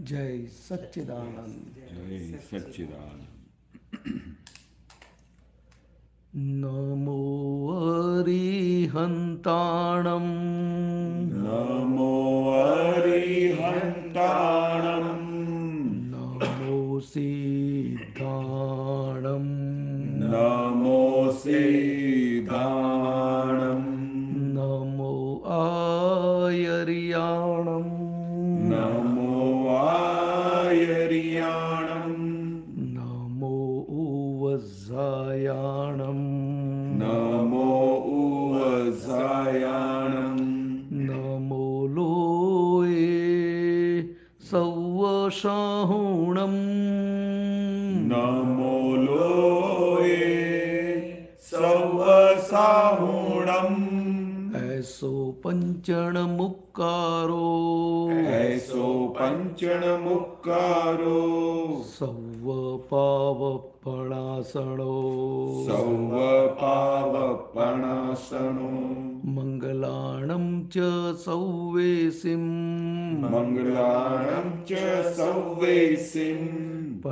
જય સચ્ચિદાનંદ જય સચ્ચિદાનંદ નમો હરિહંતાણમ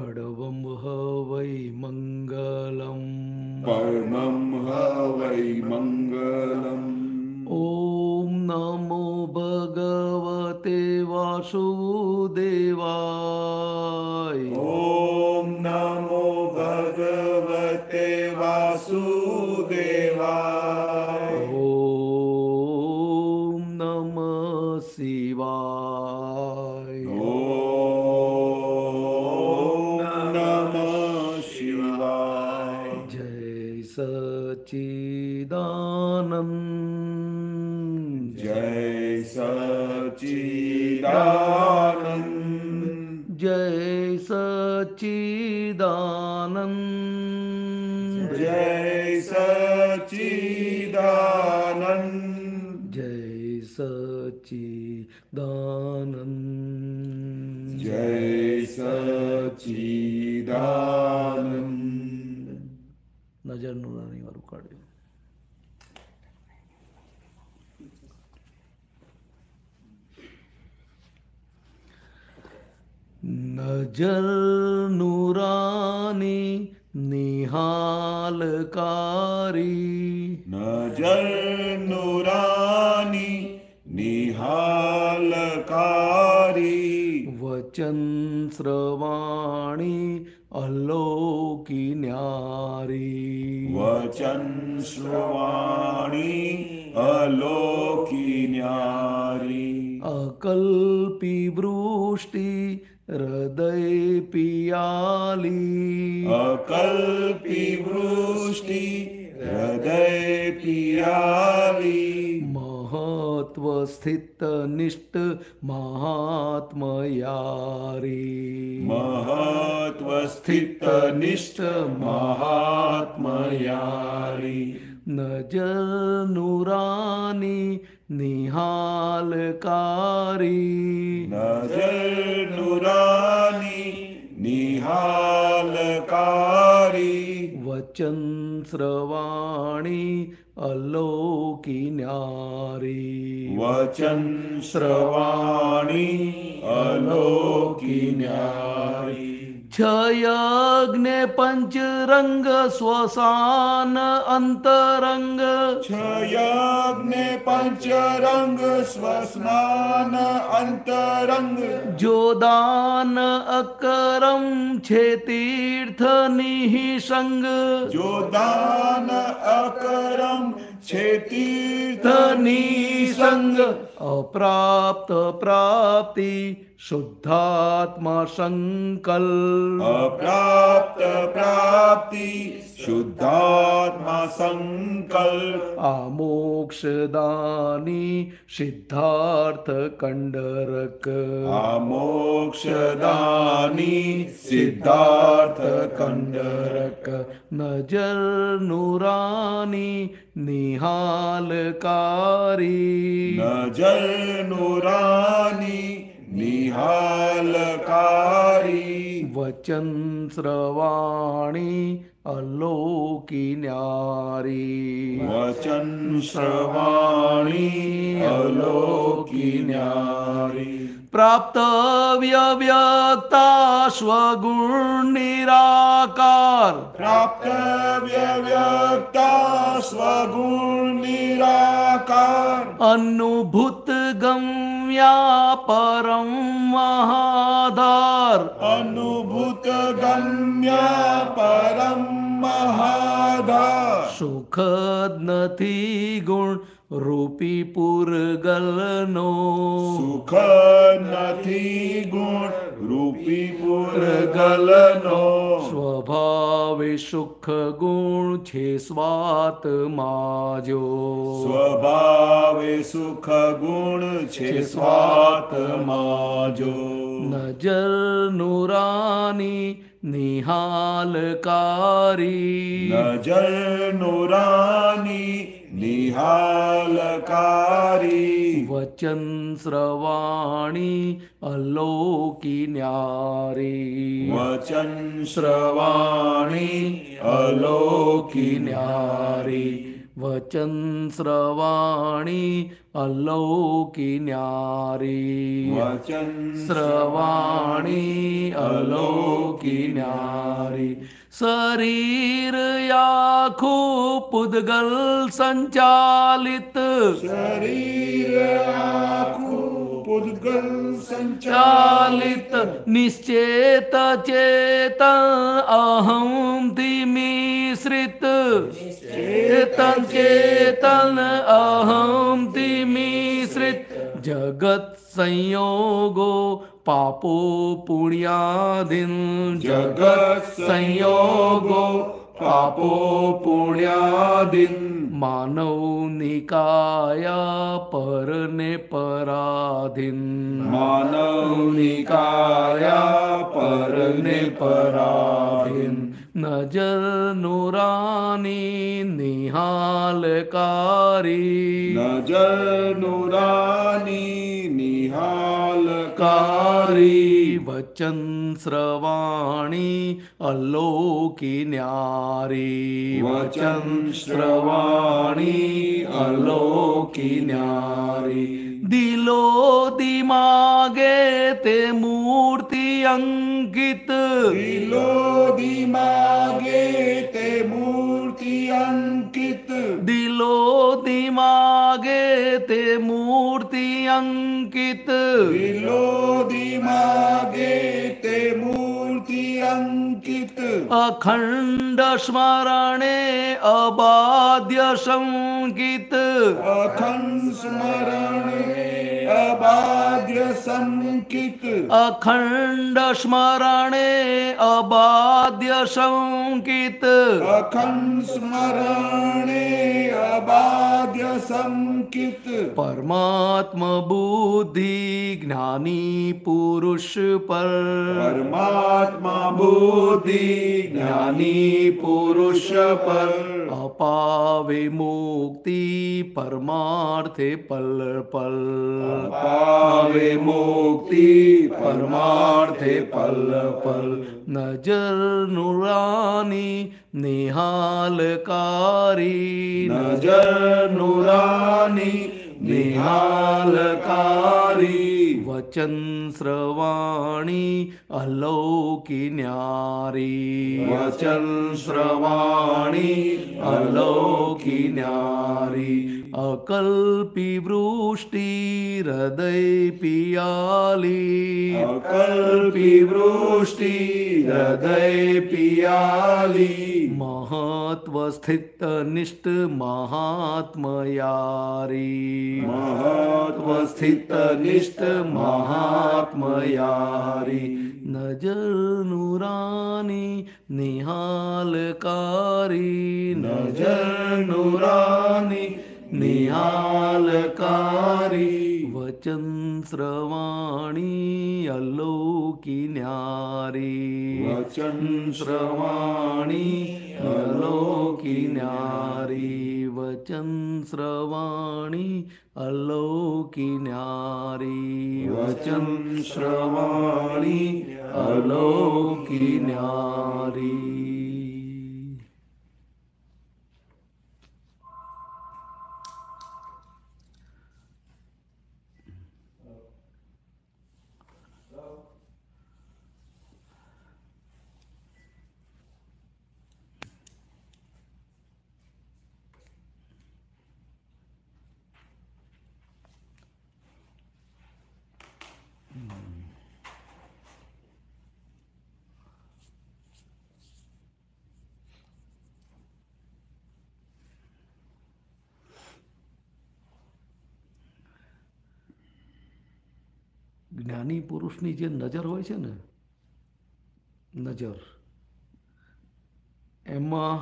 word oh, હજારનું નાનીવાળું કાઢ્યું નજર નૂરાની નિહાલકારી નજર નૂરાની નિહાલકારી વચન શ્રવાણી અલોકી ન્યારી વચન શ્રવાણી અલોકી ન્યારી અકલ્પી વૃષ્ટિ હૃદય પિયાલી અકલ્પી વૃષ્ટિ હૃદય પિયાલી મહત્વ સ્થિત નિષ્ઠ મહાત્મયારી મહત્વ સ્થિત નિષ્ઠ મહાત્મયારી નજર નુરાની નિહાલકારી નજર નુરાની નિહાલકારી વચન શ્રવાણી અલોકિન્યારી વચન શ્રવાણી અલોકિન્યારી अन्तरङ्ग यग्ने स्वसान श्वसान जोदान जोदान अकरं संग। निःसङ्ग जोदान अकरं क्षेतीर्थ निःसङ्ग અપ્રાપ્ત પ્રાપ્તિ શુદ્ધાત્મા સંકલ્પ અપ્રાપ્ત પ્રાપ્તિ શુદ્ધાત્મા સંકલ્પ આમોક્ષદાની સિદ્ધાર્થ કંડરક આમોક્ષદાની સિદ્ધાર્થ કંડરક નજર નુરાની નિહાલકારી નજર રાની નિહાલકારી વચન શ્રવાણી અલોકી ન્યારી વચન શ્રવાણી અલોકી ન્યારી પ્રાપ્તવ્યવ્યક્તા સ્વગુણ નિરાકાર પ્રાપ્તવ્યવ્યક્તા સ્વગુણ નિરાકાર અનુભૂત ગમ્યા પરમ મહાધાર અનુભૂત ગમ્યા પરમ મહાધાર સુખદ નથી ગુણ રૂપી પુરગલનો સુખ નથી ગુણ રૂપી પુરગલનો સ્વભાવે સુખ ગુણ છે સ્વાત માજો સ્વભાવે સુખ ગુણ છે સ્વાત માજો નજર નુરાની નિહાલકારી નજર નોરાની નિહાલકારી વચન શ્રવાણી અલોકી ન્યારી વચન શ્રવાણી અલોકી ન્યારી વચન શ્રવાણી અલૌકી ન્યારી વચન શ્રવાણી અલૌકી ન્યારી શરીર આખું પૂદગલ સંચાલિત શરીર આખું उद्गल सञ्चालित निश्चेत चेत अहं तिमिश्रित चेतन चेतन अहं तिमिश्रित जगत संयोगो पापो पुण्यादिन् जगत संयोगो પાપો પુણ્યાદિન માનવ નિકાયા પરને પરાધીન માનવ નિકાયા પરને પરાધીન નજર નુરાની નિહાલકારી નજર નુરાની નિહાલકારી વચન શ્રવાણી અલોકી ન્યારી વચન શ્રવાણી અલોકી ન્યારી दिलो दिमागे मूर्ति दिमागे ते मूर्ति अंकित दिलो दिमागे ते मूर्ति अंकित दिलो दिमागे ते मूर्ति अंकित अखंड स्मरणे अबाध्य संकित अखंड स्मरणे अबाध्य संकित अखंड स्मरणे अबाध्य संकित अखंड स्मरणे अबाध्य संकित परमात्म बुद्धि ज्ञानी पुरुष पर परमात्मा बुद्धि સુધી જ્ઞાની પુરુષ પર અપાવે મુક્તિ પરમાર્થે પલ પલ અપાવે મુક્તિ પરમાર્થે પલ પલ નજર નુરાની નિહાલકારી નજર નુરાની નિહાલકારી વચન શ્રવાણી અલૌકિન્યારી વચન શ્રવાણી અલૌકિન્યારી અકલ્પી વૃષ્ટિ હૃદય પિયાલી અકલ્પી વૃષ્ટિ હૃદય પિયાલી મહત્વ સ્થિત નિષ્ઠ મહાત્મયારી મહત્વસ્થિતનિષ્ઠ મહાત્મયારી નજર નુરાની નિહાલકારી નજર નુરાની નિયાલકારી વચન શ્રવાણી અલૌકી ન્યારી વચન શ્રવાણી અલૌકી ન્યારી વચન શ્રવાણી અલૌકી ન્યારી વચન શ્રવાણી અલૌકી ન્યારી જ્ઞાની પુરુષની જે નજર હોય છે ને નજર એમાં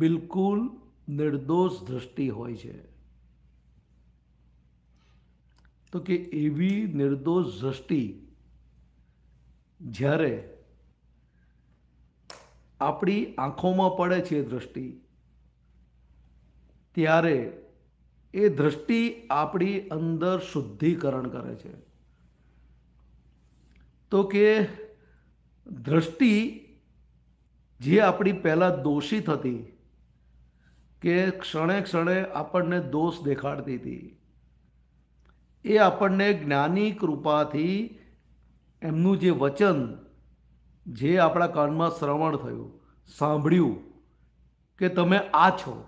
બિલકુલ નિર્દોષ દ્રષ્ટિ હોય છે તો કે એવી નિર્દોષ દ્રષ્ટિ જ્યારે આપણી આંખોમાં પડે છે દ્રષ્ટિ ત્યારે એ દ્રષ્ટિ આપણી અંદર શુદ્ધિકરણ કરે છે તો કે દ્રષ્ટિ જે આપણી પહેલાં દોષિત હતી કે ક્ષણે ક્ષણે આપણને દોષ દેખાડતી હતી એ આપણને જ્ઞાની કૃપાથી એમનું જે વચન જે આપણા કાનમાં શ્રવણ થયું સાંભળ્યું કે તમે આ છો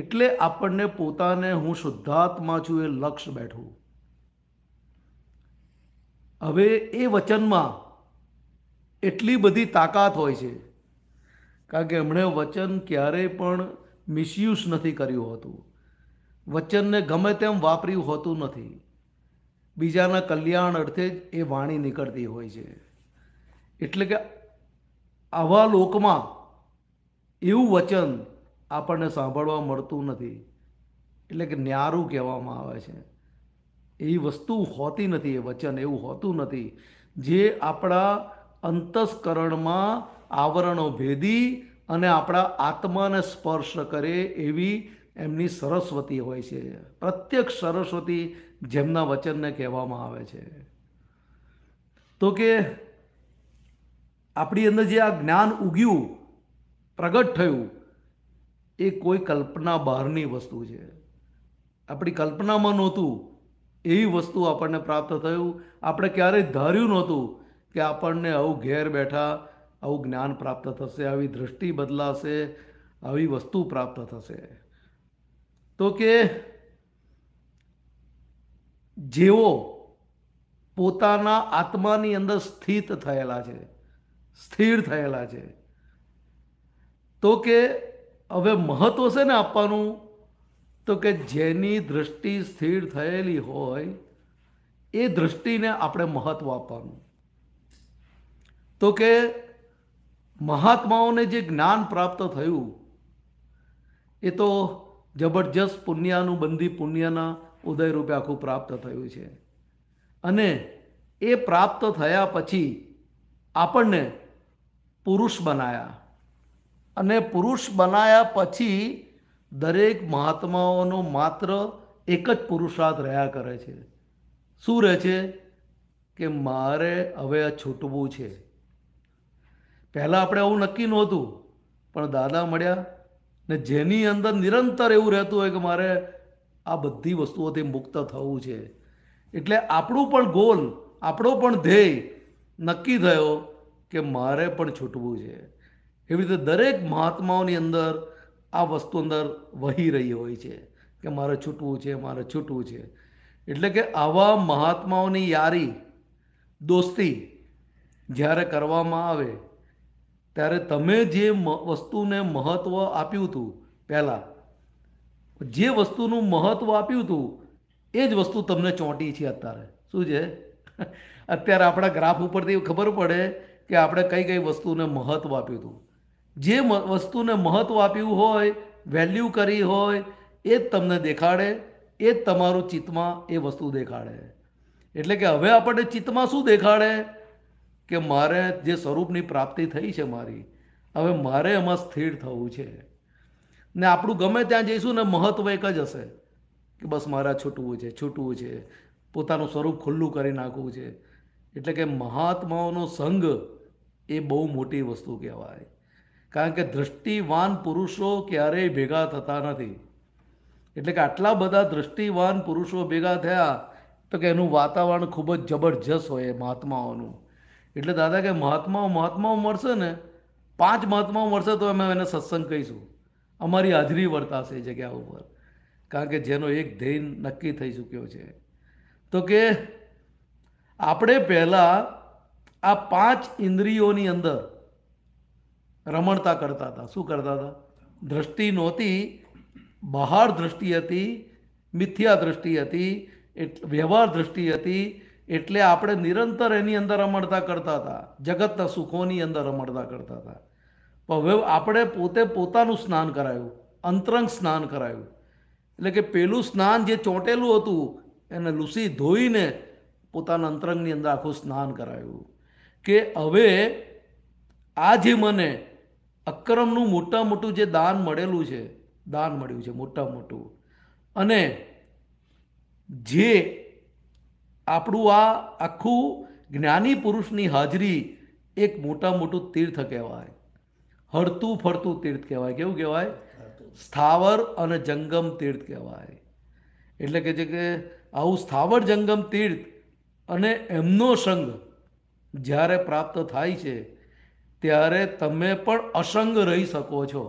એટલે આપણને પોતાને હું શુદ્ધાત્મા છું એ લક્ષ બેઠું હવે એ વચનમાં એટલી બધી તાકાત હોય છે કારણ કે એમણે વચન ક્યારેય પણ મિસયુઝ નથી કર્યું હોતું વચનને ગમે તેમ વાપર્યું હોતું નથી બીજાના કલ્યાણ અર્થે જ એ વાણી નીકળતી હોય છે એટલે કે આવા લોકમાં એવું વચન આપણને સાંભળવા મળતું નથી એટલે કે ન્યારું કહેવામાં આવે છે એ વસ્તુ હોતી નથી એ વચન એવું હોતું નથી જે આપણા અંતસ્કરણમાં આવરણો ભેદી અને આપણા આત્માને સ્પર્શ કરે એવી એમની સરસ્વતી હોય છે પ્રત્યેક સરસ્વતી જેમના વચનને કહેવામાં આવે છે તો કે આપણી અંદર જે આ જ્ઞાન ઉગ્યું પ્રગટ થયું એ કોઈ કલ્પના બહારની વસ્તુ છે આપણી કલ્પનામાં નહોતું એવી વસ્તુ આપણને પ્રાપ્ત થયું આપણે ક્યારેય ધાર્યું નહોતું કે આપણને આવું ઘેર બેઠા આવું જ્ઞાન પ્રાપ્ત થશે આવી દૃષ્ટિ બદલાશે આવી વસ્તુ પ્રાપ્ત થશે તો કે જેઓ પોતાના આત્માની અંદર સ્થિત થયેલા છે સ્થિર થયેલા છે તો કે હવે મહત્ત્વ છે ને આપવાનું તો કે જેની દૃષ્ટિ સ્થિર થયેલી હોય એ દૃષ્ટિને આપણે મહત્ત્વ આપવાનું તો કે મહાત્માઓને જે જ્ઞાન પ્રાપ્ત થયું એ તો જબરજસ્ત પુણ્યાનું બંદી પુણ્યના ઉદય રૂપે આખું પ્રાપ્ત થયું છે અને એ પ્રાપ્ત થયા પછી આપણને પુરુષ બનાયા અને પુરુષ બનાયા પછી દરેક મહાત્માઓનો માત્ર એક જ પુરુષાર્થ રહ્યા કરે છે શું રહે છે કે મારે હવે આ છૂટવું છે પહેલાં આપણે આવું નક્કી નહોતું પણ દાદા મળ્યા ને જેની અંદર નિરંતર એવું રહેતું હોય કે મારે આ બધી વસ્તુઓથી મુક્ત થવું છે એટલે આપણું પણ ગોલ આપણો પણ ધ્યેય નક્કી થયો કે મારે પણ છૂટવું છે એવી રીતે દરેક મહાત્માઓની અંદર આ વસ્તુ અંદર વહી રહી હોય છે કે મારે છૂટવું છે મારે છૂટવું છે એટલે કે આવા મહાત્માઓની યારી દોસ્તી જ્યારે કરવામાં આવે ત્યારે તમે જે વસ્તુને મહત્ત્વ આપ્યું હતું પહેલાં જે વસ્તુનું મહત્ત્વ આપ્યું હતું એ જ વસ્તુ તમને ચોંટી છે અત્યારે શું છે અત્યારે આપણા ગ્રાફ ઉપરથી ખબર પડે કે આપણે કઈ કઈ વસ્તુને મહત્ત્વ આપ્યું હતું જે વસ્તુને મહત્ત્વ આપ્યું હોય વેલ્યુ કરી હોય એ જ તમને દેખાડે એ જ તમારું ચિત્તમાં એ વસ્તુ દેખાડે એટલે કે હવે આપણને ચિત્તમાં શું દેખાડે કે મારે જે સ્વરૂપની પ્રાપ્તિ થઈ છે મારી હવે મારે એમાં સ્થિર થવું છે ને આપણું ગમે ત્યાં જઈશું ને મહત્ત્વ એક જ હશે કે બસ મારા છૂટવું છે છૂટવું છે પોતાનું સ્વરૂપ ખુલ્લું કરી નાખવું છે એટલે કે મહાત્માઓનો સંઘ એ બહુ મોટી વસ્તુ કહેવાય કારણ કે દૃષ્ટિવાન પુરુષો ક્યારેય ભેગા થતા નથી એટલે કે આટલા બધા દૃષ્ટિવાન પુરુષો ભેગા થયા તો કે એનું વાતાવરણ ખૂબ જ જબરજસ્ત હોય મહાત્માઓનું એટલે દાદા કે મહાત્માઓ મહાત્માઓ મળશે ને પાંચ મહાત્માઓ મળશે તો અમે એને સત્સંગ કહીશું અમારી હાજરી વર્તાશે એ જગ્યા ઉપર કારણ કે જેનો એક ધ્યેય નક્કી થઈ ચૂક્યો છે તો કે આપણે પહેલાં આ પાંચ ઇન્દ્રિયોની અંદર રમણતા કરતા હતા શું કરતા હતા દ્રષ્ટિ નહોતી બહાર દ્રષ્ટિ હતી મિથ્યા દ્રષ્ટિ હતી એટલે વ્યવહાર દ્રષ્ટિ હતી એટલે આપણે નિરંતર એની અંદર રમણતા કરતા હતા જગતના સુખોની અંદર રમણતા કરતા હતા પણ હવે આપણે પોતે પોતાનું સ્નાન કરાયું અંતરંગ સ્નાન કરાયું એટલે કે પેલું સ્નાન જે ચોંટેલું હતું એને લૂસી ધોઈને પોતાના અંતરંગની અંદર આખું સ્નાન કરાયું કે હવે આ જે મને અક્રમનું મોટા મોટું જે દાન મળેલું છે દાન મળ્યું છે મોટા મોટું અને જે આપણું આ આખું જ્ઞાની પુરુષની હાજરી એક મોટા મોટું તીર્થ કહેવાય હરતું ફરતું તીર્થ કહેવાય કેવું કહેવાય સ્થાવર અને જંગમ તીર્થ કહેવાય એટલે કે છે કે આવું સ્થાવર જંગમ તીર્થ અને એમનો સંગ જ્યારે પ્રાપ્ત થાય છે ત્યારે તમે પણ અસંગ રહી શકો છો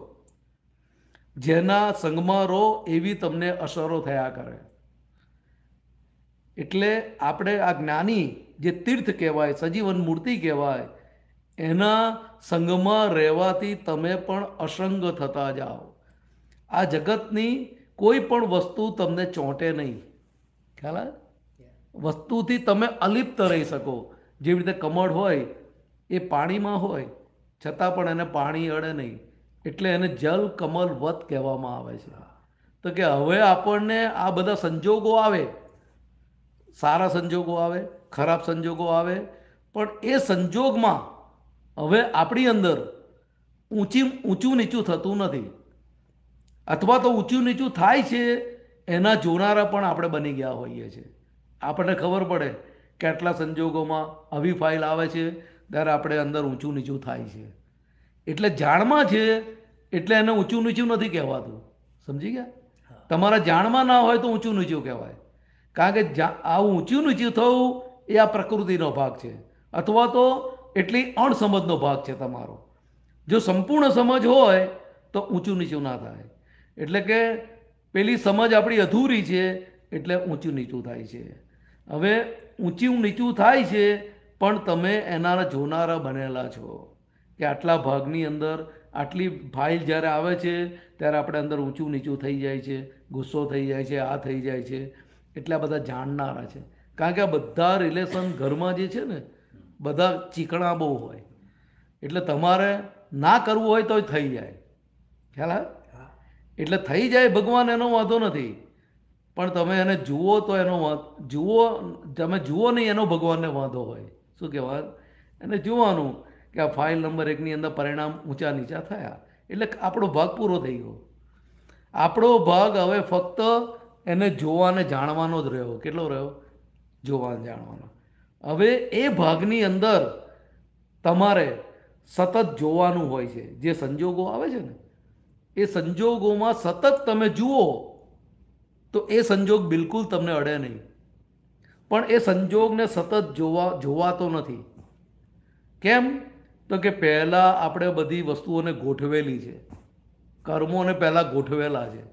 જેના સંગમાં રહો એવી તમને અસરો થયા કરે એટલે આપણે આ જ્ઞાની જે તીર્થ કહેવાય સજીવન મૂર્તિ કહેવાય એના સંગમાં રહેવાથી તમે પણ અસંગ થતા જાઓ આ જગતની કોઈ પણ વસ્તુ તમને ચોંટે નહીં ખ્યાલ વસ્તુથી તમે અલિપ્ત રહી શકો જેવી રીતે કમળ હોય એ પાણીમાં હોય છતાં પણ એને પાણી અડે નહીં એટલે એને જલ કમલ વત કહેવામાં આવે છે તો કે હવે આપણને આ બધા સંજોગો આવે સારા સંજોગો આવે ખરાબ સંજોગો આવે પણ એ સંજોગમાં હવે આપણી અંદર ઊંચી ઊંચું નીચું થતું નથી અથવા તો ઊંચું નીચું થાય છે એના જોનારા પણ આપણે બની ગયા હોઈએ છીએ આપણને ખબર પડે કેટલા સંજોગોમાં આવી ફાઇલ આવે છે ત્યારે આપણે અંદર ઊંચું નીચું થાય છે એટલે જાણમાં છે એટલે એને ઊંચું નીચું નથી કહેવાતું સમજી ગયા તમારા જાણમાં ના હોય તો ઊંચું નીચું કહેવાય કારણ કે આ ઊંચું નીચું થવું એ આ પ્રકૃતિનો ભાગ છે અથવા તો એટલી અણસમજનો ભાગ છે તમારો જો સંપૂર્ણ સમજ હોય તો ઊંચું નીચું ના થાય એટલે કે પેલી સમજ આપણી અધૂરી છે એટલે ઊંચું નીચું થાય છે હવે ઊંચું નીચું થાય છે પણ તમે એના જોનારા બનેલા છો કે આટલા ભાગની અંદર આટલી ફાઇલ જ્યારે આવે છે ત્યારે આપણે અંદર ઊંચું નીચું થઈ જાય છે ગુસ્સો થઈ જાય છે આ થઈ જાય છે એટલા બધા જાણનારા છે કારણ કે આ બધા રિલેશન ઘરમાં જે છે ને બધા ચીકણા બહુ હોય એટલે તમારે ના કરવું હોય તોય થઈ જાય ખ્યાલ હા એટલે થઈ જાય ભગવાન એનો વાંધો નથી પણ તમે એને જુઓ તો એનો જુઓ તમે જુઓ નહીં એનો ભગવાનને વાંધો હોય શું કહેવાય અને જોવાનું કે આ ફાઇલ નંબર એકની અંદર પરિણામ ઊંચા નીચા થયા એટલે આપણો ભાગ પૂરો થઈ ગયો આપણો ભાગ હવે ફક્ત એને જોવાને જાણવાનો જ રહ્યો કેટલો રહ્યો જોવાને જાણવાનો હવે એ ભાગની અંદર તમારે સતત જોવાનું હોય છે જે સંજોગો આવે છે ને એ સંજોગોમાં સતત તમે જુઓ તો એ સંજોગ બિલકુલ તમને અડે નહીં પણ એ સંજોગને સતત જોવા જોવાતો નથી કેમ તો કે પહેલાં આપણે બધી વસ્તુઓને ગોઠવેલી છે કર્મોને પહેલાં ગોઠવેલા છે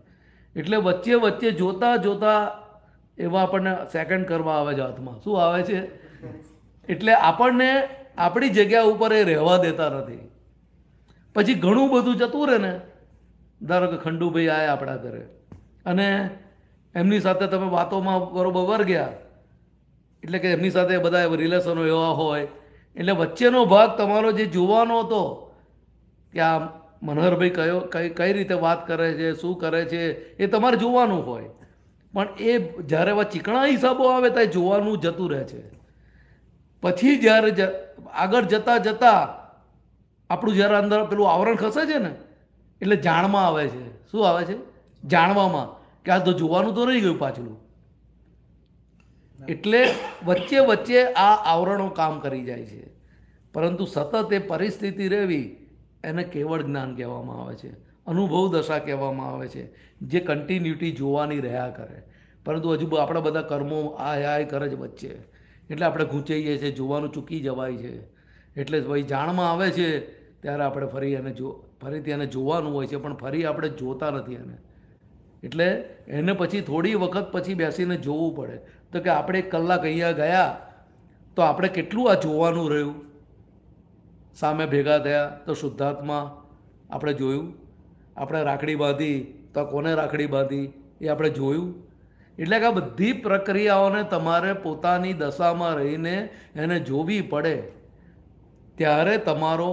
એટલે વચ્ચે વચ્ચે જોતાં જોતાં એવા આપણને સેકન્ડ કરવા આવે છે હાથમાં શું આવે છે એટલે આપણને આપણી જગ્યા ઉપર એ રહેવા દેતા નથી પછી ઘણું બધું જતું રહે ને ધારો કે ખંડુભાઈ આવે આપણા ઘરે અને એમની સાથે તમે વાતોમાં બરોબર ગયા એટલે કે એમની સાથે બધા રિલેશનો એવા હોય એટલે વચ્ચેનો ભાગ તમારો જે જોવાનો હતો કે આ મનહરભાઈ કયો કઈ કઈ રીતે વાત કરે છે શું કરે છે એ તમારે જોવાનું હોય પણ એ જ્યારે એવા ચીકણા હિસાબો આવે ત્યારે જોવાનું જતું રહે છે પછી જ્યારે આગળ જતાં જતાં આપણું જ્યારે અંદર પેલું આવરણ ખસે છે ને એટલે જાણમાં આવે છે શું આવે છે જાણવામાં કે આ તો જોવાનું તો રહી ગયું પાછલું એટલે વચ્ચે વચ્ચે આ આવરણો કામ કરી જાય છે પરંતુ સતત એ પરિસ્થિતિ રહેવી એને કેવળ જ્ઞાન કહેવામાં આવે છે અનુભવ દશા કહેવામાં આવે છે જે કન્ટિન્યુટી જોવાની રહ્યા કરે પરંતુ હજુ આપણા બધા કર્મો આ આય કરે જ વચ્ચે એટલે આપણે ગૂંચાઈએ છીએ જોવાનું ચૂકી જવાય છે એટલે ભાઈ જાણમાં આવે છે ત્યારે આપણે ફરી એને જો ફરીથી એને જોવાનું હોય છે પણ ફરી આપણે જોતા નથી એને એટલે એને પછી થોડી વખત પછી બેસીને જોવું પડે તો કે આપણે એક કલાક અહીંયા ગયા તો આપણે કેટલું આ જોવાનું રહ્યું સામે ભેગા થયા તો શુદ્ધાત્મા આપણે જોયું આપણે રાખડી બાંધી તો કોને રાખડી બાંધી એ આપણે જોયું એટલે કે આ બધી પ્રક્રિયાઓને તમારે પોતાની દશામાં રહીને એને જોવી પડે ત્યારે તમારો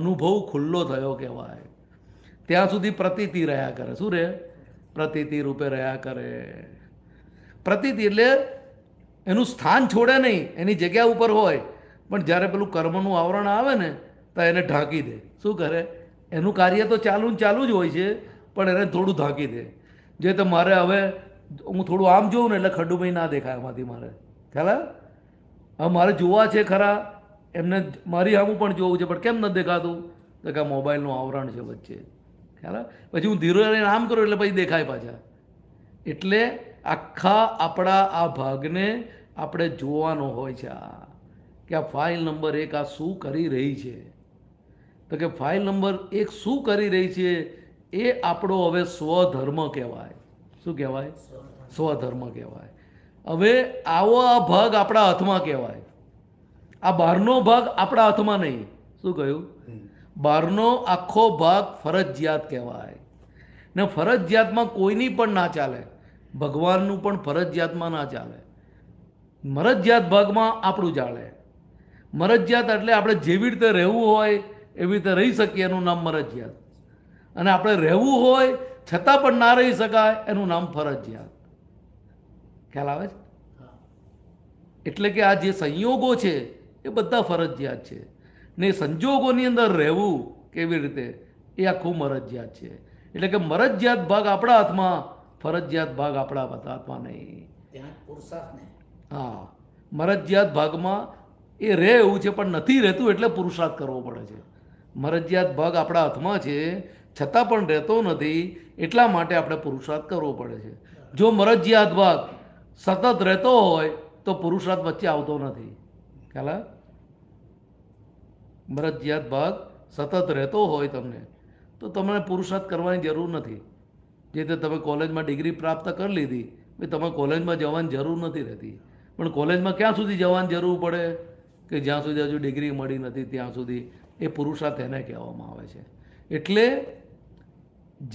અનુભવ ખુલ્લો થયો કહેવાય ત્યાં સુધી પ્રતીતિ રહ્યા કરે શું રે પ્રતીતિ રૂપે રહ્યા કરે પ્રતીતિ એટલે એનું સ્થાન છોડે નહીં એની જગ્યા ઉપર હોય પણ જ્યારે પેલું કર્મનું આવરણ આવે ને તો એને ઢાંકી દે શું કરે એનું કાર્ય તો ચાલુ ને ચાલુ જ હોય છે પણ એને થોડું ઢાંકી દે જે તો મારે હવે હું થોડું આમ જોઉં ને એટલે ખડુભાઈ ના દેખાય એમાંથી મારે ખ્યાલ હવે મારે જોવા છે ખરા એમને મારી સામું પણ જોવું છે પણ કેમ ન દેખાતું તો કે મોબાઈલનું આવરણ છે વચ્ચે ખ્યાલ પછી હું ધીરે આમ કરું એટલે પછી દેખાય પાછા એટલે આખા આપણા આ ભાગને આપણે જોવાનો હોય છે આ કે આ ફાઇલ નંબર એક આ શું કરી રહી છે તો કે ફાઇલ નંબર એક શું કરી રહી છે એ આપણો હવે સ્વધર્મ કહેવાય શું કહેવાય સ્વધર્મ કહેવાય હવે આવો આ ભાગ આપણા હાથમાં કહેવાય આ બહારનો ભાગ આપણા હાથમાં નહીં શું કહ્યું બહારનો આખો ભાગ ફરજિયાત કહેવાય ને ફરજિયાતમાં કોઈની પણ ના ચાલે ભગવાનનું પણ ફરજિયાતમાં ના ચાલે મરજિયાત ભાગમાં આપણું ચાલે મરજિયાત એટલે આપણે જેવી રીતે રહેવું હોય એવી રીતે રહી શકીએ એનું નામ મરજિયાત અને આપણે રહેવું હોય છતાં પણ ના રહી શકાય એનું નામ ફરજિયાત ખ્યાલ આવે છે એટલે કે આ જે સંયોગો છે એ બધા ફરજિયાત છે ને એ સંજોગોની અંદર રહેવું કેવી રીતે એ આખું મરજિયાત છે એટલે કે મરજિયાત ભાગ આપણા હાથમાં ફરજિયાત ભાગ આપણા બતાવવા નહીં હા મરજિયાત ભાગમાં એ રહે એવું છે પણ નથી રહેતું એટલે પુરુષાર્થ કરવો પડે છે મરજિયાત ભાગ આપણા હાથમાં છે છતાં પણ રહેતો નથી એટલા માટે આપણે પુરુષાર્થ કરવો પડે છે જો મરજિયાત ભાગ સતત રહેતો હોય તો પુરુષાર્થ વચ્ચે આવતો નથી ખ્યાલ મરજિયાત ભાગ સતત રહેતો હોય તમને તો તમને પુરુષાર્થ કરવાની જરૂર નથી જે રીતે તમે કોલેજમાં ડિગ્રી પ્રાપ્ત કરી લીધી એ તમે કોલેજમાં જવાની જરૂર નથી રહેતી પણ કોલેજમાં ક્યાં સુધી જવાની જરૂર પડે કે જ્યાં સુધી હજુ ડિગ્રી મળી નથી ત્યાં સુધી એ પુરુષાર્થ એને કહેવામાં આવે છે એટલે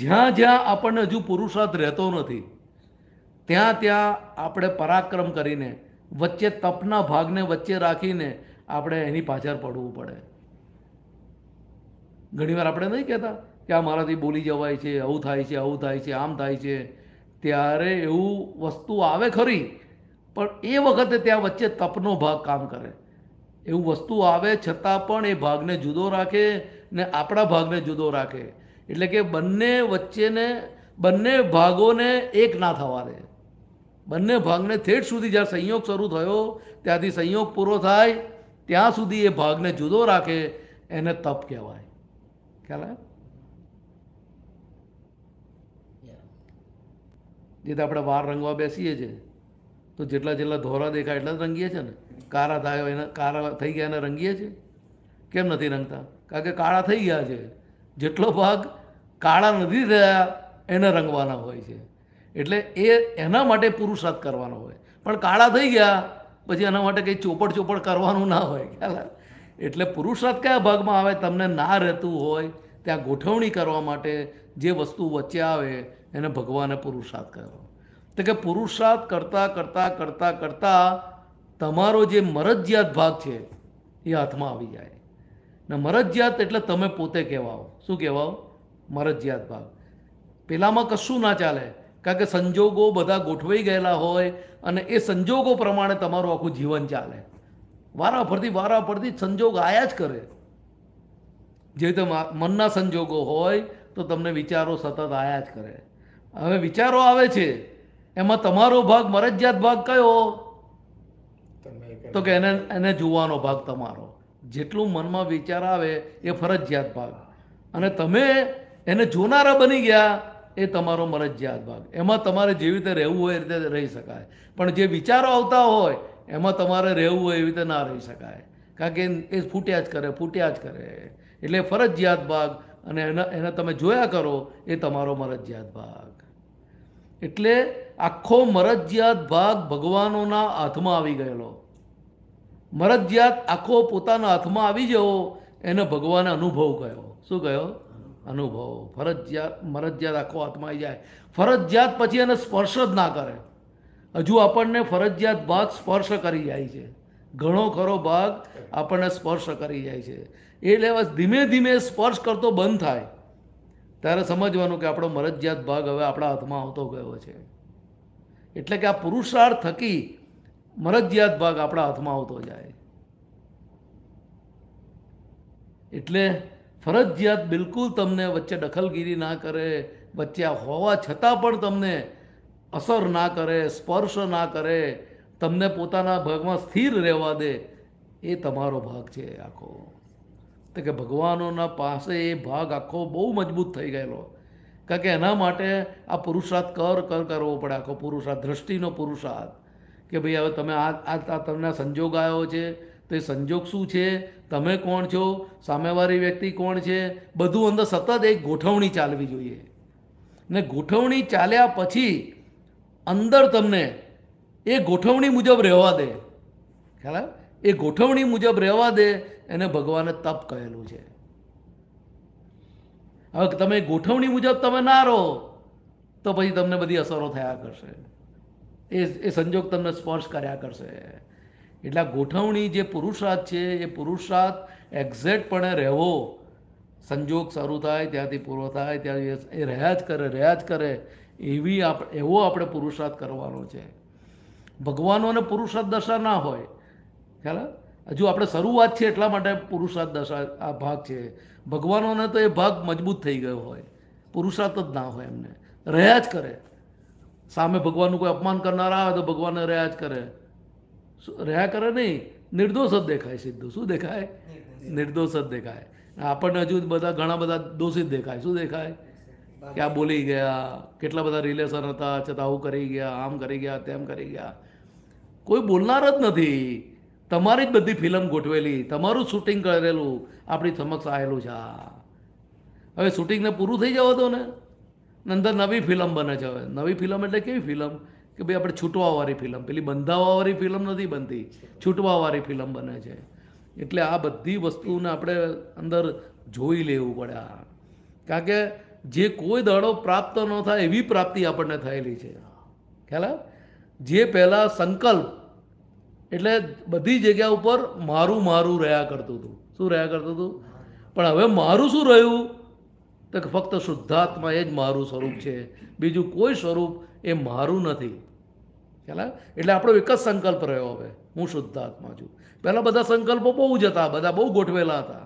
જ્યાં જ્યાં આપણને હજુ પુરુષાર્થ રહેતો નથી ત્યાં ત્યાં આપણે પરાક્રમ કરીને વચ્ચે તપના ભાગને વચ્ચે રાખીને આપણે એની પાછળ પડવું પડે ઘણીવાર આપણે નહીં કહેતા કે આ મારાથી બોલી જવાય છે આવું થાય છે આવું થાય છે આમ થાય છે ત્યારે એવું વસ્તુ આવે ખરી પણ એ વખતે ત્યાં વચ્ચે તપનો ભાગ કામ કરે એવું વસ્તુ આવે છતાં પણ એ ભાગને જુદો રાખે ને આપણા ભાગને જુદો રાખે એટલે કે બંને વચ્ચેને બંને ભાગોને એક ના થવા દે બંને ભાગને થેઠ સુધી જ્યાં સંયોગ શરૂ થયો ત્યાંથી સંયોગ પૂરો થાય ત્યાં સુધી એ ભાગને જુદો રાખે એને તપ કહેવાય ખ્યાલ આવે નહીં તો આપણે વાર રંગવા બેસીએ છીએ તો જેટલા જેટલા ધોરા દેખાય એટલા જ રંગીએ છીએ ને કારા થાય એના કારા થઈ ગયા એને રંગીએ છીએ કેમ નથી રંગતા કારણ કે કાળા થઈ ગયા છે જેટલો ભાગ કાળા નથી થયા એને રંગવાના હોય છે એટલે એ એના માટે પુરુષાર્થ કરવાનો હોય પણ કાળા થઈ ગયા પછી એના માટે કંઈ ચોપડ ચોપડ કરવાનું ના હોય ખ્યાલ એટલે પુરુષાર્થ કયા ભાગમાં આવે તમને ના રહેતું હોય ત્યાં ગોઠવણી કરવા માટે જે વસ્તુ વચ્ચે આવે એને ભગવાને પુરુષાર્થ કહેવાનો તો કે પુરુષાર્થ કરતાં કરતાં કરતાં કરતાં તમારો જે મરજિયાત ભાગ છે એ હાથમાં આવી જાય ને મરજિયાત એટલે તમે પોતે કહેવાઓ શું કહેવાઓ મરજિયાત ભાગ પેલામાં કશું ના ચાલે કારણ કે સંજોગો બધા ગોઠવાઈ ગયેલા હોય અને એ સંજોગો પ્રમાણે તમારું આખું જીવન ચાલે વારા ફરતી વારા સંજોગ આયા જ કરે જે રીતે મનના સંજોગો હોય તો તમને વિચારો સતત આયા જ કરે હવે વિચારો આવે છે એમાં તમારો ભાગ મરજિયાત ભાગ કયો તો કે એને એને જોવાનો ભાગ તમારો જેટલું મનમાં વિચાર આવે એ ફરજિયાત ભાગ અને તમે એને જોનારા બની ગયા એ તમારો મરજિયાત ભાગ એમાં તમારે જેવી રીતે રહેવું હોય એ રીતે રહી શકાય પણ જે વિચારો આવતા હોય એમાં તમારે રહેવું હોય એવી રીતે ના રહી શકાય કારણ કે એ ફૂટ્યા જ કરે ફૂટ્યા જ કરે એટલે ફરજિયાત ભાગ અને એના એને તમે જોયા કરો એ તમારો મરજિયાત ભાગ એટલે આખો મરજિયાત ભાગ ભગવાનોના હાથમાં આવી ગયેલો મરજિયાત આખો પોતાના હાથમાં આવી જવો એને ભગવાને અનુભવ કહ્યો શું કહ્યો અનુભવ ફરજિયાત મરજિયાત આખો હાથમાં આવી જાય ફરજિયાત પછી એને સ્પર્શ જ ના કરે હજુ આપણને ફરજિયાત ભાગ સ્પર્શ કરી જાય છે ઘણો ખરો ભાગ આપણને સ્પર્શ કરી જાય છે એ એટલે ધીમે ધીમે સ્પર્શ કરતો બંધ થાય ત્યારે સમજવાનું કે આપણો મરજિયાત ભાગ હવે આપણા હાથમાં આવતો ગયો છે એટલે કે આ પુરુષાર્થ થકી મરજિયાત ભાગ આપણા હાથમાં આવતો જાય એટલે ફરજિયાત બિલકુલ તમને વચ્ચે દખલગીરી ના કરે વચ્ચે હોવા છતાં પણ તમને અસર ના કરે સ્પર્શ ના કરે તમને પોતાના ભાગમાં સ્થિર રહેવા દે એ તમારો ભાગ છે આખો તો કે ભગવાનોના પાસે એ ભાગ આખો બહુ મજબૂત થઈ ગયેલો કારણ કે એના માટે આ પુરુષાર્થ કર કર કરવો પડે આખો પુરુષાર્થ દ્રષ્ટિનો પુરુષાર્થ કે ભાઈ હવે તમે આ આ તમને સંજોગ આવ્યો છે તો એ સંજોગ શું છે તમે કોણ છો સામેવાળી વ્યક્તિ કોણ છે બધું અંદર સતત એક ગોઠવણી ચાલવી જોઈએ ને ગોઠવણી ચાલ્યા પછી અંદર તમને એ ગોઠવણી મુજબ રહેવા દે ખ્યાલ એ ગોઠવણી મુજબ રહેવા દે એને ભગવાને તપ કહેલું છે હવે તમે ગોઠવણી મુજબ તમે ના રહો તો પછી તમને બધી અસરો થયા કરશે એ એ સંજોગ તમને સ્પર્શ કર્યા કરશે એટલે ગોઠવણી જે પુરુષાર્થ છે એ પુરુષાર્થ એક્ઝેક્ટપણે રહેવો સંજોગ શરૂ થાય ત્યાંથી પૂરો થાય ત્યાં એ રહ્યા જ કરે રહ્યા જ કરે એવી આપ એવો આપણે પુરુષાર્થ કરવાનો છે ભગવાનોને પુરુષાર્થ દશા ના હોય ખ્યાલ હજુ આપણે શરૂઆત છે એટલા માટે પુરુષાર્થ દશા આ ભાગ છે ભગવાનોને તો એ ભાગ મજબૂત થઈ ગયો હોય પુરુષાર્થ જ ના હોય એમને રહ્યા જ કરે સામે ભગવાનનું કોઈ અપમાન કરનારા આવે તો ભગવાનને રહ્યા જ કરે રહ્યા કરે નહીં નિર્દોષ જ દેખાય સીધું શું દેખાય નિર્દોષ જ દેખાય આપણને હજુ બધા ઘણા બધા દોષિત દેખાય શું દેખાય કે આ બોલી ગયા કેટલા બધા રિલેશન હતા છતાં આવું કરી ગયા આમ કરી ગયા તેમ કરી ગયા કોઈ બોલનાર જ નથી તમારી જ બધી ફિલ્મ ગોઠવેલી તમારું શૂટિંગ કરેલું આપણી સમક્ષ આવેલું છે હવે શૂટિંગને પૂરું થઈ જવા દો ને અંદર નવી ફિલ્મ બને છે હવે નવી ફિલ્મ એટલે કેવી ફિલ્મ કે ભાઈ આપણે છૂટવાવાળી ફિલ્મ પેલી બંધાવાવાળી ફિલ્મ નથી બનતી છૂટવાવાળી ફિલ્મ બને છે એટલે આ બધી વસ્તુને આપણે અંદર જોઈ લેવું પડે આ કારણ કે જે કોઈ દાડો પ્રાપ્ત ન થાય એવી પ્રાપ્તિ આપણને થયેલી છે ખ્યાલ જે પહેલાં સંકલ્પ એટલે બધી જગ્યા ઉપર મારું મારું રહ્યા કરતું હતું શું રહ્યા કરતું હતું પણ હવે મારું શું રહ્યું તો ફક્ત શુદ્ધાત્મા એ જ મારું સ્વરૂપ છે બીજું કોઈ સ્વરૂપ એ મારું નથી ખ્યાલ એટલે આપણો એક જ સંકલ્પ રહ્યો હવે હું શુદ્ધાત્મા છું પહેલાં બધા સંકલ્પો બહુ જ હતા બધા બહુ ગોઠવેલા હતા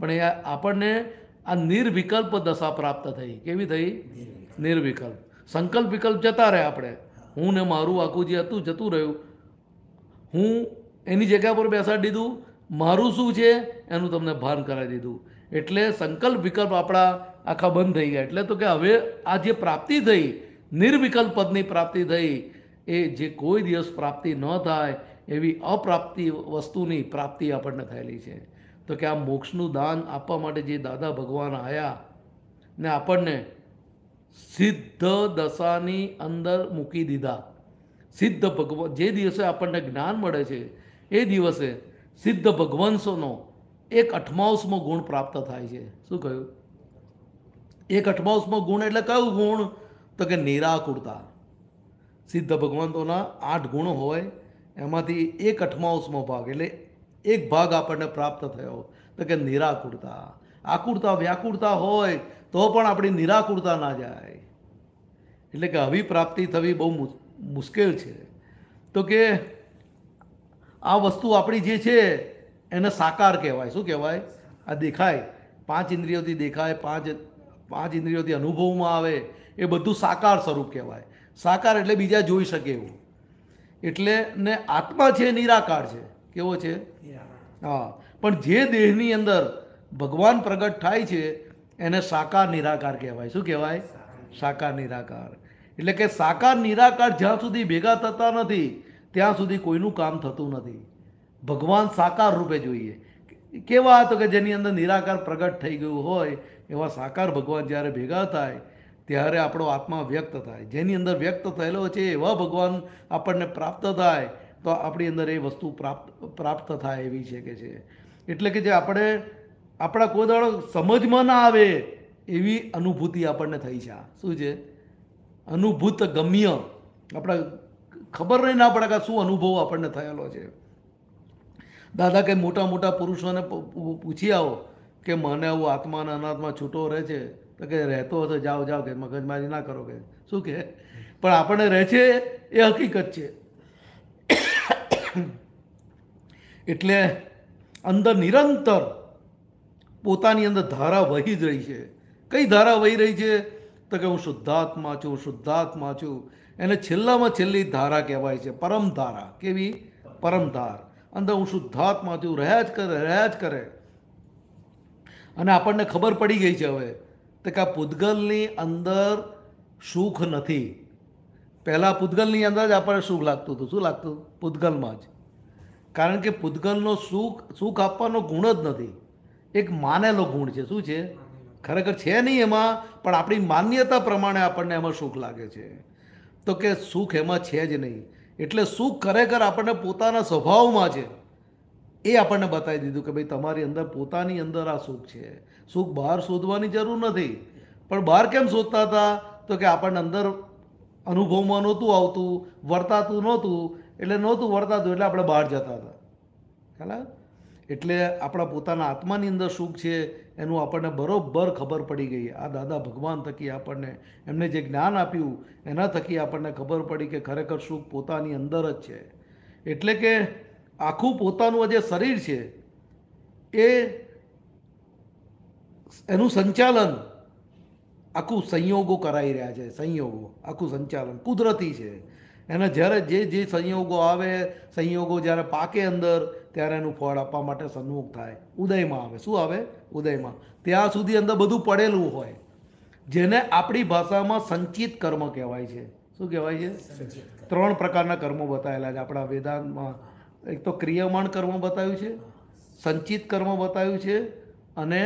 પણ એ આપણને આ નિર્વિકલ્પ દશા પ્રાપ્ત થઈ કેવી થઈ નિર્વિકલ્પ સંકલ્પ વિકલ્પ જતા રહે આપણે હું ને મારું આખું જે હતું જતું રહ્યું હું એની જગ્યા પર બેસાડી દીધું મારું શું છે એનું તમને ભાન કરાવી દીધું એટલે સંકલ્પ વિકલ્પ આપણા આખા બંધ થઈ ગયા એટલે તો કે હવે આ જે પ્રાપ્તિ થઈ નિર્વિકલ્પ પદની પ્રાપ્તિ થઈ એ જે કોઈ દિવસ પ્રાપ્તિ ન થાય એવી અપ્રાપ્તિ વસ્તુની પ્રાપ્તિ આપણને થયેલી છે તો કે આ મોક્ષનું દાન આપવા માટે જે દાદા ભગવાન આવ્યા ને આપણને સિદ્ધ દશાની અંદર મૂકી દીધા સિદ્ધ ભગવાન જે દિવસે આપણને જ્ઞાન મળે છે એ દિવસે સિદ્ધ ભગવંશોનો એક અઠમાઉસમો ગુણ પ્રાપ્ત થાય છે શું કહ્યું એક અઠમાઉસમો ગુણ એટલે કયું ગુણ તો કે નિરાકુરતા સિદ્ધ ભગવંતોના આઠ ગુણ હોય એમાંથી એક અઠમાઉસમો ભાગ એટલે એક ભાગ આપણને પ્રાપ્ત થયો તો કે નિરાકુરતા આકુરતા વ્યાકુરતા હોય તો પણ આપણી નિરાકુરતા ના જાય એટલે કે આવી પ્રાપ્તિ થવી બહુ મુશ્કેલ છે તો કે આ વસ્તુ આપણી જે છે એને સાકાર કહેવાય શું કહેવાય આ દેખાય પાંચ ઇન્દ્રિયોથી દેખાય પાંચ પાંચ ઇન્દ્રિયોથી અનુભવમાં આવે એ બધું સાકાર સ્વરૂપ કહેવાય સાકાર એટલે બીજા જોઈ શકે એવું એટલે ને આત્મા છે નિરાકાર છે કેવો છે હા પણ જે દેહની અંદર ભગવાન પ્રગટ થાય છે એને સાકાર નિરાકાર કહેવાય શું કહેવાય સાકાર નિરાકાર એટલે કે સાકાર નિરાકાર જ્યાં સુધી ભેગા થતા નથી ત્યાં સુધી કોઈનું કામ થતું નથી ભગવાન સાકાર રૂપે જોઈએ કેવા હતો કે જેની અંદર નિરાકાર પ્રગટ થઈ ગયું હોય એવા સાકાર ભગવાન જ્યારે ભેગા થાય ત્યારે આપણો આત્મા વ્યક્ત થાય જેની અંદર વ્યક્ત થયેલો છે એવા ભગવાન આપણને પ્રાપ્ત થાય તો આપણી અંદર એ વસ્તુ પ્રાપ્ત પ્રાપ્ત થાય એવી છે કે છે એટલે કે જે આપણે આપણા કોઈ દાડો સમજમાં ના આવે એવી અનુભૂતિ આપણને થઈ છે શું છે અનુભૂત ગમ્ય આપણે ખબર નહીં ના પડે કે શું અનુભવ આપણને થયેલો છે દાદા કંઈ મોટા મોટા પુરુષોને પૂછી આવો કે મને આવું આત્મા અને અનાત્મા છૂટો રહે છે તો કે રહેતો હશે જાઓ જાઓ કે મગજમારી ના કરો કે શું કહે પણ આપણને રહે છે એ હકીકત છે એટલે અંદર નિરંતર પોતાની અંદર ધારા વહી જ રહી છે કઈ ધારા વહી રહી છે તો કે હું શુદ્ધાત્મા છું શુદ્ધાત્મા છું એને છેલ્લામાં છેલ્લી ધારા કહેવાય છે પરમ ધારા કેવી પરમ ધાર અંદર હું શુદ્ધાત્મા છું રહ્યા જ કરે રહ્યા જ કરે અને આપણને ખબર પડી ગઈ છે હવે તો કે આ પૂતગલની અંદર સુખ નથી પહેલાં પૂતગલની અંદર જ આપણને સુખ લાગતું હતું શું લાગતું પૂતગલમાં જ કારણ કે પૂતગલનો સુખ સુખ આપવાનો ગુણ જ નથી એક માનેલો ગુણ છે શું છે ખરેખર છે નહીં એમાં પણ આપણી માન્યતા પ્રમાણે આપણને એમાં સુખ લાગે છે તો કે સુખ એમાં છે જ નહીં એટલે સુખ ખરેખર આપણને પોતાના સ્વભાવમાં છે એ આપણને બતાવી દીધું કે ભાઈ તમારી અંદર પોતાની અંદર આ સુખ છે સુખ બહાર શોધવાની જરૂર નથી પણ બહાર કેમ શોધતા હતા તો કે આપણને અંદર અનુભવમાં નહોતું આવતું વર્તાતું નહોતું એટલે નહોતું વર્તાતું એટલે આપણે બહાર જતા હતા ખ્યાલ એટલે આપણા પોતાના આત્માની અંદર સુખ છે એનું આપણને બરોબર ખબર પડી ગઈ આ દાદા ભગવાન થકી આપણને એમને જે જ્ઞાન આપ્યું એના થકી આપણને ખબર પડી કે ખરેખર સુખ પોતાની અંદર જ છે એટલે કે આખું પોતાનું જે શરીર છે એ એનું સંચાલન આખું સંયોગો કરાઈ રહ્યા છે સંયોગો આખું સંચાલન કુદરતી છે એના જ્યારે જે જે સંયોગો આવે સંયોગો જ્યારે પાકે અંદર ત્યારે એનું ફળ આપવા માટે સન્મુખ થાય ઉદયમાં આવે શું આવે ઉદયમાં ત્યાં સુધી અંદર બધું પડેલું હોય જેને આપણી ભાષામાં સંચિત કર્મ કહેવાય છે શું કહેવાય છે ત્રણ પ્રકારના કર્મો બતાવેલા છે આપણા વેદાંતમાં એક તો ક્રિયમાણ કર્મ બતાવ્યું છે સંચિત કર્મ બતાવ્યું છે અને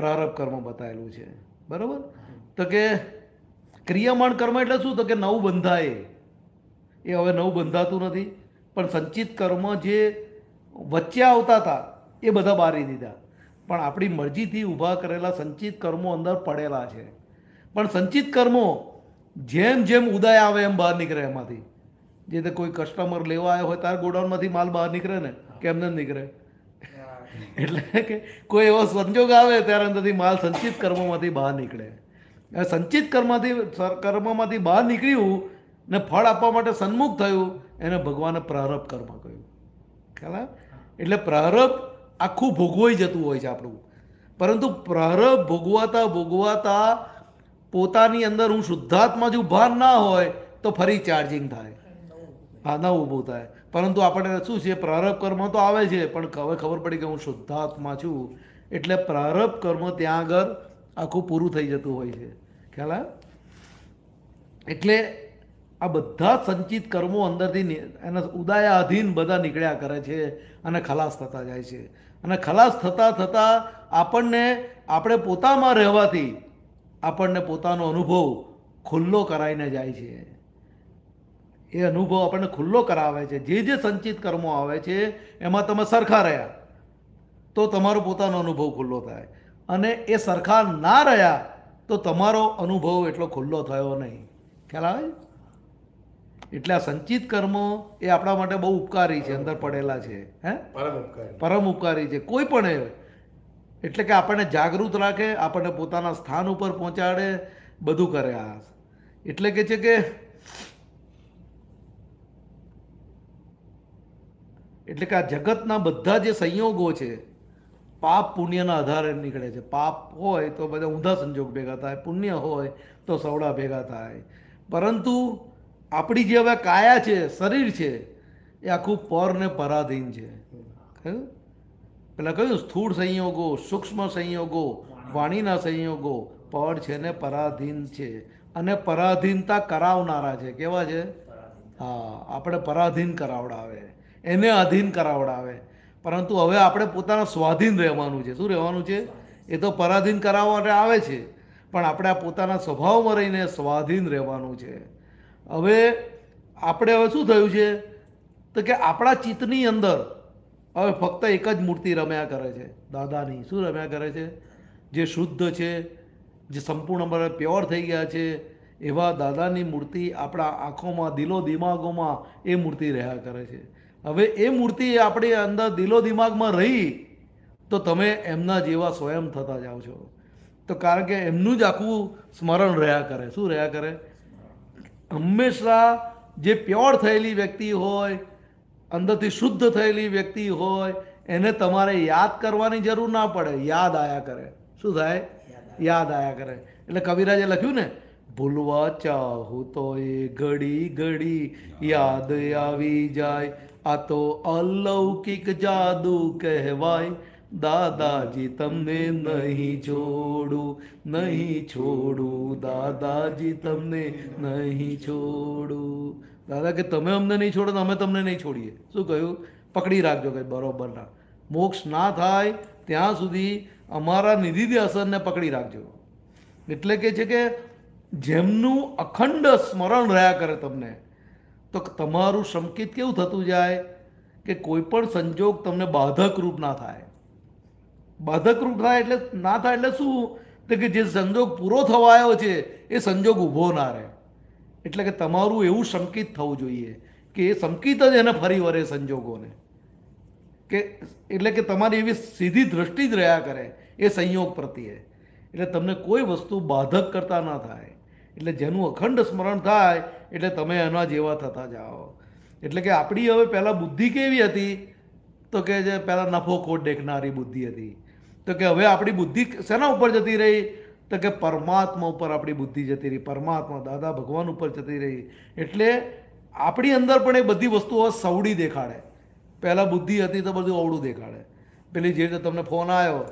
પ્રારંભ કર્મ બતાવેલું છે બરાબર તો કે ક્રિયામાણ કર્મ એટલે શું તો કે નવું બંધાય એ હવે નવું બંધાતું નથી પણ સંચિત કર્મ જે વચ્ચે આવતા હતા એ બધા બારી દીધા પણ આપણી મરજીથી ઊભા કરેલા સંચિત કર્મો અંદર પડેલા છે પણ સંચિત કર્મો જેમ જેમ ઉદય આવે એમ બહાર નીકળે એમાંથી જે તે કોઈ કસ્ટમર લેવા આવ્યો હોય ત્યારે ગોડાઉનમાંથી માલ બહાર નીકળે ને કેમ ન નીકળે એટલે કે કોઈ એવો સંજોગ આવે ત્યારે અંદરથી માલ સંચિત કર્મમાંથી બહાર નીકળે સંચિત કર્મથી કર્મમાંથી બહાર નીકળ્યું ને ફળ આપવા માટે સન્મુખ થયું એને ભગવાને પ્રારબ્ધ કર્મ કહ્યું ખ્યાલ એટલે પ્રારબ્ધ આખું ભોગવાઈ જતું હોય છે આપણું પરંતુ પ્રારબ્ધ ભોગવાતા ભોગવાતા પોતાની અંદર હું શુદ્ધાત્મા જો ભાન ના હોય તો ફરી ચાર્જિંગ થાય હા ના ઊભું થાય પરંતુ આપણને શું છે પ્રારભ કર્મ તો આવે છે પણ હવે ખબર પડી કે હું શુદ્ધાત્મા છું એટલે પ્રારભ કર્મ ત્યાં આગળ આખું પૂરું થઈ જતું હોય છે ખ્યાલ એટલે આ બધા સંચિત કર્મો અંદરથી એના ઉદાયાધીન બધા નીકળ્યા કરે છે અને ખલાસ થતા જાય છે અને ખલાસ થતાં થતાં આપણને આપણે પોતામાં રહેવાથી આપણને પોતાનો અનુભવ ખુલ્લો કરાઈને જાય છે એ અનુભવ આપણને ખુલ્લો કરાવે છે જે જે સંચિત કર્મો આવે છે એમાં તમે સરખા રહ્યા તો તમારો પોતાનો અનુભવ ખુલ્લો થાય અને એ સરખા ના રહ્યા તો તમારો અનુભવ એટલો ખુલ્લો થયો નહીં ખ્યાલ આવે એટલે આ સંચિત કર્મો એ આપણા માટે બહુ ઉપકારી છે અંદર પડેલા છે હે પરમ ઉપકારી પરમ ઉપકારી છે કોઈ પણ એટલે કે આપણને જાગૃત રાખે આપણને પોતાના સ્થાન ઉપર પહોંચાડે બધું કરે આ એટલે કે છે કે એટલે કે આ જગતના બધા જે સંયોગો છે પાપ પુણ્યના આધારે નીકળે છે પાપ હોય તો બધા ઊંધા સંજોગ ભેગા થાય પુણ્ય હોય તો સવડા ભેગા થાય પરંતુ આપણી જે હવે કાયા છે શરીર છે એ આખું પરને પરાધીન છે પેલા કહ્યું સ્થૂળ સંયોગો સૂક્ષ્મ સંયોગો વાણીના સંયોગો પર છે ને પરાધીન છે અને પરાધીનતા કરાવનારા છે કેવા છે હા આપણે પરાધીન કરાવડાવે એને અધીન કરાવડાવે પરંતુ હવે આપણે પોતાના સ્વાધીન રહેવાનું છે શું રહેવાનું છે એ તો પરાધીન કરાવવા આવે છે પણ આપણે આ પોતાના સ્વભાવમાં રહીને સ્વાધીન રહેવાનું છે હવે આપણે હવે શું થયું છે તો કે આપણા ચિત્તની અંદર હવે ફક્ત એક જ મૂર્તિ રમ્યા કરે છે દાદાની શું રમ્યા કરે છે જે શુદ્ધ છે જે સંપૂર્ણ પ્યોર થઈ ગયા છે એવા દાદાની મૂર્તિ આપણા આંખોમાં દિલો દિમાગોમાં એ મૂર્તિ રહ્યા કરે છે હવે એ મૂર્તિ આપણી અંદર દિલો દિમાગમાં રહી તો તમે એમના જેવા સ્વયં થતા જાઓ છો તો કારણ કે એમનું જ આખું સ્મરણ રહ્યા કરે શું રહ્યા કરે હંમેશા જે પ્યોર થયેલી વ્યક્તિ હોય અંદરથી શુદ્ધ થયેલી વ્યક્તિ હોય એને તમારે યાદ કરવાની જરૂર ના પડે યાદ આયા કરે શું થાય યાદ આયા કરે એટલે કવિરાજે લખ્યું ને ભૂલવા ચાહુ તો એ ઘડી ઘડી યાદ આવી જાય આ તો અલૌકિક જાદુ કહેવાય દાદાજી તમને નહીં છોડું નહીં છોડું દાદાજી તમને નહીં છોડું દાદા કે તમે અમને નહીં છોડો અમે તમને નહીં છોડીએ શું કહ્યું પકડી રાખજો કંઈ બરોબર ના મોક્ષ ના થાય ત્યાં સુધી અમારા નિધિ અસરને પકડી રાખજો એટલે કે છે કે જેમનું અખંડ સ્મરણ રહ્યા કરે તમને તો તમારું સંકેત કેવું થતું જાય કે કોઈ પણ સંજોગ તમને બાધક રૂપ ના થાય બાધકરૂપ થાય એટલે ના થાય એટલે શું તો કે જે સંજોગ પૂરો થવા આવ્યો છે એ સંજોગ ઊભો ના રહે એટલે કે તમારું એવું શંકિત થવું જોઈએ કે એ શંકિત જ એને ફરી વરે સંજોગોને કે એટલે કે તમારી એવી સીધી દ્રષ્ટિ જ રહ્યા કરે એ સંયોગ પ્રત્યે એટલે તમને કોઈ વસ્તુ બાધક કરતા ના થાય એટલે જેનું અખંડ સ્મરણ થાય એટલે તમે એના જેવા થતા જાઓ એટલે કે આપણી હવે પહેલાં બુદ્ધિ કેવી હતી તો કે જે પહેલાં નફો ખોટ દેખનારી બુદ્ધિ હતી તો કે હવે આપણી બુદ્ધિ શેના ઉપર જતી રહી તો કે પરમાત્મા ઉપર આપણી બુદ્ધિ જતી રહી પરમાત્મા દાદા ભગવાન ઉપર જતી રહી એટલે આપણી અંદર પણ એ બધી વસ્તુઓ સવડી દેખાડે પહેલાં બુદ્ધિ હતી તો બધું અવળું દેખાડે પેલી જે રીતે તમને ફોન આવ્યો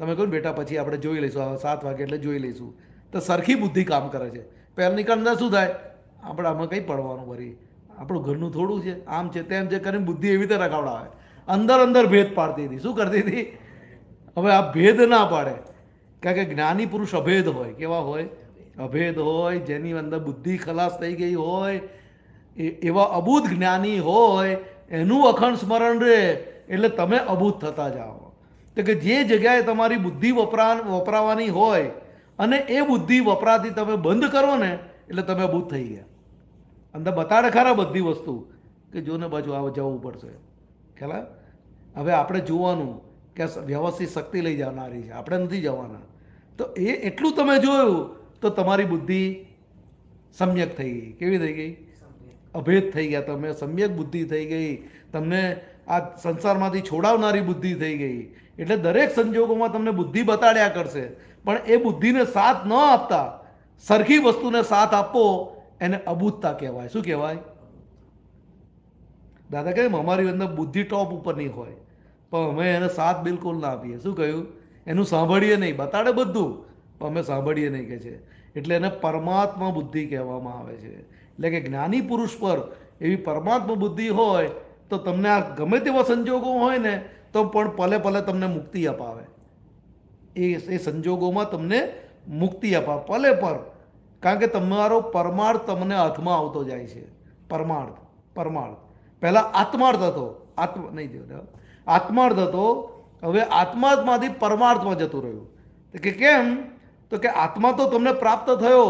તમે કહ્યું બેટા પછી આપણે જોઈ લઈશું સાત વાગે એટલે જોઈ લઈશું તો સરખી બુદ્ધિ કામ કરે છે પહેલની અંદર શું થાય આપણે આમાં કંઈ પડવાનું ભરી આપણું ઘરનું થોડું છે આમ છે તેમ છે કરીને બુદ્ધિ એવી રીતે રખાવડાવે અંદર અંદર ભેદ પાડતી હતી શું કરતી હતી હવે આ ભેદ ના પાડે કારણ કે જ્ઞાની પુરુષ અભેદ હોય કેવા હોય અભેદ હોય જેની અંદર બુદ્ધિ ખલાસ થઈ ગઈ હોય એવા અભૂત જ્ઞાની હોય એનું અખંડ સ્મરણ રહે એટલે તમે અભૂત થતા જાઓ તો કે જે જગ્યાએ તમારી બુદ્ધિ વપરા વપરાવાની હોય અને એ બુદ્ધિ વપરાતી તમે બંધ કરો ને એટલે તમે અભૂત થઈ ગયા અંદર બતાડે ખરા બધી વસ્તુ કે જો ને બાજુ આવે જવું પડશે ખ્યાલ હવે આપણે જોવાનું કે વ્યવસ્થિત શક્તિ લઈ જવાનારી છે આપણે નથી જવાના તો એ એટલું તમે જોયું તો તમારી બુદ્ધિ સમ્યક થઈ ગઈ કેવી થઈ ગઈ અભેદ થઈ ગયા તમે સમ્યક બુદ્ધિ થઈ ગઈ તમને આ સંસારમાંથી છોડાવનારી બુદ્ધિ થઈ ગઈ એટલે દરેક સંજોગોમાં તમને બુદ્ધિ બતાડ્યા કરશે પણ એ બુદ્ધિને સાથ ન આપતા સરખી વસ્તુને સાથ આપો એને અબૂતતા કહેવાય શું કહેવાય દાદા કહે અમારી અંદર બુદ્ધિ ટોપ ઉપર નહીં હોય પણ અમે એને સાથ બિલકુલ ના આપીએ શું કહ્યું એનું સાંભળીએ નહીં બતાડે બધું પણ અમે સાંભળીએ નહીં કે છે એટલે એને પરમાત્મા બુદ્ધિ કહેવામાં આવે છે એટલે કે જ્ઞાની પુરુષ પર એવી પરમાત્મા બુદ્ધિ હોય તો તમને આ ગમે તેવા સંજોગો હોય ને તો પણ પલે પલે તમને મુક્તિ અપાવે એ એ સંજોગોમાં તમને મુક્તિ અપાવે પલે પર કારણ કે તમારો પરમાર્થ તમને હાથમાં આવતો જાય છે પરમાર્થ પરમાર્થ પહેલાં આત્માર્થ હતો આત્મા નહીં જોયો આત્માર્થ હતો હવે આત્માર્થમાંથી પરમાર્થમાં જતું રહ્યું કે કેમ તો કે આત્મા તો તમને પ્રાપ્ત થયો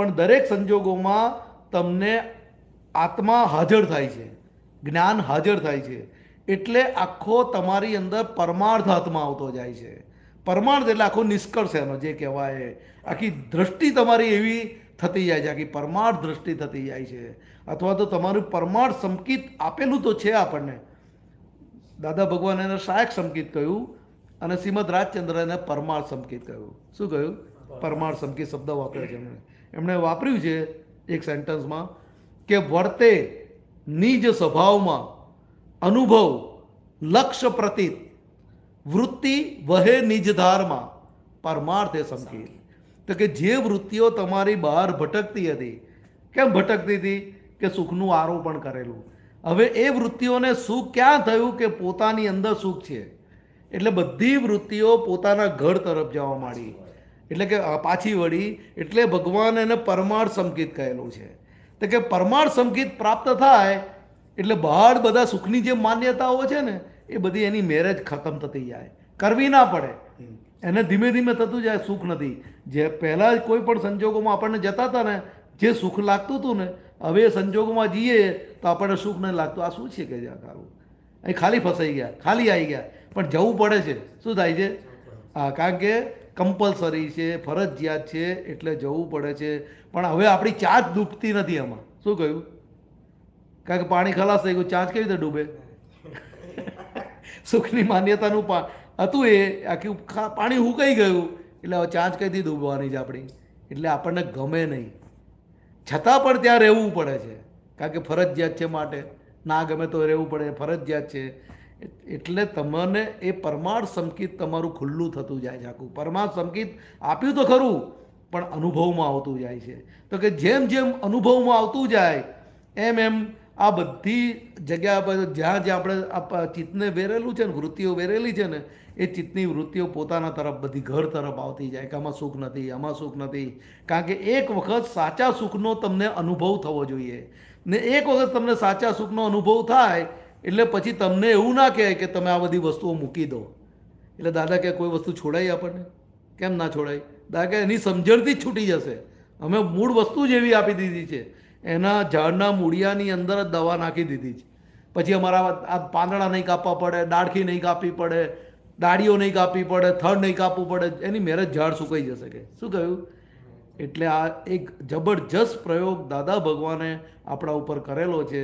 પણ દરેક સંજોગોમાં તમને આત્મા હાજર થાય છે જ્ઞાન હાજર થાય છે એટલે આખો તમારી અંદર પરમાર્થ આત્મા આવતો જાય છે પરમાર્થ એટલે આખો નિષ્કર્ષ એનો જે કહેવાય આખી દ્રષ્ટિ તમારી એવી થતી જાય છે આખી પરમાર્થ દ્રષ્ટિ થતી જાય છે અથવા તો તમારું પરમાર્થ સંકિત આપેલું તો છે આપણને દાદા ભગવાન એને સહાયક સંકેત કહ્યું અને શ્રીમદ રાજચંદ્ર એને પરમાર સંકેત કહ્યું શું કહ્યું પરમાર સંકેત શબ્દ વાપર્યો છે એમણે એમણે વાપર્યું છે એક સેન્ટન્સમાં કે વર્તે નિજ સ્વભાવમાં અનુભવ લક્ષ્ય પ્રતીત વૃત્તિ વહે નિજ ધારમાં પરમાર્થે સંકેત તો કે જે વૃત્તિઓ તમારી બહાર ભટકતી હતી કેમ ભટકતી હતી કે સુખનું આરોપણ કરેલું હવે એ વૃત્તિઓને સુખ ક્યાં થયું કે પોતાની અંદર સુખ છે એટલે બધી વૃત્તિઓ પોતાના ઘર તરફ જવા માંડી એટલે કે પાછી વળી એટલે ભગવાન એને પરમાર સંકિત કહેલું છે તો કે પરમાર સંકિત પ્રાપ્ત થાય એટલે બહાર બધા સુખની જે માન્યતાઓ છે ને એ બધી એની મેરેજ ખતમ થતી જાય કરવી ના પડે એને ધીમે ધીમે થતું જાય સુખ નથી જે પહેલાં કોઈ પણ સંજોગોમાં આપણને જતા હતા ને જે સુખ લાગતું હતું ને હવે સંજોગોમાં જઈએ તો આપણને સુખ નથી લાગતું આ શું છે કે કારું અહીં ખાલી ફસાઈ ગયા ખાલી આવી ગયા પણ જવું પડે છે શું થાય છે હા કારણ કે કમ્પલસરી છે ફરજિયાત છે એટલે જવું પડે છે પણ હવે આપણી ચાંચ ડૂબતી નથી એમાં શું કહ્યું કારણ કે પાણી ખલાસ થઈ ગયું ચાંચ કેવી રીતે ડૂબે સુખની માન્યતાનું પા હતું એ આખી પાણી હુકાઈ ગયું એટલે હવે ચાંચ કઈથી ડૂબવાની છે આપણી એટલે આપણને ગમે નહીં છતાં પણ ત્યાં રહેવું પડે છે કારણ કે ફરજિયાત છે માટે ના ગમે તો રહેવું પડે ફરજિયાત છે એટલે તમને એ પરમાર સંકિત તમારું ખુલ્લું થતું જાય છે આખું પરમાર સંકિત આપ્યું તો ખરું પણ અનુભવમાં આવતું જાય છે તો કે જેમ જેમ અનુભવમાં આવતું જાય એમ એમ આ બધી જગ્યા પર જ્યાં જ્યાં આપણે આ ચિત્તને વેરેલું છે ને વૃત્તિઓ વેરેલી છે ને એ ચિત્તની વૃત્તિઓ પોતાના તરફ બધી ઘર તરફ આવતી જાય કે આમાં સુખ નથી આમાં સુખ નથી કારણ કે એક વખત સાચા સુખનો તમને અનુભવ થવો જોઈએ ને એક વખત તમને સાચા સુખનો અનુભવ થાય એટલે પછી તમને એવું ના કહે કે તમે આ બધી વસ્તુઓ મૂકી દો એટલે દાદા કે કોઈ વસ્તુ છોડાય આપણને કેમ ના છોડાય દાદા કે એની સમજણથી જ છૂટી જશે અમે મૂળ વસ્તુ જ એવી આપી દીધી છે એના ઝાડના મૂળિયાની અંદર જ દવા નાખી દીધી છે પછી અમારા આ પાંદડા નહીં કાપવા પડે ડાળખી નહીં કાપવી પડે ડાળીઓ નહીં કાપવી પડે થડ નહીં કાપવું પડે એની મેરેજ ઝાડ સુકાઈ જશે કે શું કહ્યું એટલે આ એક જબરજસ્ત પ્રયોગ દાદા ભગવાને આપણા ઉપર કરેલો છે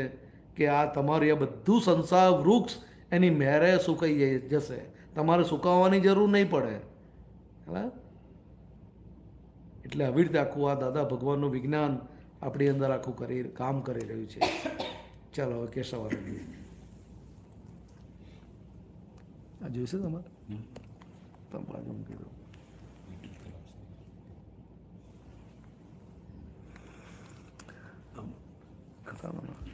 કે આ તમારી આ બધું સંસાર વૃક્ષ એની મેરે સુકાઈ જશે તમારે સુકાવવાની જરૂર નહીં પડે હા એટલે આવી રીતે આખું આ દાદા ભગવાનનું વિજ્ઞાન આપણી અંદર આખું કરી કામ કરી રહ્યું છે ચાલો હવે કેશવ આ જોઈશે તમારે તમે બાજુ મૂકી દો ખતરનાક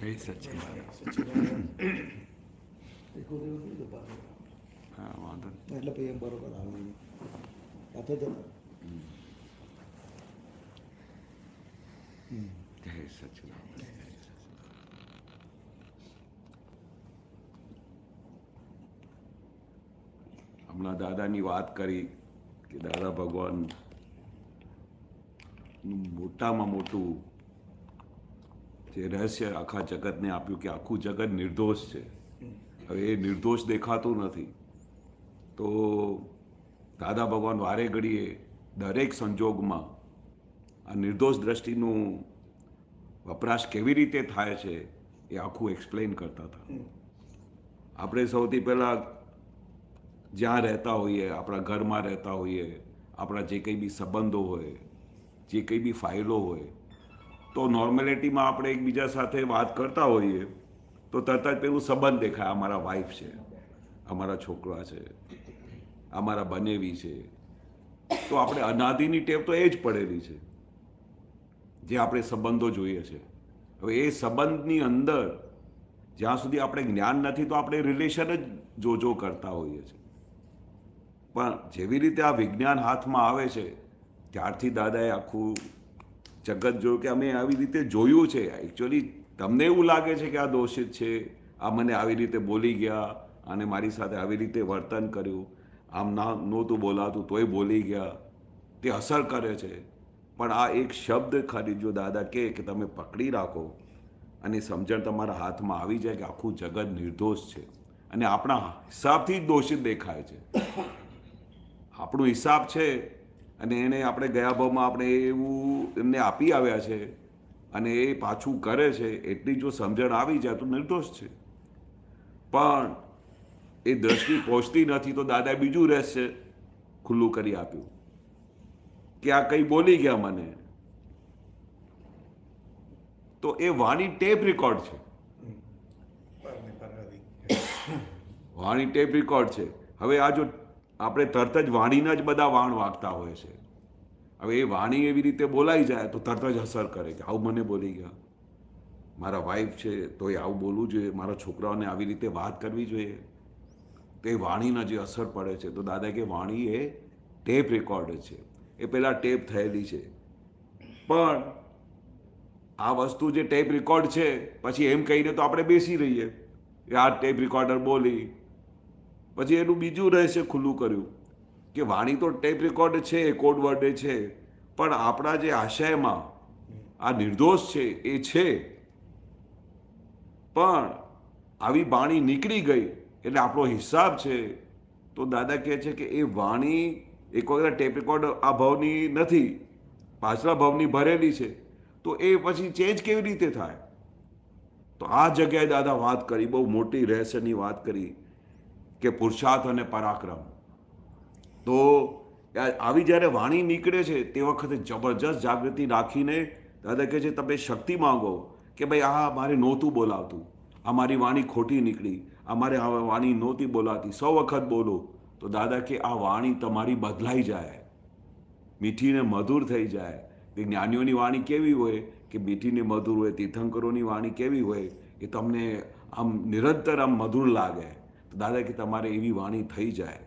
જય સચિન હા વાંધો એટલે પછી બરોબર આવે સાથે જતા જય સચિન હમણાં દાદાની વાત કરી કે દાદા ભગવાન મોટામાં મોટું જે રહસ્ય આખા જગતને આપ્યું કે આખું જગત નિર્દોષ છે હવે એ નિર્દોષ દેખાતું નથી તો દાદા ભગવાન વારે ઘડીએ દરેક સંજોગમાં આ નિર્દોષ દ્રષ્ટિનું વપરાશ કેવી રીતે થાય છે એ આખું એક્સપ્લેન કરતા હતા આપણે સૌથી પહેલાં જ્યાં રહેતા હોઈએ આપણા ઘરમાં રહેતા હોઈએ આપણા જે કંઈ બી સંબંધો હોય જે કંઈ બી ફાઇલો હોય તો નોર્મેલિટીમાં આપણે એકબીજા સાથે વાત કરતા હોઈએ તો તરત જ પેલું સંબંધ દેખાય અમારા વાઈફ છે અમારા છોકરા છે અમારા બનેવી છે તો આપણે અનાદિની ટેવ તો એ જ પડેલી છે જે આપણે સંબંધો જોઈએ છે હવે એ સંબંધની અંદર જ્યાં સુધી આપણે જ્ઞાન નથી તો આપણે રિલેશન જ જોજો કરતા હોઈએ છીએ પણ જેવી રીતે આ વિજ્ઞાન હાથમાં આવે છે ત્યારથી દાદાએ આખું જગત જોયું કે અમે આવી રીતે જોયું છે એકચ્યુઅલી તમને એવું લાગે છે કે આ દોષિત છે આ મને આવી રીતે બોલી ગયા અને મારી સાથે આવી રીતે વર્તન કર્યું આમ ના નહોતું બોલાતું તોય બોલી ગયા તે અસર કરે છે પણ આ એક શબ્દ ખરી જો દાદા કહે કે તમે પકડી રાખો અને સમજણ તમારા હાથમાં આવી જાય કે આખું જગત નિર્દોષ છે અને આપણા હિસાબથી જ દોષિત દેખાય છે આપણો હિસાબ છે અને એને આપણે ગયા ભાવમાં આપણે એવું એમને આપી આવ્યા છે અને એ પાછું કરે છે એટલી જો સમજણ આવી જાય તો નિર્દોષ છે પણ એ દ્રષ્ટિ પહોંચતી નથી તો દાદાએ બીજું રહેશે ખુલ્લું કરી આપ્યું કે આ કંઈ બોલી ગયા મને તો એ વાણી ટેપ રેકોર્ડ છે વાણી ટેપ રેકોર્ડ છે હવે આ જો આપણે તરત જ વાણીના જ બધા વાણ વાગતા હોય છે હવે એ વાણી એવી રીતે બોલાઈ જાય તો તરત જ અસર કરે કે આવું મને બોલી ગયા મારા વાઈફ છે તો એ આવું બોલવું જોઈએ મારા છોકરાઓને આવી રીતે વાત કરવી જોઈએ તો એ વાણીના જે અસર પડે છે તો દાદા કે વાણી એ ટેપ રેકોર્ડ છે એ પહેલાં ટેપ થયેલી છે પણ આ વસ્તુ જે ટેપ રેકોર્ડ છે પછી એમ કહીને તો આપણે બેસી રહીએ કે આ ટેપ રેકોર્ડર બોલી પછી એનું બીજું રહસ્ય ખુલ્લું કર્યું કે વાણી તો ટેપ રેકોર્ડ છે વર્ડે છે પણ આપણા જે આશયમાં આ નિર્દોષ છે એ છે પણ આવી વાણી નીકળી ગઈ એટલે આપણો હિસાબ છે તો દાદા કહે છે કે એ વાણી એક વખત ટેપ રેકોર્ડ આ ભાવની નથી પાછલા ભાવની ભરેલી છે તો એ પછી ચેન્જ કેવી રીતે થાય તો આ જગ્યાએ દાદા વાત કરી બહુ મોટી રહસ્યની વાત કરી કે પુરુષાર્થ અને પરાક્રમ તો આવી જ્યારે વાણી નીકળે છે તે વખતે જબરજસ્ત જાગૃતિ રાખીને દાદા કહે છે તમે શક્તિ માગો કે ભાઈ આ મારે નહોતું બોલાવતું આ મારી વાણી ખોટી નીકળી આ મારે આ વાણી નહોતી બોલાતી સૌ વખત બોલો તો દાદા કે આ વાણી તમારી બદલાઈ જાય મીઠીને મધુર થઈ જાય તે જ્ઞાનીઓની વાણી કેવી હોય કે મીઠીને મધુર હોય તીર્થંકરોની વાણી કેવી હોય એ તમને આમ નિરંતર આમ મધુર લાગે તો દાદા કે તમારે એવી વાણી થઈ જાય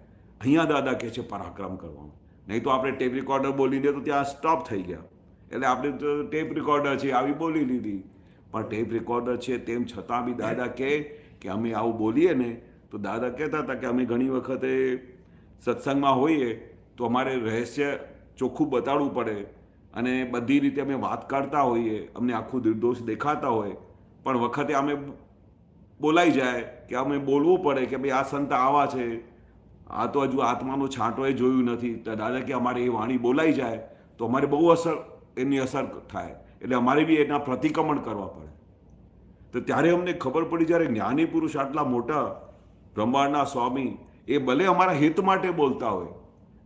અહીંયા દાદા કહે છે પરાક્રમ કરવાનો નહીં તો આપણે ટેપ રેકોર્ડર બોલી બોલીને તો ત્યાં સ્ટોપ થઈ ગયા એટલે આપણે તો ટેપ રેકોર્ડર છે આવી બોલી લીધી પણ ટેપ રેકોર્ડર છે તેમ છતાં બી દાદા કહે કે અમે આવું બોલીએ ને તો દાદા કહેતા હતા કે અમે ઘણી વખતે સત્સંગમાં હોઈએ તો અમારે રહસ્ય ચોખ્ખું બતાડવું પડે અને બધી રીતે અમે વાત કરતા હોઈએ અમને આખું નિર્દોષ દેખાતા હોય પણ વખતે અમે બોલાઈ જાય કે અમે બોલવું પડે કે ભાઈ આ સંત આવા છે આ તો હજુ આત્માનો છાંટો એ જોયું નથી તો દાદા કે અમારે એ વાણી બોલાઈ જાય તો અમારે બહુ અસર એની અસર થાય એટલે અમારે બી એના પ્રતિક્રમણ કરવા પડે તો ત્યારે અમને ખબર પડી જ્યારે જ્ઞાની પુરુષ આટલા મોટા બ્રહ્માંડના સ્વામી એ ભલે અમારા હિત માટે બોલતા હોય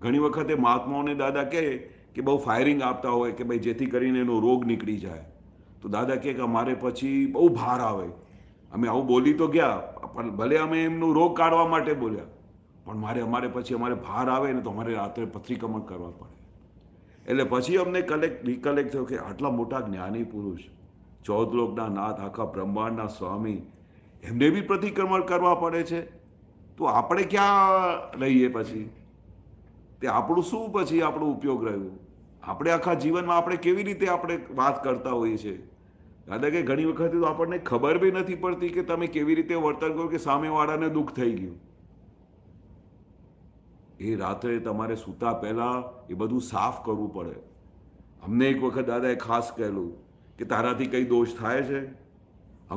ઘણી વખતે મહાત્માઓને દાદા કહે કે બહુ ફાયરિંગ આપતા હોય કે ભાઈ જેથી કરીને એનો રોગ નીકળી જાય તો દાદા કહે કે અમારે પછી બહુ ભાર આવે અમે આવું બોલી તો ગયા પણ ભલે અમે એમનું રોગ કાઢવા માટે બોલ્યા પણ મારે અમારે પછી અમારે ભાર આવે ને તો અમારે રાત્રે પત્રિકામાં કરવા પડે એટલે પછી અમને કલેક્ટ રિકલેક્ટ થયો કે આટલા મોટા જ્ઞાની પુરુષ લોકના નાથ આખા બ્રહ્માંડના સ્વામી એમને બી પ્રતિક્રમણ કરવા પડે છે તો આપણે ક્યાં રહીએ પછી તે આપણું શું પછી આપણો ઉપયોગ રહ્યું આપણે આખા જીવનમાં આપણે કેવી રીતે આપણે વાત કરતા હોઈએ છીએ દાદા કે ઘણી વખત તો આપણને ખબર બી નથી પડતી કે તમે કેવી રીતે વર્તન કરો કે સામેવાળાને દુઃખ થઈ ગયું એ રાત્રે તમારે સૂતા પહેલાં એ બધું સાફ કરવું પડે અમને એક વખત દાદાએ ખાસ કહેલું કે તારાથી કંઈ દોષ થાય છે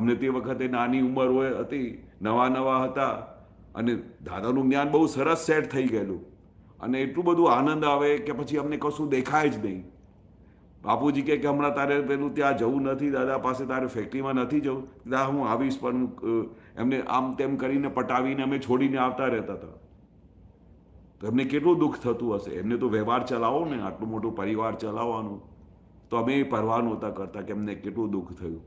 અમને તે વખતે નાની ઉંમર હોય હતી નવા નવા હતા અને દાદાનું જ્ઞાન બહુ સરસ સેટ થઈ ગયેલું અને એટલું બધું આનંદ આવે કે પછી અમને કશું દેખાય જ નહીં બાપુજી કે હમણાં તારે પેલું ત્યાં જવું નથી દાદા પાસે તારે ફેક્ટરીમાં નથી જવું દાદા હું આવીશ પણ એમને આમ તેમ કરીને પટાવીને અમે છોડીને આવતા રહેતા હતા તો એમને કેટલું દુઃખ થતું હશે એમને તો વ્યવહાર ચલાવો ને આટલું મોટું પરિવાર ચલાવવાનું તો અમે એ પરવા નહોતા કરતા કે એમને કેટલું દુઃખ થયું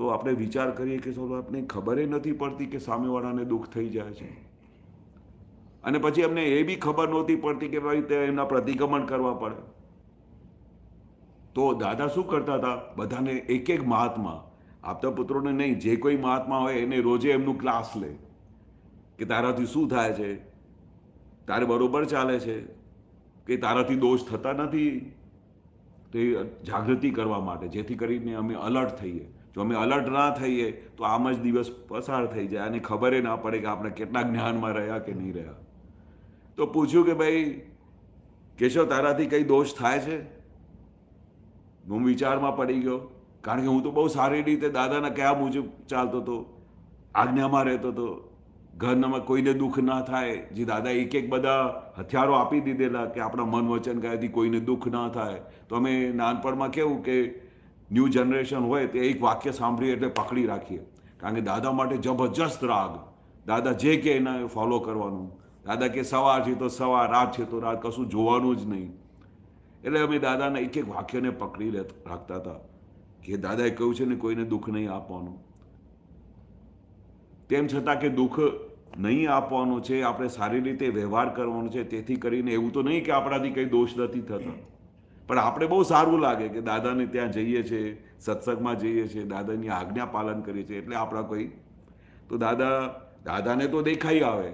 તો આપણે વિચાર કરીએ કે સૌ આપણે ખબર નથી પડતી કે સામેવાળાને દુઃખ થઈ જાય છે અને પછી એમને એ બી ખબર નહોતી પડતી કે ભાઈ તે એમના પ્રતિક્રમણ કરવા પડે તો દાદા શું કરતા હતા બધાને એક એક મહાત્મા આપતા પુત્રોને નહીં જે કોઈ મહાત્મા હોય એને રોજે એમનું ક્લાસ લે કે તારાથી શું થાય છે તારે બરોબર ચાલે છે કે તારાથી દોષ થતા નથી તે જાગૃતિ કરવા માટે જેથી કરીને અમે અલર્ટ થઈએ જો અમે અલર્ટ ના થઈએ તો આમ જ દિવસ પસાર થઈ જાય અને ખબર ના પડે કે આપણે કેટલા જ્ઞાનમાં રહ્યા કે નહીં રહ્યા તો પૂછ્યું કે ભાઈ કેશો તારાથી કંઈ દોષ થાય છે હું વિચારમાં પડી ગયો કારણ કે હું તો બહુ સારી રીતે દાદાના કયા મુજબ ચાલતો હતો આજ્ઞામાં રહેતો હતો ઘરનામાં કોઈને દુઃખ ના થાય જે દાદા એક એક બધા હથિયારો આપી દીધેલા કે આપણા મન વચન કાયાથી કોઈને દુઃખ ના થાય તો અમે નાનપણમાં કેવું કે ન્યૂ જનરેશન હોય તે એક વાક્ય સાંભળીએ એટલે પકડી રાખીએ કારણ કે દાદા માટે જબરજસ્ત રાગ દાદા જે કે એને ફોલો કરવાનું દાદા કે સવાર છે તો સવાર રાત છે તો રાત કશું જોવાનું જ નહીં એટલે અમે દાદાને એક એક વાક્યને પકડી રાખતા હતા કે દાદાએ કહ્યું છે ને કોઈને દુઃખ નહીં આપવાનું તેમ છતાં કે દુઃખ નહીં આપવાનું છે આપણે સારી રીતે વ્યવહાર કરવાનો છે તેથી કરીને એવું તો નહીં કે આપણાથી કંઈ દોષ નથી થતા પણ આપણે બહુ સારું લાગે કે દાદાને ત્યાં જઈએ છીએ સત્સંગમાં જઈએ છીએ દાદાની આજ્ઞા પાલન કરીએ છીએ એટલે આપણા કોઈ તો દાદા દાદાને તો દેખાઈ આવે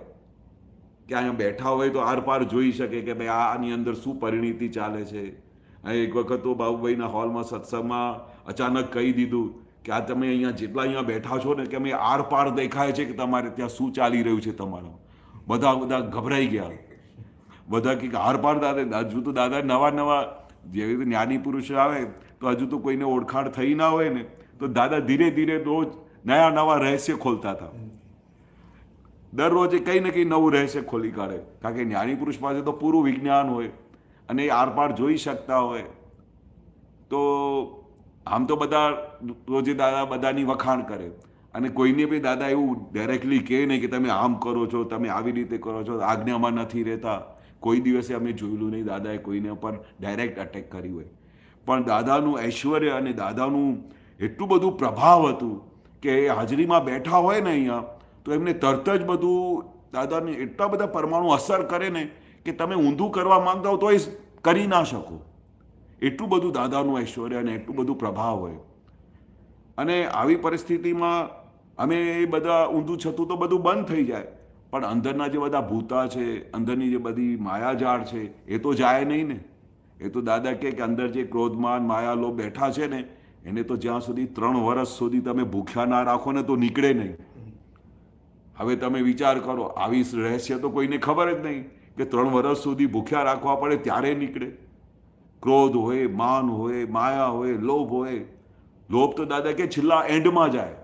કે અહીંયા બેઠા હોય તો આરપાર જોઈ શકે કે ભાઈ આની અંદર શું પરિણીતિ ચાલે છે એક વખત તો બાબુભાઈના હોલમાં સત્સંગમાં અચાનક કહી દીધું કે આ તમે અહીંયા જેટલા અહીંયા બેઠા છો ને કે અમે આરપાર દેખાય છે કે તમારે ત્યાં શું ચાલી રહ્યું છે તમારું બધા બધા ગભરાઈ ગયા બધા કે આરપાર દાદા હજુ તો દાદા નવા નવા જેવી રીતે જ્ઞાની પુરુષ આવે તો હજુ તો કોઈને ઓળખાણ થઈ ના હોય ને તો દાદા ધીરે ધીરે રોજ નયા નવા રહસ્ય ખોલતા હતા દરરોજે કંઈ ને કંઈ નવું રહેશે ખોલી કાઢે કારણ કે જ્ઞાની પુરુષ પાસે તો પૂરું વિજ્ઞાન હોય અને એ આરપાર જોઈ શકતા હોય તો આમ તો બધા રોજે દાદા બધાની વખાણ કરે અને કોઈને બી દાદા એવું ડાયરેક્ટલી કહે નહીં કે તમે આમ કરો છો તમે આવી રીતે કરો છો આજ્ઞામાં નથી રહેતા કોઈ દિવસે અમે જોયેલું નહીં દાદાએ કોઈને પર ડાયરેક્ટ અટેક કરી હોય પણ દાદાનું ઐશ્વર્ય અને દાદાનું એટલું બધું પ્રભાવ હતું કે હાજરીમાં બેઠા હોય ને અહીંયા તો એમને તરત જ બધું દાદાને એટલા બધા પરમાણુ અસર કરે ને કે તમે ઊંધું કરવા માંગતા હો તો એ કરી ના શકો એટલું બધું દાદાનું ઐશ્વર્ય અને એટલું બધું પ્રભાવ હોય અને આવી પરિસ્થિતિમાં અમે એ બધા ઊંધું છતું તો બધું બંધ થઈ જાય પણ અંદરના જે બધા ભૂતા છે અંદરની જે બધી માયાજાળ છે એ તો જાય નહીં ને એ તો દાદા કહે કે અંદર જે ક્રોધમાન માયાલો બેઠા છે ને એને તો જ્યાં સુધી ત્રણ વર્ષ સુધી તમે ભૂખ્યા ના રાખો ને તો નીકળે નહીં હવે તમે વિચાર કરો આવી રહસ્ય તો કોઈને ખબર જ નહીં કે ત્રણ વર્ષ સુધી ભૂખ્યા રાખવા પડે ત્યારે નીકળે ક્રોધ હોય માન હોય માયા હોય લોભ હોય લોભ તો દાદા કે છેલ્લા એન્ડમાં જાય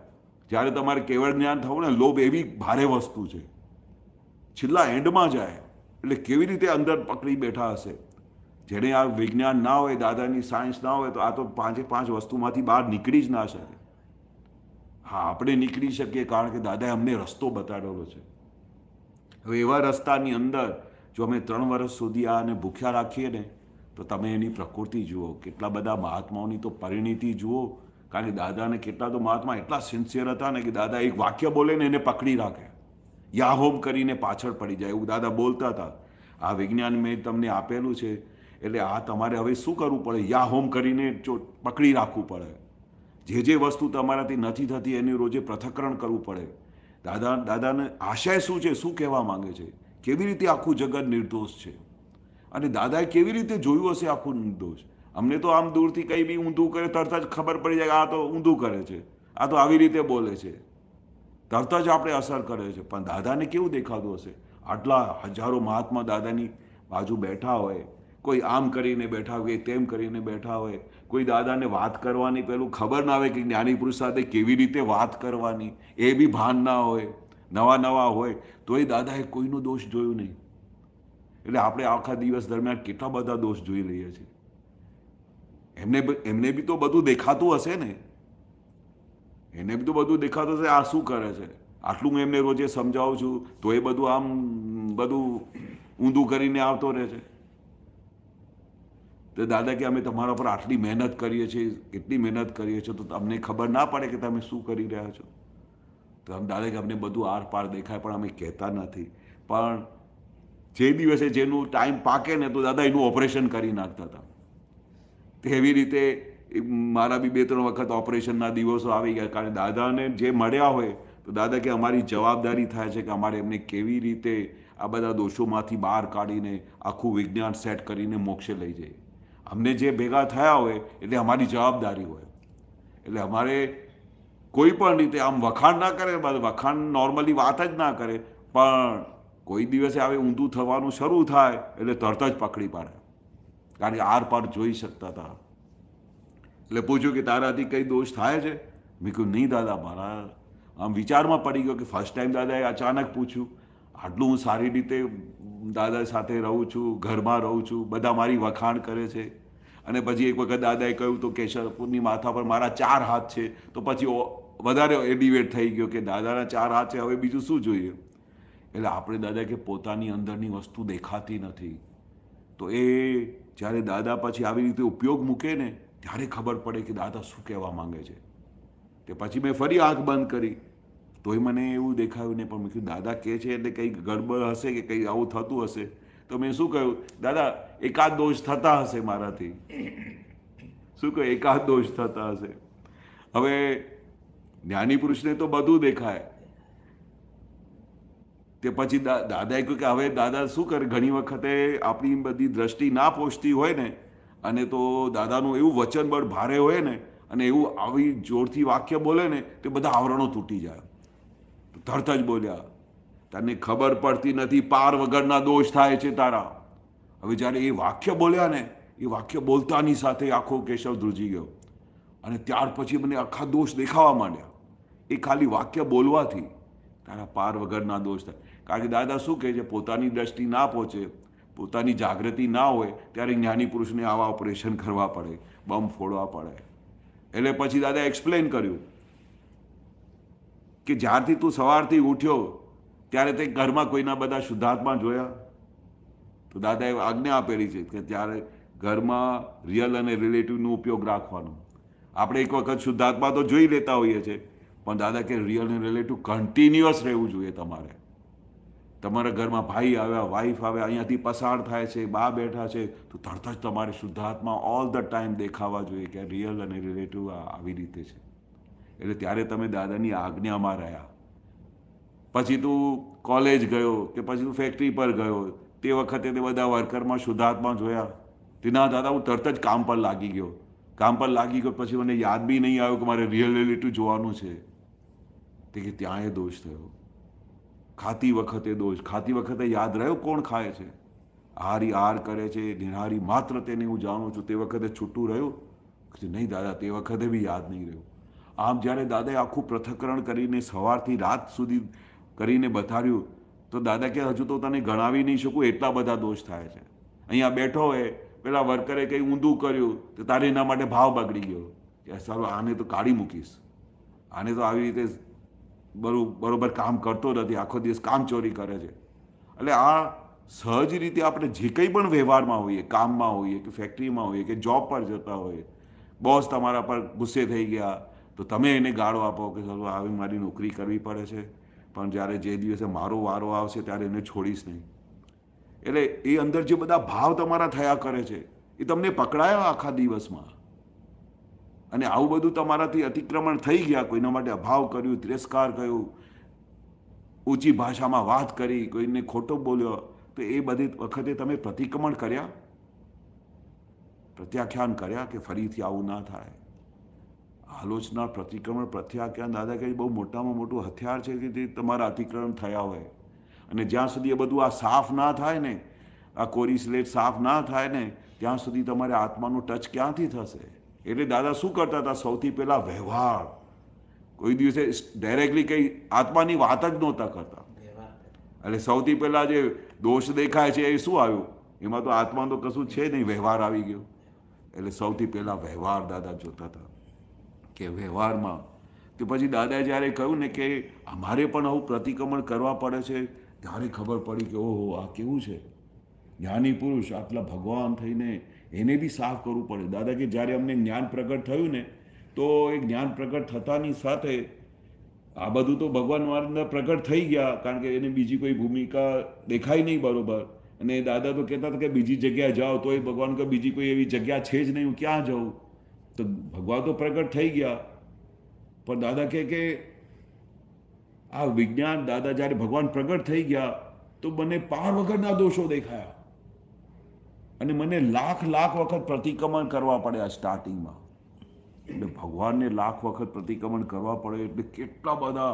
જ્યારે તમારે કેવળ જ્ઞાન થવું ને લોભ એવી ભારે વસ્તુ છે છેલ્લા એન્ડમાં જાય એટલે કેવી રીતે અંદર પકડી બેઠા હશે જેને આ વિજ્ઞાન ના હોય દાદાની સાયન્સ ના હોય તો આ તો પાંચે પાંચ વસ્તુમાંથી બહાર નીકળી જ ના શકે હા આપણે નીકળી શકીએ કારણ કે દાદાએ અમને રસ્તો બતાડેલો છે હવે એવા રસ્તાની અંદર જો અમે ત્રણ વર્ષ સુધી આને ભૂખ્યા રાખીએ ને તો તમે એની પ્રકૃતિ જુઓ કેટલા બધા મહાત્માઓની તો પરિણીતિ જુઓ કારણ કે દાદાને કેટલા તો મહાત્મા એટલા સિન્સિયર હતા ને કે દાદા એક વાક્ય બોલે ને એને પકડી રાખે યાહોમ કરીને પાછળ પડી જાય એવું દાદા બોલતા હતા આ વિજ્ઞાન મેં તમને આપેલું છે એટલે આ તમારે હવે શું કરવું પડે યાહોમ કરીને પકડી રાખવું પડે જે જે વસ્તુ તમારાથી નથી થતી એનું રોજે પૃથક્કરણ કરવું પડે દાદા દાદાને આશય શું છે શું કહેવા માંગે છે કેવી રીતે આખું જગત નિર્દોષ છે અને દાદાએ કેવી રીતે જોયું હશે આખું નિર્દોષ અમને તો આમ દૂરથી કંઈ બી ઊંધું કરે તરત જ ખબર પડી જાય આ તો ઊંધું કરે છે આ તો આવી રીતે બોલે છે તરત જ આપણે અસર કરે છે પણ દાદાને કેવું દેખાતું હશે આટલા હજારો મહાત્મા દાદાની બાજુ બેઠા હોય કોઈ આમ કરીને બેઠા હોય તેમ કરીને બેઠા હોય કોઈ દાદાને વાત કરવાની પેલું ખબર ના આવે કે જ્ઞાની પુરુષ સાથે કેવી રીતે વાત કરવાની એ બી ભાન ના હોય નવા નવા હોય તો એ દાદાએ કોઈનો દોષ જોયો નહીં એટલે આપણે આખા દિવસ દરમિયાન કેટલા બધા દોષ જોઈ રહ્યા છીએ એમને એમને બી તો બધું દેખાતું હશે ને એને બી તો બધું દેખાતું હશે આ શું કરે છે આટલું હું એમને રોજે સમજાવું છું તો એ બધું આમ બધું ઊંધું કરીને આવતો રહે છે તો દાદા કે અમે તમારા પર આટલી મહેનત કરીએ છીએ કેટલી મહેનત કરીએ છીએ તો તમને ખબર ના પડે કે તમે શું કરી રહ્યા છો તો આમ દાદા કે અમને બધું આર પાર દેખાય પણ અમે કહેતા નથી પણ જે દિવસે જેનું ટાઈમ પાકે ને તો દાદા એનું ઓપરેશન કરી નાખતા હતા તેવી રીતે મારા બી બે ત્રણ વખત ઓપરેશનના દિવસો આવી ગયા કારણ કે દાદાને જે મળ્યા હોય તો દાદા કે અમારી જવાબદારી થાય છે કે અમારે એમને કેવી રીતે આ બધા દોષોમાંથી બહાર કાઢીને આખું વિજ્ઞાન સેટ કરીને મોક્ષે લઈ જઈએ અમને જે ભેગા થયા હોય એટલે અમારી જવાબદારી હોય એટલે અમારે કોઈ પણ રીતે આમ વખાણ ના કરે વખાણ નોર્મલી વાત જ ના કરે પણ કોઈ દિવસે આવે ઊંધું થવાનું શરૂ થાય એટલે તરત જ પકડી પાડે કારણ કે આર પાર જોઈ શકતા હતા એટલે પૂછ્યું કે તારાથી કંઈ દોષ થાય છે મેં કહ્યું નહીં દાદા મારા આમ વિચારમાં પડી ગયો કે ફર્સ્ટ ટાઈમ દાદાએ અચાનક પૂછ્યું આટલું હું સારી રીતે દાદા સાથે રહું છું ઘરમાં રહું છું બધા મારી વખાણ કરે છે અને પછી એક વખત દાદાએ કહ્યું તો કેશવપુરની માથા પર મારા ચાર હાથ છે તો પછી વધારે એડિવેટ થઈ ગયો કે દાદાના ચાર હાથ છે હવે બીજું શું જોઈએ એટલે આપણે દાદા કે પોતાની અંદરની વસ્તુ દેખાતી નથી તો એ જ્યારે દાદા પછી આવી રીતે ઉપયોગ મૂકે ને ત્યારે ખબર પડે કે દાદા શું કહેવા માંગે છે તે પછી મેં ફરી આંખ બંધ કરી તોય મને એવું દેખાયું ને પણ મેં કીધું દાદા કહે છે એટલે કંઈક ગડબડ હશે કે કંઈ આવું થતું હશે તો મેં શું કહ્યું દાદા એકાદ દોષ થતા હશે મારાથી શું કહ્યું એકાદ દોષ થતા હશે હવે જ્ઞાની પુરુષને તો બધું દેખાય તે પછી દાદાએ કહ્યું કે હવે દાદા શું કરે ઘણી વખતે આપણી બધી દ્રષ્ટિ ના પહોંચતી હોય ને અને તો દાદાનું એવું વચન બળ ભારે હોય ને અને એવું આવી જોરથી વાક્ય બોલે ને તે બધા આવરણો તૂટી જાય ધરત જ બોલ્યા તને ખબર પડતી નથી પાર વગરના દોષ થાય છે તારા હવે જ્યારે એ વાક્ય બોલ્યા ને એ વાક્ય બોલતાની સાથે આખો કેશવ ધ્રુજી ગયો અને ત્યાર પછી મને આખા દોષ દેખાવા માંડ્યા એ ખાલી વાક્ય બોલવાથી તારા પાર વગરના દોષ થાય કારણ કે દાદા શું કહે છે પોતાની દ્રષ્ટિ ના પહોંચે પોતાની જાગૃતિ ના હોય ત્યારે જ્ઞાની પુરુષને આવા ઓપરેશન કરવા પડે બમ ફોડવા પડે એટલે પછી દાદા એક્સપ્લેન કર્યું કે જ્યારથી તું સવારથી ઉઠ્યો ત્યારે તે ઘરમાં કોઈના બધા શુદ્ધાત્મા જોયા તો દાદાએ આજ્ઞા આપેલી છે કે ત્યારે ઘરમાં રિયલ અને રિલેટિવનો ઉપયોગ રાખવાનો આપણે એક વખત શુદ્ધાત્મા તો જોઈ લેતા હોઈએ છીએ પણ દાદા કે રિયલ અને રિલેટિવ કન્ટિન્યુઅસ રહેવું જોઈએ તમારે તમારા ઘરમાં ભાઈ આવ્યા વાઈફ આવ્યા અહીંયાથી પસાર થાય છે બા બેઠા છે તો તરત જ તમારે શુદ્ધાત્મા ઓલ ધ ટાઈમ દેખાવા જોઈએ કે રિયલ અને રિલેટિવ આવી રીતે છે એટલે ત્યારે તમે દાદાની આજ્ઞામાં રહ્યા પછી તું કોલેજ ગયો કે પછી તું ફેક્ટરી પર ગયો તે વખતે તે બધા વર્કરમાં શુદ્ધાત્મા જોયા તેના દાદા હું તરત જ કામ પર લાગી ગયો કામ પર લાગી ગયો પછી મને યાદ બી નહીં આવ્યું કે મારે રિયલ રિલેટિવ જોવાનું છે તે કે ત્યાં એ દોષ થયો ખાતી વખતે દોષ ખાતી વખતે યાદ રહ્યો કોણ ખાય છે હારી આર કરે છે નિહારી માત્ર તેને હું જાણું છું તે વખતે છૂટું રહ્યું નહીં દાદા તે વખતે બી યાદ નહીં રહ્યું આમ જ્યારે દાદાએ આખું પૃથ્થકરણ કરીને સવારથી રાત સુધી કરીને બતાવ્યું તો દાદા કે હજુ તો તને ગણાવી નહીં શકું એટલા બધા દોષ થાય છે અહીંયા બેઠો હોય પેલા વર્કરે કંઈ ઊંધું કર્યું તો તારે એના માટે ભાવ બગડી ગયો કે સારું આને તો કાઢી મૂકીશ આને તો આવી રીતે બરોબર કામ કરતો નથી આખો દિવસ કામ ચોરી કરે છે એટલે આ સહજ રીતે આપણે જે કંઈ પણ વ્યવહારમાં હોઈએ કામમાં હોઈએ કે ફેક્ટરીમાં હોઈએ કે જોબ પર જતા હોઈએ બોસ તમારા પર ગુસ્સે થઈ ગયા તો તમે એને ગાળો આપો કે ચાલો આવી મારી નોકરી કરવી પડે છે પણ જ્યારે જે દિવસે મારો વારો આવશે ત્યારે એને છોડીશ નહીં એટલે એ અંદર જે બધા ભાવ તમારા થયા કરે છે એ તમને પકડાયા આખા દિવસમાં અને આવું બધું તમારાથી અતિક્રમણ થઈ ગયા કોઈના માટે અભાવ કર્યું તિરસ્કાર કર્યું ઊંચી ભાષામાં વાત કરી કોઈને ખોટો બોલ્યો તો એ બધી વખતે તમે પ્રતિક્રમણ કર્યા પ્રત્યાખ્યાન કર્યા કે ફરીથી આવું ના થાય આલોચના પ્રતિક્રમણ દાદા દાદાગીરી બહુ મોટામાં મોટું હથિયાર છે કે તે તમારા અતિક્રમણ થયા હોય અને જ્યાં સુધી એ બધું આ સાફ ના થાય ને આ કોરી સ્લેટ સાફ ના થાય ને ત્યાં સુધી તમારે આત્માનો ટચ ક્યાંથી થશે એટલે દાદા શું કરતા હતા સૌથી પહેલાં વ્યવહાર કોઈ દિવસે ડાયરેક્ટલી કંઈ આત્માની વાત જ નહોતા કરતા એટલે સૌથી પહેલાં જે દોષ દેખાય છે એ શું આવ્યું એમાં તો આત્મા તો કશું છે નહીં વ્યવહાર આવી ગયો એટલે સૌથી પહેલાં વ્યવહાર દાદા જોતા હતા કે વ્યવહારમાં કે પછી દાદાએ જ્યારે કહ્યું ને કે અમારે પણ આવું પ્રતિક્રમણ કરવા પડે છે ત્યારે ખબર પડી કે ઓહો આ કેવું છે જ્ઞાની પુરુષ આટલા ભગવાન થઈને એને બી સાફ કરવું પડે દાદા કે જ્યારે અમને જ્ઞાન પ્રગટ થયું ને તો એ જ્ઞાન પ્રગટ થતાની સાથે આ બધું તો ભગવાન મારા પ્રગટ થઈ ગયા કારણ કે એને બીજી કોઈ ભૂમિકા દેખાય નહીં બરોબર અને દાદા તો કહેતા હતા કે બીજી જગ્યાએ જાઓ તો એ ભગવાન કે બીજી કોઈ એવી જગ્યા છે જ નહીં હું ક્યાં જાઉં તો ભગવાન તો પ્રગટ થઈ ગયા પણ દાદા કહે કે આ વિજ્ઞાન દાદા જ્યારે ભગવાન પ્રગટ થઈ ગયા તો મને પાર વગરના દોષો દેખાયા અને મને લાખ લાખ વખત પ્રતિક્રમણ કરવા પડ્યા સ્ટાર્ટિંગમાં એટલે ભગવાનને લાખ વખત પ્રતિક્રમણ કરવા પડે એટલે કેટલા બધા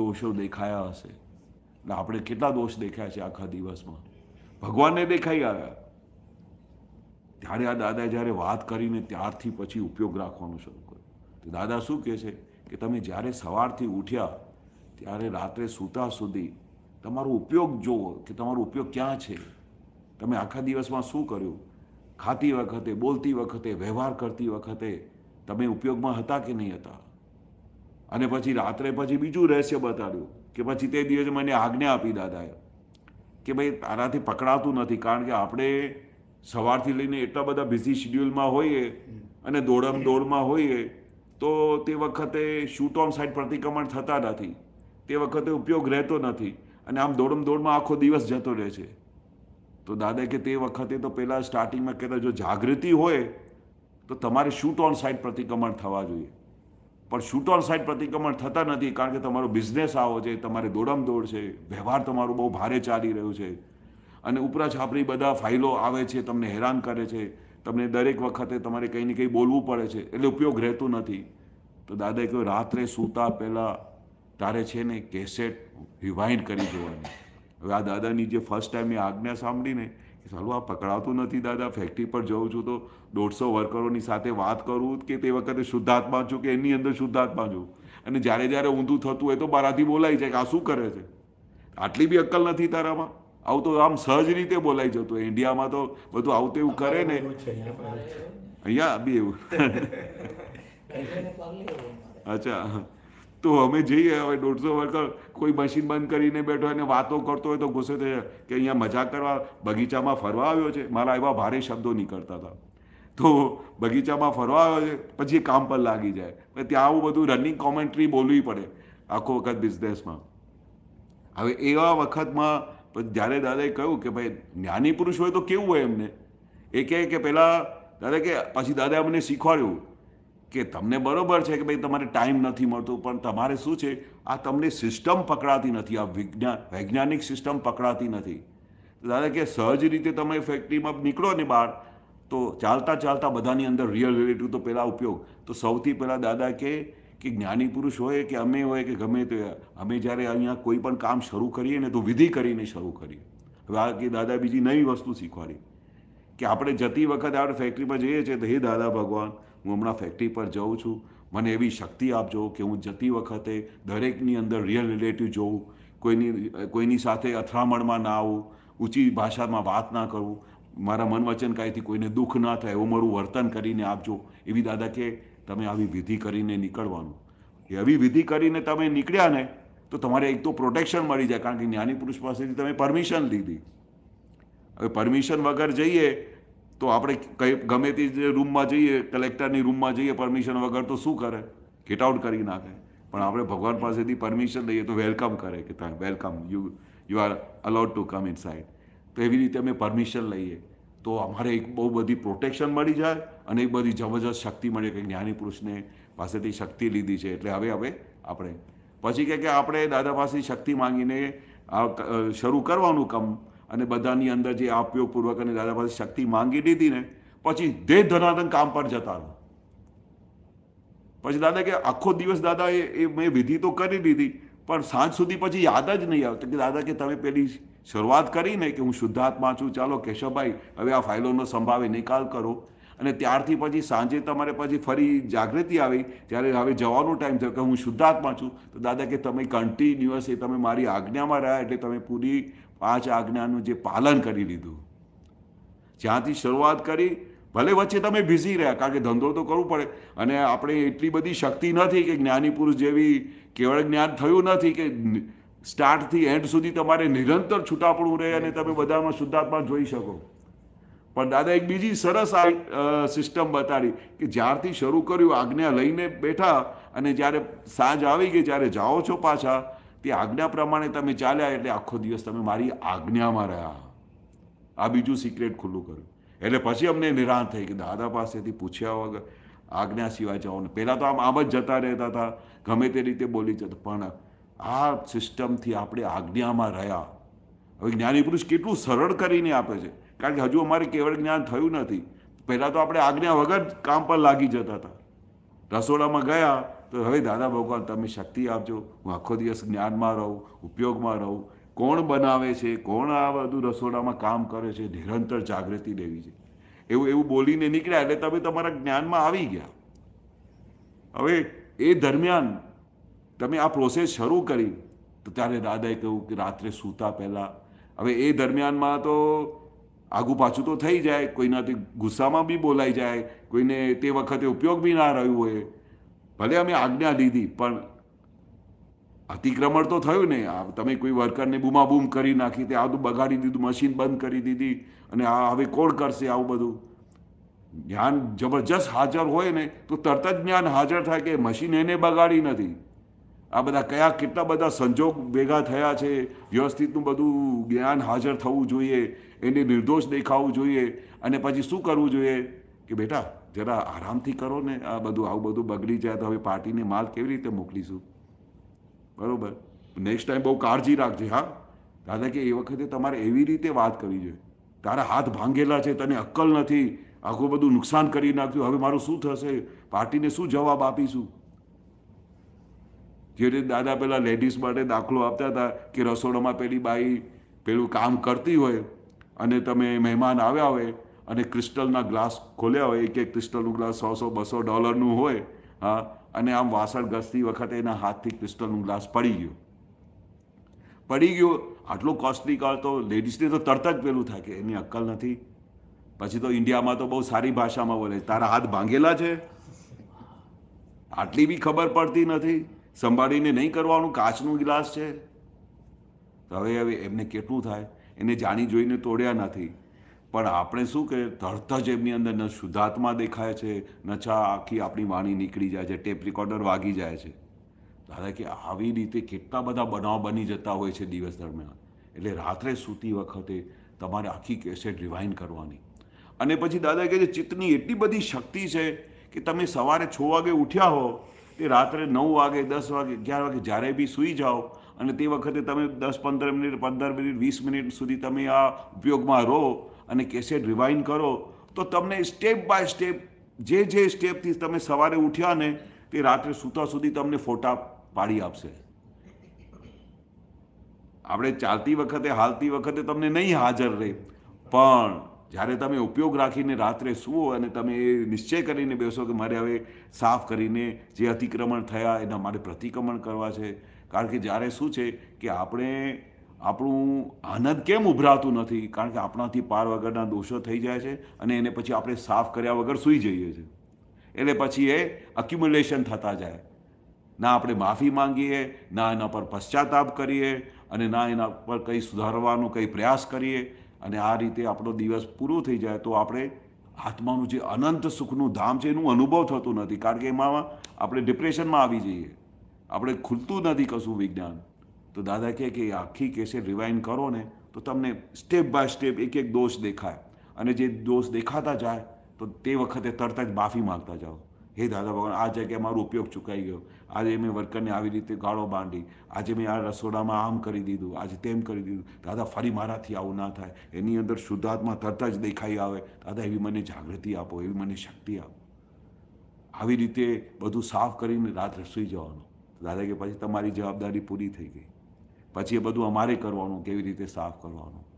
દોષો દેખાયા હશે એટલે આપણે કેટલા દોષ દેખાયા છે આખા દિવસમાં ભગવાનને દેખાઈ આવ્યા ત્યારે આ દાદા જ્યારે વાત કરીને ત્યારથી પછી ઉપયોગ રાખવાનું શરૂ કર્યું તો દાદા શું કહે છે કે તમે જ્યારે સવારથી ઉઠ્યા ત્યારે રાત્રે સૂતા સુધી તમારો ઉપયોગ જુઓ કે તમારો ઉપયોગ ક્યાં છે તમે આખા દિવસમાં શું કર્યું ખાતી વખતે બોલતી વખતે વ્યવહાર કરતી વખતે તમે ઉપયોગમાં હતા કે નહીં હતા અને પછી રાત્રે પછી બીજું રહસ્ય બતાડ્યું કે પછી તે દિવસે મને આજ્ઞા આપી દાદાએ કે ભાઈ તારાથી પકડાતું નથી કારણ કે આપણે સવારથી લઈને એટલા બધા બિઝી શિડ્યુલમાં હોઈએ અને દોડમ દોડમાં હોઈએ તો તે વખતે શૂટ ઓન સાઇડ પ્રતિક્રમણ થતા નથી તે વખતે ઉપયોગ રહેતો નથી અને આમ દોડમ દોડમાં આખો દિવસ જતો રહે છે તો દાદા કે તે વખતે તો પહેલાં સ્ટાર્ટિંગમાં કહેતા જો જાગૃતિ હોય તો તમારે શૂટ ઓન સાઇડ પ્રતિક્રમણ થવા જોઈએ પણ શૂટ ઓન સાઇડ પ્રતિક્રમણ થતા નથી કારણ કે તમારો બિઝનેસ આવો છે તમારે દોડમ દોડ છે વ્યવહાર તમારો બહુ ભારે ચાલી રહ્યો છે અને ઉપરા છાપરી બધા ફાઇલો આવે છે તમને હેરાન કરે છે તમને દરેક વખતે તમારે કંઈ ને કંઈ બોલવું પડે છે એટલે ઉપયોગ રહેતો નથી તો દાદાએ કહ્યું રાત્રે સૂતા પહેલાં તારે છે ને કેસેટ રિવાઇન્ડ કરી જોવાની હવે આ દાદાની જે ફર્સ્ટ ટાઈમ એ આજ્ઞા સાંભળીને ચાલો આ પકડાતું નથી દાદા ફેક્ટરી પર જઉં છું તો દોઢસો વર્કરોની સાથે વાત કરું કે તે વખતે શુદ્ધાત્મા છું કે એની અંદર શુદ્ધાત્મા છું અને જ્યારે જ્યારે ઊંધું થતું હોય તો બારાથી બોલાય છે કે આ શું કરે છે આટલી બી અક્કલ નથી તારામાં આવું તો આમ સહજ રીતે બોલાઈ જતો ઇન્ડિયામાં તો બધું આવું તેવું કરે ને અહીંયા બી એવું અચ્છા તો અમે જઈએ હવે દોઢસો વર્કર કોઈ મશીન બંધ કરીને બેઠો અને વાતો કરતો હોય તો ગુસ્સે થઈ જાય કે અહીંયા મજા કરવા બગીચામાં ફરવા આવ્યો છે મારા એવા ભારે શબ્દો નીકળતા હતા તો બગીચામાં ફરવા આવ્યો છે પછી કામ પર લાગી જાય ત્યાં આવું બધું રનિંગ કોમેન્ટ્રી બોલવી પડે આખો વખત બિઝનેસમાં હવે એવા વખતમાં પણ જ્યારે દાદાએ કહ્યું કે ભાઈ જ્ઞાની પુરુષ હોય તો કેવું હોય એમને એ કહે કે પહેલાં દાદા કે પછી દાદાએ મને શીખવાડ્યું કે તમને બરોબર છે કે ભાઈ તમારે ટાઈમ નથી મળતો પણ તમારે શું છે આ તમને સિસ્ટમ પકડાતી નથી આ વિજ્ઞાન વૈજ્ઞાનિક સિસ્ટમ પકડાતી નથી દાદા કે સહજ રીતે તમે ફેક્ટરીમાં નીકળો ને બહાર તો ચાલતા ચાલતા બધાની અંદર રિયલ રિલેટિવ તો પહેલાં ઉપયોગ તો સૌથી પહેલાં દાદા કે કે જ્ઞાની પુરુષ હોય કે અમે હોય કે ગમે તે અમે જ્યારે અહીંયા કોઈ પણ કામ શરૂ કરીએ ને તો વિધિ કરીને શરૂ કરીએ હવે આ કે દાદા બીજી નવી વસ્તુ શીખવાડી કે આપણે જતી વખત આપણે ફેક્ટરી પર જઈએ છીએ તો હે દાદા ભગવાન હું હમણાં ફેક્ટરી પર જાઉં છું મને એવી શક્તિ આપજો કે હું જતી વખતે દરેકની અંદર રિયલ રિલેટિવ જોઉં કોઈની કોઈની સાથે અથડામણમાં ના આવું ઊંચી ભાષામાં વાત ના કરું મારા મન વચન કાંઈથી કોઈને દુઃખ ના થાય એવું મારું વર્તન કરીને આપજો એવી દાદા કે તમે આવી વિધિ કરીને નીકળવાનું એવી વિધિ કરીને તમે નીકળ્યા ને તો તમારે એક તો પ્રોટેક્શન મળી જાય કારણ કે જ્ઞાની પુરુષ પાસેથી તમે પરમિશન લીધી હવે પરમિશન વગર જઈએ તો આપણે કઈ ગમે તે રૂમમાં જઈએ કલેક્ટરની રૂમમાં જઈએ પરમિશન વગર તો શું કરે ગેટ આઉટ કરી નાખે પણ આપણે ભગવાન પાસેથી પરમિશન લઈએ તો વેલકમ કરે કે તમે welcome you you are allowed to come inside તો એવી રીતે અમે પરમિશન લઈએ તો અમારે એક બહુ બધી પ્રોટેક્શન મળી જાય અને એક બધી જબરજસ્ત શક્તિ મળી કે જ્ઞાની પુરુષને પાસેથી શક્તિ લીધી છે એટલે હવે હવે આપણે પછી કહે કે આપણે દાદા પાસેથી શક્તિ માંગીને શરૂ કરવાનું કામ અને બધાની અંદર જે આપયોગપૂર્વક અને દાદા પાસે શક્તિ માંગી લીધી ને પછી દેહ ધનાતન કામ પર જતા પછી દાદા કે આખો દિવસ દાદા એ મેં વિધિ તો કરી લીધી પણ સાંજ સુધી પછી યાદ જ નહીં આવતી કે દાદા કે તમે પેલી શરૂઆત કરીને કે હું શુદ્ધાત્મા છું ચાલો કેશવભાઈ હવે આ ફાઇલોનો સંભાવે નિકાલ કરો અને ત્યારથી પછી સાંજે તમારે પછી ફરી જાગૃતિ આવી ત્યારે હવે જવાનો ટાઈમ થયો કે હું શુદ્ધાત્મા છું તો દાદા કે તમે કન્ટિન્યુઅસ એ તમે મારી આજ્ઞામાં રહ્યા એટલે તમે પૂરી પાંચ આજ્ઞાનું જે પાલન કરી લીધું જ્યાંથી શરૂઆત કરી ભલે વચ્ચે તમે બિઝી રહ્યા કારણ કે ધંધો તો કરવું પડે અને આપણે એટલી બધી શક્તિ નથી કે જ્ઞાની પુરુષ જેવી કેવળ જ્ઞાન થયું નથી કે સ્ટાર્ટથી એન્ડ સુધી તમારે નિરંતર છૂટાપણું રહે અને તમે બધામાં શુદ્ધાત્મા જોઈ શકો પણ દાદા એક બીજી સરસ સિસ્ટમ બતાડી કે જ્યારથી શરૂ કર્યું આજ્ઞા લઈને બેઠા અને જ્યારે સાંજ આવી ગઈ જ્યારે જાઓ છો પાછા તે આજ્ઞા પ્રમાણે તમે ચાલ્યા એટલે આખો દિવસ તમે મારી આજ્ઞામાં રહ્યા આ બીજું સિક્રેટ ખુલ્લું કર્યું એટલે પછી અમને નિરાણ થઈ કે દાદા પાસેથી પૂછ્યા વગર આજ્ઞા સિવાય જાઓ ને પહેલાં તો આમ આમ જ જતા રહેતા હતા ગમે તે રીતે બોલી જતા પણ આ સિસ્ટમથી આપણે આજ્ઞામાં રહ્યા હવે જ્ઞાની પુરુષ કેટલું સરળ કરીને આપે છે કારણ કે હજુ અમારે કેવળ જ્ઞાન થયું નથી પહેલાં તો આપણે આજ્ઞા વગર કામ પર લાગી જતા હતા રસોડામાં ગયા તો હવે દાદા ભગવાન તમે શક્તિ આપજો હું આખો દિવસ જ્ઞાનમાં રહું ઉપયોગમાં રહું કોણ બનાવે છે કોણ આ બધું રસોડામાં કામ કરે છે નિરંતર જાગૃતિ લેવી છે એવું એવું બોલીને નીકળ્યા એટલે તમે તમારા જ્ઞાનમાં આવી ગયા હવે એ દરમિયાન તમે આ પ્રોસેસ શરૂ કરી તો ત્યારે દાદાએ કહ્યું કે રાત્રે સૂતા પહેલાં હવે એ દરમિયાનમાં તો આગું પાછું તો થઈ જાય કોઈનાથી ગુસ્સામાં બી બોલાઈ જાય કોઈને તે વખતે ઉપયોગ બી ના રહ્યું હોય ભલે અમે આજ્ઞા લીધી પણ અતિક્રમણ તો થયું ને આ તમે કોઈ વર્કરને બૂમાબૂમ કરી નાખી તે આવું બગાડી દીધું મશીન બંધ કરી દીધી અને આ હવે કોણ કરશે આવું બધું જ્ઞાન જબરજસ્ત હાજર હોય ને તો તરત જ જ્ઞાન હાજર થાય કે મશીન એને બગાડી નથી આ બધા કયા કેટલા બધા સંજોગ ભેગા થયા છે વ્યવસ્થિતનું બધું જ્ઞાન હાજર થવું જોઈએ એને નિર્દોષ દેખાવું જોઈએ અને પછી શું કરવું જોઈએ કે બેટા જરા આરામથી કરો ને આ બધું આવું બધું બગડી જાય તો હવે પાર્ટીને માલ કેવી રીતે મોકલીશું બરાબર નેક્સ્ટ ટાઈમ બહુ કાળજી રાખજે હા દાદા કે એ વખતે તમારે એવી રીતે વાત કરવી જોઈએ તારા હાથ ભાંગેલા છે તને અક્કલ નથી આખું બધું નુકસાન કરી નાખ્યું હવે મારું શું થશે પાર્ટીને શું જવાબ આપીશું જેને દાદા પહેલાં લેડીઝ માટે દાખલો આપતા હતા કે રસોડામાં પેલી બાઈ પેલું કામ કરતી હોય અને તમે મહેમાન આવ્યા હોય અને ક્રિસ્ટલના ગ્લાસ ખોલ્યા હોય એક એક ક્રિસ્ટલનું ગ્લાસ સો સો બસો ડોલરનું હોય હા અને આમ વાસણ ઘસતી વખતે એના હાથથી ક્રિસ્ટલનું ગ્લાસ પડી ગયું પડી ગયું આટલું કોસ્ટલી કાળ તો લેડીઝને તો તરત જ પેલું થાય કે એની અક્કલ નથી પછી તો ઇન્ડિયામાં તો બહુ સારી ભાષામાં બોલે તારા હાથ ભાંગેલા છે આટલી બી ખબર પડતી નથી સંભાળીને નહીં કરવાનું કાચનું ગિલાસ છે તો હવે હવે એમને કેટલું થાય એને જાણી જોઈને તોડ્યા નથી પણ આપણે શું કે તરત જ એમની અંદર ન શુદ્ધાત્મા દેખાય છે નછા આખી આપણી વાણી નીકળી જાય છે ટેપ રિકોર્ડર વાગી જાય છે દાદા કે આવી રીતે કેટલા બધા બનાવ બની જતા હોય છે દિવસ દરમિયાન એટલે રાત્રે સૂતી વખતે તમારે આખી કેસેટ રિવાઇન કરવાની અને પછી દાદા કે છે ચિત્તની એટલી બધી શક્તિ છે કે તમે સવારે છ વાગે ઉઠ્યા હો તે રાત્રે નવ વાગે દસ વાગે અગિયાર વાગે જ્યારે બી સૂઈ જાઓ અને તે વખતે તમે દસ પંદર મિનિટ પંદર મિનિટ વીસ મિનિટ સુધી તમે આ ઉપયોગમાં રહો અને કેસેટ રિવાઇન કરો તો તમને સ્ટેપ બાય સ્ટેપ જે જે સ્ટેપથી તમે સવારે ઉઠ્યા ને તે રાત્રે સૂતા સુધી તમને ફોટા પાડી આપશે આપણે ચાલતી વખતે હાલતી વખતે તમને નહીં હાજર રહે પણ જ્યારે તમે ઉપયોગ રાખીને રાત્રે સુઓ અને તમે એ નિશ્ચય કરીને બેસો કે મારે હવે સાફ કરીને જે અતિક્રમણ થયા એના મારે પ્રતિક્રમણ કરવા છે કારણ કે જ્યારે શું છે કે આપણે આપણું આનંદ કેમ ઉભરાતું નથી કારણ કે આપણાથી પાર વગરના દોષો થઈ જાય છે અને એને પછી આપણે સાફ કર્યા વગર સૂઈ જઈએ છીએ એટલે પછી એ અક્યુમ્યુલેશન થતા જાય ના આપણે માફી માંગીએ ના એના પર પશ્ચાતાપ કરીએ અને ના એના પર કંઈ સુધારવાનો કંઈ પ્રયાસ કરીએ અને આ રીતે આપણો દિવસ પૂરો થઈ જાય તો આપણે આત્માનું જે અનંત સુખનું ધામ છે એનું અનુભવ થતું નથી કારણ કે એમાં આપણે ડિપ્રેશનમાં આવી જઈએ આપણે ખુલતું નથી કશું વિજ્ઞાન તો દાદા કહે કે આખી કેસે રિવાઇન કરો ને તો તમને સ્ટેપ બાય સ્ટેપ એક એક દોષ દેખાય અને જે દોષ દેખાતા જાય તો તે વખતે તરત જ માફી માગતા જાઓ હે દાદા ભગવાન આ જગ્યાએ મારો ઉપયોગ ચૂકાઈ ગયો આજે મેં વર્કરને આવી રીતે ગાળો બાંધી આજે મેં આ રસોડામાં આમ કરી દીધું આજે તેમ કરી દીધું દાદા ફરી મારાથી આવું ના થાય એની અંદર શુદ્ધાત્મા તરત જ દેખાઈ આવે દાદા એવી મને જાગૃતિ આપો એવી મને શક્તિ આપો આવી રીતે બધું સાફ કરીને રાત રસોઈ જવાનું દાદા કે પછી તમારી જવાબદારી પૂરી થઈ ગઈ પછી એ બધું અમારે કરવાનું કેવી રીતે સાફ કરવાનું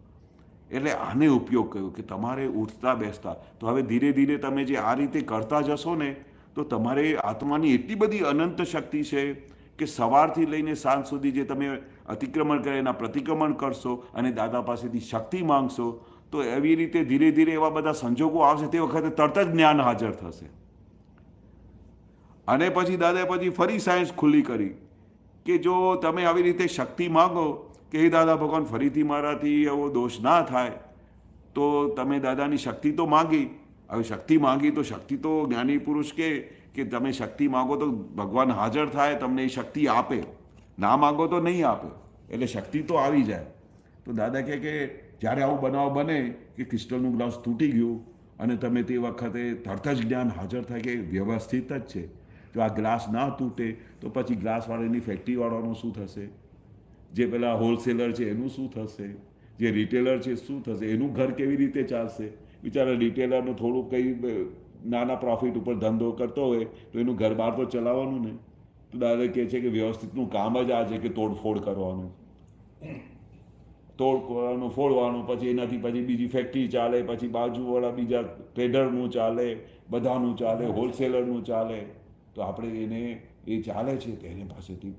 એટલે આને ઉપયોગ કર્યો કે તમારે ઉઠતા બેસતા તો હવે ધીરે ધીરે તમે જે આ રીતે કરતા જશો ને તો તમારે આત્માની એટલી બધી અનંત શક્તિ છે કે સવારથી લઈને સાંજ સુધી જે તમે અતિક્રમણ કરે એના પ્રતિક્રમણ કરશો અને દાદા પાસેથી શક્તિ માંગશો તો એવી રીતે ધીરે ધીરે એવા બધા સંજોગો આવશે તે વખતે તરત જ જ્ઞાન હાજર થશે અને પછી દાદા પછી ફરી સાયન્સ ખુલ્લી કરી કે જો તમે આવી રીતે શક્તિ માગો કે હે દાદા ભગવાન ફરીથી મારાથી એવો દોષ ના થાય તો તમે દાદાની શક્તિ તો માગી હવે શક્તિ માગી તો શક્તિ તો જ્ઞાની પુરુષ કે કે તમે શક્તિ માગો તો ભગવાન હાજર થાય તમને એ શક્તિ આપે ના માગો તો નહીં આપે એટલે શક્તિ તો આવી જાય તો દાદા કહે કે જ્યારે આવું બનાવ બને કે ક્રિસ્ટલનું ગ્લાસ તૂટી ગયું અને તમે તે વખતે તરત જ જ્ઞાન હાજર થાય કે વ્યવસ્થિત જ છે જો આ ગ્લાસ ના તૂટે તો પછી ગ્લાસવાળાની ફેક્ટરીવાળાનું શું થશે જે પેલા હોલસેલર છે એનું શું થશે જે રિટેલર છે શું થશે એનું ઘર કેવી રીતે ચાલશે બિચારા રિટેલરનું થોડું કંઈ નાના પ્રોફિટ ઉપર ધંધો કરતો હોય તો એનું ઘર બહાર તો ચલાવવાનું ને તો દાદા કહે છે કે વ્યવસ્થિતનું કામ જ આ છે કે તોડફોડ કરવાનું તોડ કરવાનું ફોડવાનું પછી એનાથી પછી બીજી ફેક્ટરી ચાલે પછી બાજુવાળા બીજા ટ્રેડરનું ચાલે બધાનું ચાલે હોલસેલરનું ચાલે તો આપણે એને એ ચાલે છે તેની પાસેથી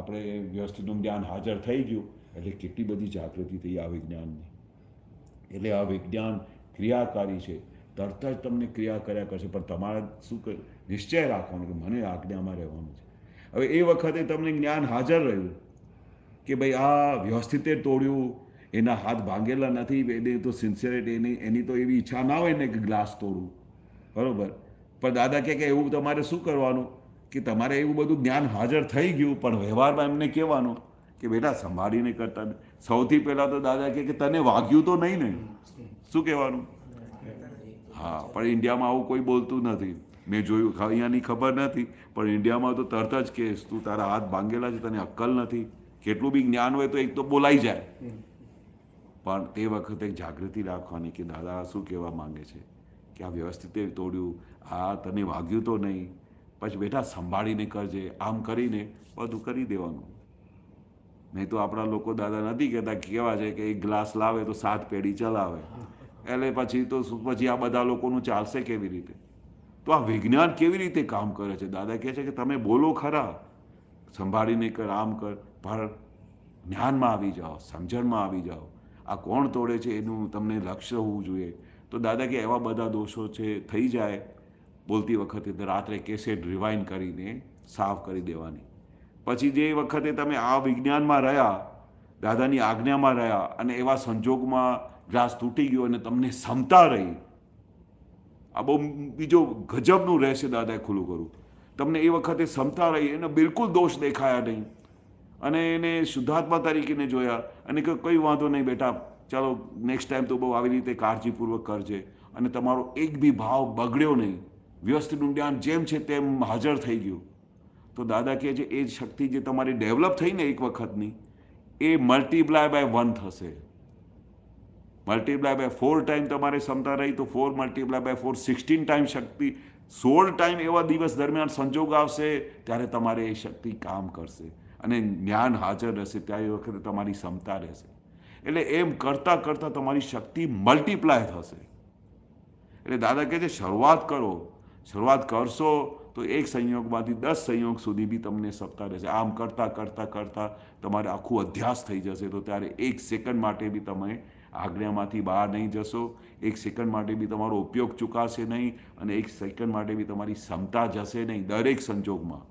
આપણે વ્યવસ્થિતનું જ્ઞાન હાજર થઈ ગયું એટલે કેટલી બધી જાગૃતિ થઈ આ વિજ્ઞાનની એટલે આ વિજ્ઞાન ક્રિયાકારી છે તરત જ તમને ક્રિયા કર્યા કરશે પણ તમારે શું નિશ્ચય રાખવાનો કે મને આજ્ઞામાં રહેવાનું છે હવે એ વખતે તમને જ્ઞાન હાજર રહ્યું કે ભાઈ આ વ્યવસ્થિતે તોડ્યું એના હાથ ભાંગેલા નથી એને તો સિન્સિયરિટી એની એની તો એવી ઈચ્છા ના હોય ને કે ગ્લાસ તોડવું બરાબર પણ દાદા કહે કે એવું તમારે શું કરવાનું કે તમારે એવું બધું જ્ઞાન હાજર થઈ ગયું પણ વ્યવહારમાં એમને કહેવાનું કે બેટા સંભાળીને કરતા સૌથી પહેલાં તો દાદા કહે કે તને વાગ્યું તો નહીં નહીં શું કહેવાનું હા પણ ઇન્ડિયામાં આવું કોઈ બોલતું નથી મેં જોયું અહીંયાની ખબર નથી પણ ઇન્ડિયામાં તો તરત જ કે તું તારા હાથ ભાંગેલા છે તને અક્કલ નથી કેટલું બી જ્ઞાન હોય તો એક તો બોલાઈ જાય પણ તે વખતે જાગૃતિ રાખવાની કે દાદા શું કહેવા માંગે છે કે આ વ્યવસ્થિત તોડ્યું આ તને વાગ્યું તો નહીં પછી બેટા સંભાળીને કરજે આમ કરીને બધું કરી દેવાનું નહીં તો આપણા લોકો દાદા નથી કહેતા કહેવા છે કે એક ગ્લાસ લાવે તો સાત પેઢી ચલાવે એટલે પછી તો પછી આ બધા લોકોનું ચાલશે કેવી રીતે તો આ વિજ્ઞાન કેવી રીતે કામ કરે છે દાદા કહે છે કે તમે બોલો ખરા સંભાળીને કર આમ કર પણ જ્ઞાનમાં આવી જાઓ સમજણમાં આવી જાઓ આ કોણ તોડે છે એનું તમને લક્ષ્ય હોવું જોઈએ તો દાદા કે એવા બધા દોષો છે થઈ જાય બોલતી વખતે રાત્રે કેસેટ રિવાઇન કરીને સાફ કરી દેવાની પછી જે વખતે તમે આ વિજ્ઞાનમાં રહ્યા દાદાની આજ્ઞામાં રહ્યા અને એવા સંજોગમાં રાસ તૂટી ગયો અને તમને સમતા રહી આ બહુ બીજો ગજબનું રહેશે દાદાએ ખુલ્લું કરું તમને એ વખતે સમતા રહી એને બિલકુલ દોષ દેખાયા નહીં અને એને શુદ્ધાત્મા તરીકેને જોયા અને કે કોઈ વાંધો નહીં બેટા ચાલો નેક્સ્ટ ટાઈમ તો બહુ આવી રીતે કાળજીપૂર્વક કરજે અને તમારો એક બી ભાવ બગડ્યો નહીં વ્યવસ્થિતનું જ્ઞાન જેમ છે તેમ હાજર થઈ ગયું તો દાદા કહે છે એ શક્તિ જે તમારી ડેવલપ થઈને એક વખતની એ મલ્ટીપ્લાય બાય વન થશે મલ્ટીપ્લાય બાય ફોર ટાઈમ તમારે ક્ષમતા રહી તો four multiply by four sixteen time શક્તિ સોળ ટાઈમ એવા દિવસ દરમિયાન સંજોગ આવશે ત્યારે તમારે એ શક્તિ કામ કરશે અને જ્ઞાન હાજર રહેશે ત્યારે એ વખતે તમારી ક્ષમતા રહેશે એટલે એમ કરતાં કરતાં તમારી શક્તિ મલ્ટીપ્લાય થશે એટલે દાદા કહે છે શરૂઆત કરો શરૂઆત કરશો તો એક સંયોગમાંથી દસ સંયોગ સુધી બી તમને સપ્તાહ રહેશે આમ કરતાં કરતાં કરતાં તમારે આખું અધ્યાસ થઈ જશે તો ત્યારે એક સેકન્ડ માટે બી તમે આજ્ઞામાંથી બહાર નહીં જશો એક સેકન્ડ માટે બી તમારો ઉપયોગ ચૂકાશે નહીં અને એક સેકન્ડ માટે બી તમારી ક્ષમતા જશે નહીં દરેક સંજોગમાં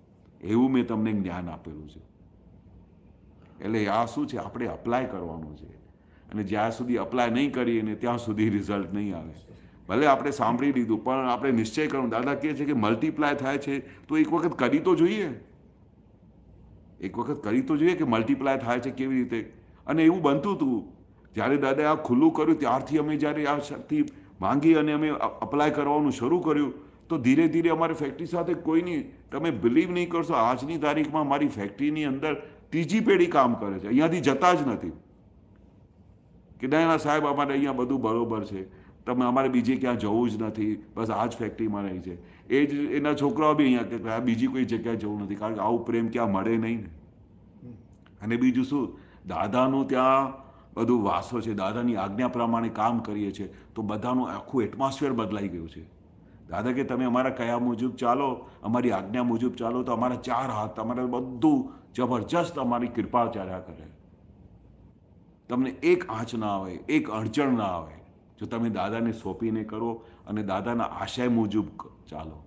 એવું મેં તમને જ્ઞાન આપેલું છે એટલે આ શું છે આપણે અપ્લાય કરવાનું છે અને જ્યાં સુધી અપ્લાય નહીં કરીએ ને ત્યાં સુધી રિઝલ્ટ નહીં આવે ભલે આપણે સાંભળી લીધું પણ આપણે નિશ્ચય કરવું દાદા કહે છે કે મલ્ટીપ્લાય થાય છે તો એક વખત કરી તો જોઈએ એક વખત કરી તો જોઈએ કે મલ્ટીપ્લાય થાય છે કેવી રીતે અને એવું બનતું હતું જ્યારે દાદાએ આ ખુલ્લું કર્યું ત્યારથી અમે જ્યારે આ શક્તિ માંગી અને અમે અપ્લાય કરવાનું શરૂ કર્યું તો ધીરે ધીરે અમારી ફેક્ટરી સાથે કોઈ નહીં તમે બિલીવ નહીં કરશો આજની તારીખમાં મારી ફેક્ટરીની અંદર ત્રીજી પેઢી કામ કરે છે અહીંયાથી જતા જ નથી કે ના સાહેબ અમારે અહીંયા બધું બરોબર છે તમે અમારે બીજે ક્યાં જવું જ નથી બસ આ જ ફેક્ટરીમાં રહી છે એ જ એના છોકરાઓ બી અહીંયા બીજી કોઈ જગ્યાએ જવું નથી કારણ કે આવું પ્રેમ ક્યાં મળે નહીં ને અને બીજું શું દાદાનું ત્યાં બધું વાસો છે દાદાની આજ્ઞા પ્રમાણે કામ કરીએ છીએ તો બધાનું આખું એટમોસ્ફિયર બદલાઈ ગયું છે દાદા કે તમે અમારા કયા મુજબ ચાલો અમારી આજ્ઞા મુજબ ચાલો તો અમારા ચાર હાથ તમારે બધું જબરજસ્ત અમારી કૃપા ચાલ્યા કરે તમને એક આંચ ના આવે એક અડચણ ના આવે જો તમે દાદાને સોંપીને કરો અને દાદાના આશય મુજબ ચાલો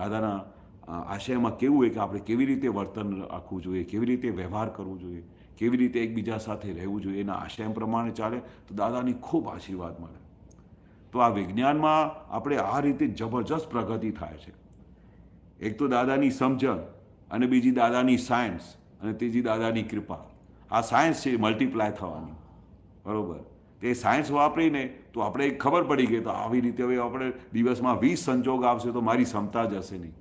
દાદાના આશયમાં કેવું હોય કે આપણે કેવી રીતે વર્તન રાખવું જોઈએ કેવી રીતે વ્યવહાર કરવો જોઈએ કેવી રીતે એકબીજા સાથે રહેવું જોઈએ એના આશય પ્રમાણે ચાલે તો દાદાની ખૂબ આશીર્વાદ મળે તો આ વિજ્ઞાનમાં આપણે આ રીતે જબરજસ્ત પ્રગતિ થાય છે એક તો દાદાની સમજણ અને બીજી દાદાની સાયન્સ અને ત્રીજી દાદાની કૃપા આ સાયન્સ છે મલ્ટીપ્લાય થવાની બરાબર તે સાયન્સ વાપરીને તો આપણે ખબર પડી ગઈ તો આવી રીતે હવે આપણે દિવસમાં વીસ સંજોગ આવશે તો મારી ક્ષમતા જ હશે નહીં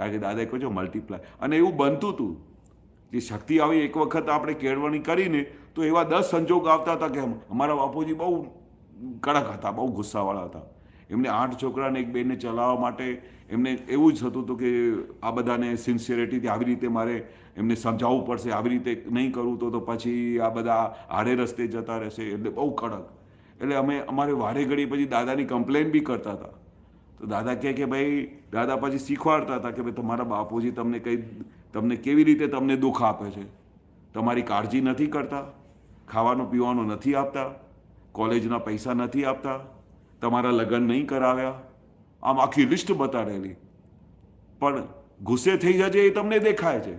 કારણ કે દાદા કહો છો મલ્ટીપ્લાય અને એવું બનતું હતું જે શક્તિ આવી એક વખત આપણે કેળવણી કરીને તો એવા દસ સંજોગ આવતા હતા કે અમારા બાપુજી બહુ કડક હતા બહુ ગુસ્સાવાળા હતા એમને આઠ છોકરાને એક બેનને ચલાવવા માટે એમને એવું જ થતું હતું કે આ બધાને સિન્સિયરિટીથી આવી રીતે મારે એમને સમજાવવું પડશે આવી રીતે નહીં કરવું તો તો પછી આ બધા આડે રસ્તે જતા રહેશે એટલે બહુ કડક એટલે અમે અમારે વારે ઘડી પછી દાદાની કમ્પ્લેન બી કરતા હતા તો દાદા કહે કે ભાઈ દાદા પછી શીખવાડતા હતા કે ભાઈ તમારા બાપુજી તમને કંઈ તમને કેવી રીતે તમને દુઃખ આપે છે તમારી કાળજી નથી કરતા ખાવાનું પીવાનું નથી આપતા કોલેજના પૈસા નથી આપતા તમારા લગ્ન નહીં કરાવ્યા આમ આખી લિસ્ટ બતાડેલી પણ ગુસ્સે થઈ જજે એ તમને દેખાય છે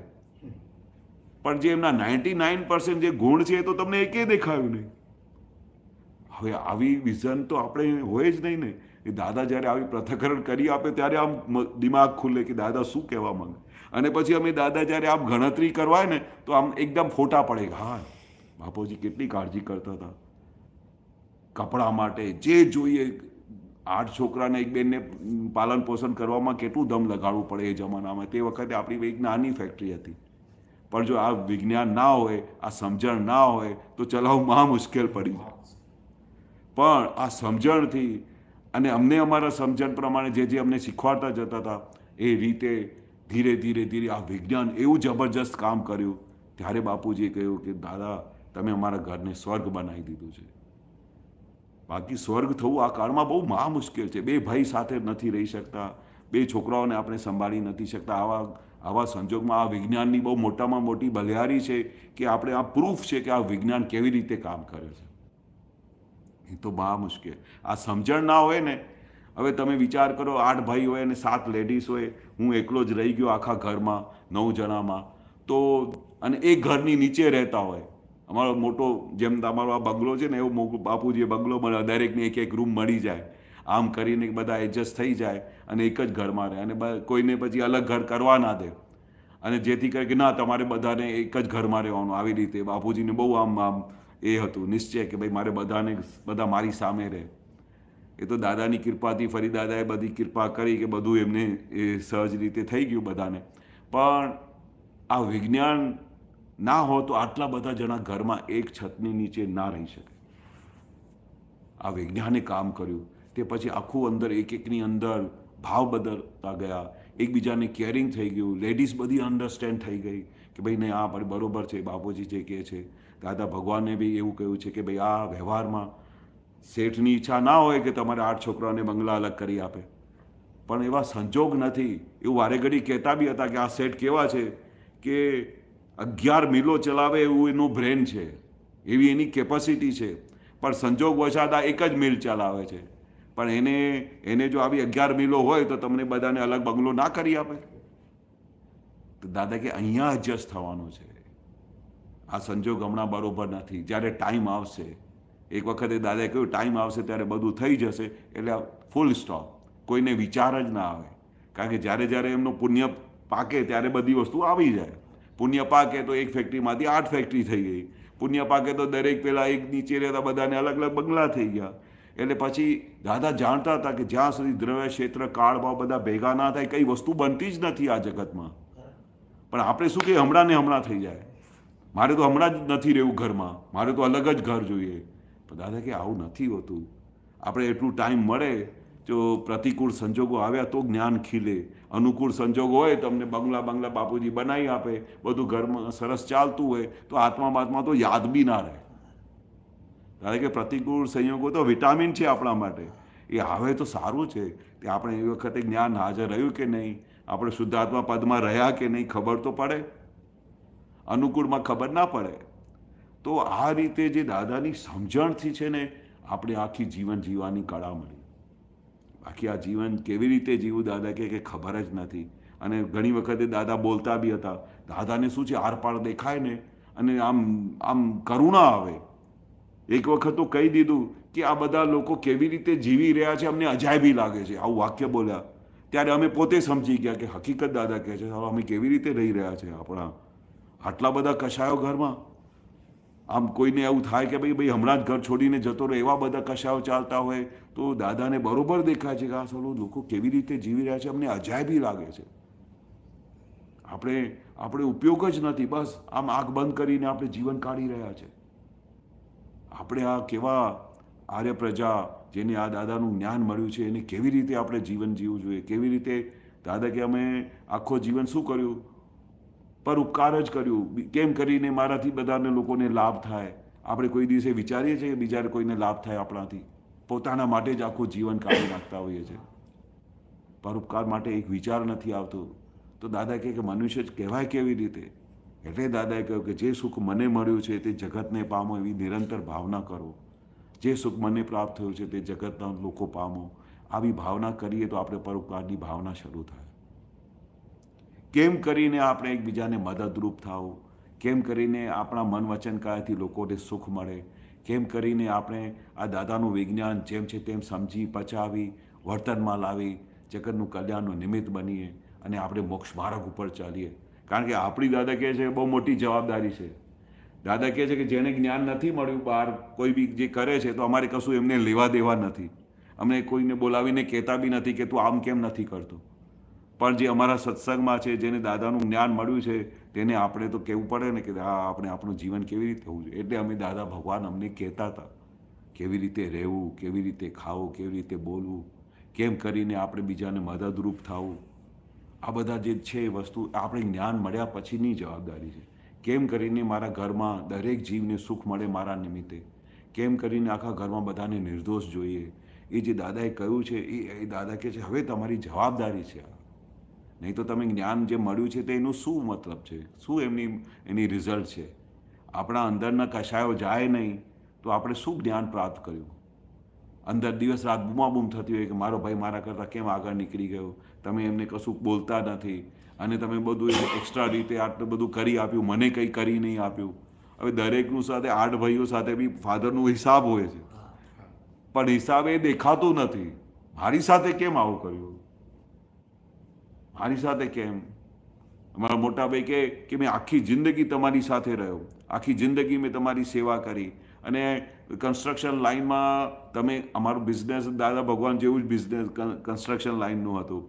પણ જે એમના નાઇન્ટી નાઇન પર્સન્ટ જે ગુણ છે એ તો તમને એકે દેખાયું નહીં હવે આવી વિઝન તો આપણે હોય જ નહીં ને એ દાદા જ્યારે આવી પ્રથકરણ કરી આપે ત્યારે આમ દિમાગ ખુલે કે દાદા શું કહેવા માંગે અને પછી અમે દાદા જ્યારે આમ ગણતરી કરવાય ને તો આમ એકદમ ફોટા પડે હા બાપુજી કેટલી કાળજી કરતા હતા કપડાં માટે જે જોઈએ આઠ છોકરાને એક બેનને પાલન પોષણ કરવામાં કેટલું દમ લગાડવું પડે એ જમાનામાં તે વખતે આપણી એક નાની ફેક્ટરી હતી પણ જો આ વિજ્ઞાન ના હોય આ સમજણ ના હોય તો ચલાવવું મહા મુશ્કેલ પડી જાય પણ આ સમજણથી અને અમને અમારા સમજણ પ્રમાણે જે જે અમને શીખવાડતા જતા હતા એ રીતે ધીરે ધીરે ધીરે આ વિજ્ઞાન એવું જબરજસ્ત કામ કર્યું ત્યારે બાપુજીએ કહ્યું કે દાદા તમે અમારા ઘરને સ્વર્ગ બનાવી દીધું છે બાકી સ્વર્ગ થવું આ કાળમાં બહુ મહા મુશ્કેલ છે બે ભાઈ સાથે નથી રહી શકતા બે છોકરાઓને આપણે સંભાળી નથી શકતા આવા આવા સંજોગમાં આ વિજ્ઞાનની બહુ મોટામાં મોટી બલિહારી છે કે આપણે આ પ્રૂફ છે કે આ વિજ્ઞાન કેવી રીતે કામ કરે છે એ તો મહા મુશ્કેલ આ સમજણ ના હોય ને હવે તમે વિચાર કરો આઠ ભાઈ હોય અને સાત લેડીઝ હોય હું એકલો જ રહી ગયો આખા ઘરમાં નવ જણામાં તો અને એ ઘરની નીચે રહેતા હોય અમારો મોટો જેમ તમારો આ બંગલો છે ને એવો બાપુજીએ બંગલો મળે દરેકને એક એક રૂમ મળી જાય આમ કરીને બધા એડજસ્ટ થઈ જાય અને એક જ ઘરમાં રહે અને કોઈને પછી અલગ ઘર કરવા ના દે અને જેથી કરી કે ના તમારે બધાને એક જ ઘરમાં રહેવાનું આવી રીતે બાપુજીને બહુ આમ આમ એ હતું નિશ્ચય કે ભાઈ મારે બધાને બધા મારી સામે રહે એ તો દાદાની કૃપાથી ફરી દાદાએ બધી કૃપા કરી કે બધું એમને એ સહજ રીતે થઈ ગયું બધાને પણ આ વિજ્ઞાન ના હો તો આટલા બધા જણા ઘરમાં એક છતની નીચે ના રહી શકે આ વિજ્ઞાને કામ કર્યું તે પછી આખું અંદર એક એકની અંદર ભાવ બદલતા ગયા એકબીજાને કેરિંગ થઈ ગયું લેડીઝ બધી અન્ડરસ્ટેન્ડ થઈ ગઈ કે ભાઈ નહીં આ બરોબર છે બાપુજી જે કહે છે દાદા ભગવાને બી એવું કહ્યું છે કે ભાઈ આ વ્યવહારમાં શેઠની ઈચ્છા ના હોય કે તમારે આઠ છોકરાઓને બંગલા અલગ કરી આપે પણ એવા સંજોગ નથી એવું વારે ઘડી કહેતા બી હતા કે આ શેઠ કેવા છે કે અગિયાર મિલો ચલાવે એવું એનું બ્રેન છે એવી એની કેપેસિટી છે પણ સંજોગ વસાદ એક જ મિલ ચલાવે છે પણ એને એને જો આવી અગિયાર મિલો હોય તો તમને બધાને અલગ બંગલો ના કરી આપે તો દાદા કે અહીંયા એડજસ્ટ થવાનું છે આ સંજોગ હમણાં બરોબર નથી જ્યારે ટાઈમ આવશે એક વખતે દાદાએ કહ્યું ટાઈમ આવશે ત્યારે બધું થઈ જશે એટલે ફૂલ સ્ટોપ કોઈને વિચાર જ ના આવે કારણ કે જ્યારે જ્યારે એમનો પુણ્ય પાકે ત્યારે બધી વસ્તુ આવી જાય પુણ્ય પાકે તો એક ફેક્ટરીમાંથી આઠ ફેક્ટરી થઈ ગઈ પુણ્ય પાકે તો દરેક પહેલાં એક નીચે રહેતા બધાને અલગ અલગ બંગલા થઈ ગયા એટલે પછી દાદા જાણતા હતા કે જ્યાં સુધી દ્રવ્ય ક્ષેત્ર કાળભાવ બધા ભેગા ના થાય કંઈ વસ્તુ બનતી જ નથી આ જગતમાં પણ આપણે શું કહીએ હમણાં ને હમણાં થઈ જાય મારે તો હમણાં જ નથી રહેવું ઘરમાં મારે તો અલગ જ ઘર જોઈએ દાદા કે આવું નથી હોતું આપણે એટલું ટાઈમ મળે જો પ્રતિકૂળ સંજોગો આવ્યા તો જ્ઞાન ખીલે અનુકૂળ સંજોગો હોય તમને બંગલા બંગલા બાપુજી બનાવી આપે બધું ઘરમાં સરસ ચાલતું હોય તો આત્મા બાત્મા તો યાદ બી ના રહે કારણ કે પ્રતિકૂળ સંયોગો તો વિટામિન છે આપણા માટે એ આવે તો સારું છે કે આપણે એ વખતે જ્ઞાન હાજર રહ્યું કે નહીં આપણે શુદ્ધાત્મા પદમાં રહ્યા કે નહીં ખબર તો પડે અનુકૂળમાં ખબર ના પડે તો આ રીતે જે દાદાની સમજણથી છે ને આપણે આખી જીવન જીવવાની કળા મળી બાકી આ જીવન કેવી રીતે જીવું દાદા કે ખબર જ નથી અને ઘણી વખતે દાદા બોલતા બી હતા દાદાને શું છે આરપાર દેખાય ને અને આમ આમ કરુણા આવે એક વખત તો કહી દીધું કે આ બધા લોકો કેવી રીતે જીવી રહ્યા છે અમને અજાયબી લાગે છે આવું વાક્ય બોલ્યા ત્યારે અમે પોતે સમજી ગયા કે હકીકત દાદા કહે છે અમે કેવી રીતે રહી રહ્યા છે આપણા આટલા બધા કશાયો ઘરમાં આમ કોઈને એવું થાય કે ભાઈ ભાઈ હમણાં જ ઘર છોડીને જતો રહે એવા બધા કશાઓ ચાલતા હોય તો દાદાને બરોબર દેખાય છે કે આ સલો લોકો કેવી રીતે જીવી રહ્યા છે અમને અજાયબી લાગે છે આપણે આપણે ઉપયોગ જ નથી બસ આમ આંખ બંધ કરીને આપણે જીવન કાઢી રહ્યા છે આપણે આ કેવા આર્ય પ્રજા જેને આ દાદાનું જ્ઞાન મળ્યું છે એને કેવી રીતે આપણે જીવન જીવવું જોઈએ કેવી રીતે દાદા કે અમે આખો જીવન શું કર્યું પર ઉપકાર જ કર્યું કેમ કરીને મારાથી બધાને લોકોને લાભ થાય આપણે કોઈ દિવસે વિચારીએ છીએ કે બીજાને કોઈને લાભ થાય આપણાથી પોતાના માટે જ આખું જીવન કાઢી નાખતા હોઈએ છીએ પરોપકાર માટે એક વિચાર નથી આવતો તો દાદા કહે કે મનુષ્ય જ કહેવાય કેવી રીતે એટલે દાદાએ કહ્યું કે જે સુખ મને મળ્યું છે તે જગતને પામો એવી નિરંતર ભાવના કરો જે સુખ મને પ્રાપ્ત થયું છે તે જગતના લોકો પામો આવી ભાવના કરીએ તો આપણે પરોપકારની ભાવના શરૂ થાય કેમ કરીને આપણે એકબીજાને મદદરૂપ થાવું કેમ કરીને આપણા મન વચન લોકોને સુખ મળે કેમ કરીને આપણે આ દાદાનું વિજ્ઞાન જેમ છે તેમ સમજી પચાવી વર્તનમાં લાવી જગતનું કલ્યાણનું નિમિત્ત બનીએ અને આપણે મોક્ષ માર્ગ ઉપર ચાલીએ કારણ કે આપણી દાદા કહે છે બહુ મોટી જવાબદારી છે દાદા કહે છે કે જેને જ્ઞાન નથી મળ્યું બહાર કોઈ બી જે કરે છે તો અમારે કશું એમને લેવા દેવા નથી અમને કોઈને બોલાવીને કહેતા બી નથી કે તું આમ કેમ નથી કરતો પણ જે અમારા સત્સંગમાં છે જેને દાદાનું જ્ઞાન મળ્યું છે તેને આપણે તો કહેવું પડે ને કે આ આપણે આપણું જીવન કેવી રીતે હોવું જોઈએ એટલે અમે દાદા ભગવાન અમને કહેતા હતા કેવી રીતે રહેવું કેવી રીતે ખાવું કેવી રીતે બોલવું કેમ કરીને આપણે બીજાને મદદરૂપ થવું આ બધા જે છે એ વસ્તુ આપણે જ્ઞાન મળ્યા પછીની જવાબદારી છે કેમ કરીને મારા ઘરમાં દરેક જીવને સુખ મળે મારા નિમિત્તે કેમ કરીને આખા ઘરમાં બધાને નિર્દોષ જોઈએ એ જે દાદાએ કહ્યું છે એ દાદા કહે છે હવે તમારી જવાબદારી છે આ નહીં તો તમે જ્ઞાન જે મળ્યું છે તે એનું શું મતલબ છે શું એમની એની રિઝલ્ટ છે આપણા અંદરના કશાયો જાય નહીં તો આપણે શું જ્ઞાન પ્રાપ્ત કર્યું અંદર દિવસ રાત બૂમાબૂમ થતી હોય કે મારો ભાઈ મારા કરતાં કેમ આગળ નીકળી ગયો તમે એમને કશું બોલતા નથી અને તમે બધું એક્સ્ટ્રા રીતે આટલું બધું કરી આપ્યું મને કંઈ કરી નહીં આપ્યું હવે દરેકનું સાથે આઠ ભાઈઓ સાથે બી ફાધરનો હિસાબ હોય છે પણ હિસાબ એ દેખાતો નથી મારી સાથે કેમ આવું કર્યું મારી સાથે કેમ અમારા મોટા ભાઈ કે મેં આખી જિંદગી તમારી સાથે રહ્યો આખી જિંદગી મેં તમારી સેવા કરી અને કન્સ્ટ્રક્શન લાઈનમાં તમે અમારું બિઝનેસ દાદા ભગવાન જેવું જ બિઝનેસ કન્સ્ટ્રક્શન લાઇનનું હતું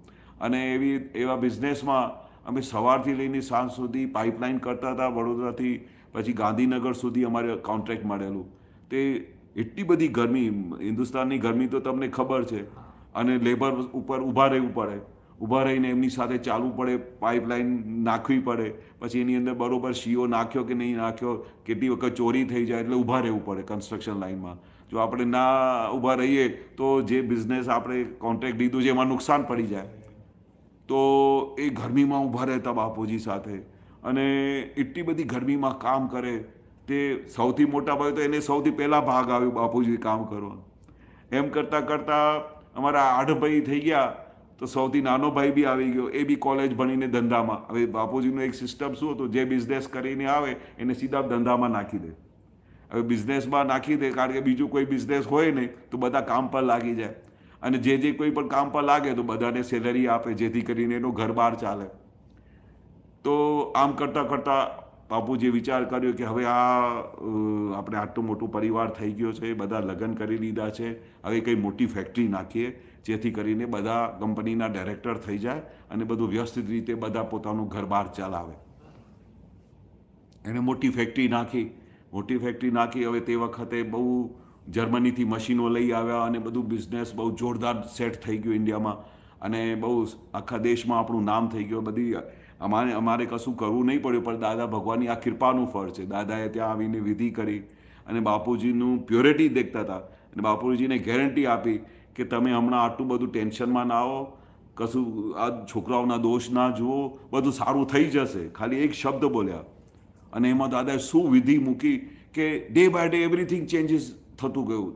અને એવી એવા બિઝનેસમાં અમે સવારથી લઈને સાંજ સુધી પાઇપલાઇન કરતા હતા વડોદરાથી પછી ગાંધીનગર સુધી અમારે કોન્ટ્રાક્ટ મળેલું તે એટલી બધી ગરમી હિન્દુસ્તાનની ગરમી તો તમને ખબર છે અને લેબર ઉપર ઊભા રહેવું પડે ઊભા રહીને એમની સાથે ચાલવું પડે પાઇપલાઇન નાખવી પડે પછી એની અંદર બરોબર સીઓ નાખ્યો કે નહીં નાખ્યો કેટલી વખત ચોરી થઈ જાય એટલે ઊભા રહેવું પડે કન્સ્ટ્રક્શન લાઇનમાં જો આપણે ના ઊભા રહીએ તો જે બિઝનેસ આપણે કોન્ટ્રાક્ટ લીધું છે એમાં નુકસાન પડી જાય તો એ ગરમીમાં ઊભા રહેતા બાપુજી સાથે અને એટલી બધી ગરમીમાં કામ કરે તે સૌથી મોટા ભાઈ તો એને સૌથી પહેલાં ભાગ આવ્યો બાપુજી કામ કરવાનો એમ કરતાં કરતાં અમારા આઠ ભાઈ થઈ ગયા તો સૌથી નાનો ભાઈ બી આવી ગયો એ બી કોલેજ ભણીને ધંધામાં હવે બાપુજીનો એક સિસ્ટમ શું હતું જે બિઝનેસ કરીને આવે એને સીધા ધંધામાં નાખી દે હવે બિઝનેસમાં નાખી દે કારણ કે બીજું કોઈ બિઝનેસ હોય નહીં તો બધા કામ પર લાગી જાય અને જે જે કોઈ પણ કામ પર લાગે તો બધાને સેલરી આપે જેથી કરીને એનું ઘર બહાર ચાલે તો આમ કરતાં કરતાં બાપુજીએ વિચાર કર્યો કે હવે આ આપણે આટલું મોટું પરિવાર થઈ ગયો છે બધા લગ્ન કરી લીધા છે હવે કંઈ મોટી ફેક્ટરી નાખીએ જેથી કરીને બધા કંપનીના ડાયરેક્ટર થઈ જાય અને બધું વ્યવસ્થિત રીતે બધા પોતાનું ઘર બહાર ચલાવે એણે મોટી ફેક્ટરી નાખી મોટી ફેક્ટરી નાખી હવે તે વખતે બહુ જર્મનીથી મશીનો લઈ આવ્યા અને બધું બિઝનેસ બહુ જોરદાર સેટ થઈ ગયું ઇન્ડિયામાં અને બહુ આખા દેશમાં આપણું નામ થઈ ગયું બધી અમારે અમારે કશું કરવું નહીં પડ્યું પણ દાદા ભગવાનની આ કૃપાનું ફળ છે દાદાએ ત્યાં આવીને વિધિ કરી અને બાપુજીનું પ્યોરિટી દેખતા હતા અને બાપુજીને ગેરંટી આપી કે તમે હમણાં આટલું બધું ટેન્શનમાં ના આવો કશું આ છોકરાઓના દોષ ના જુઓ બધું સારું થઈ જશે ખાલી એક શબ્દ બોલ્યા અને એમાં દાદાએ શું વિધિ મૂકી કે day by day everything changes થતું ગયું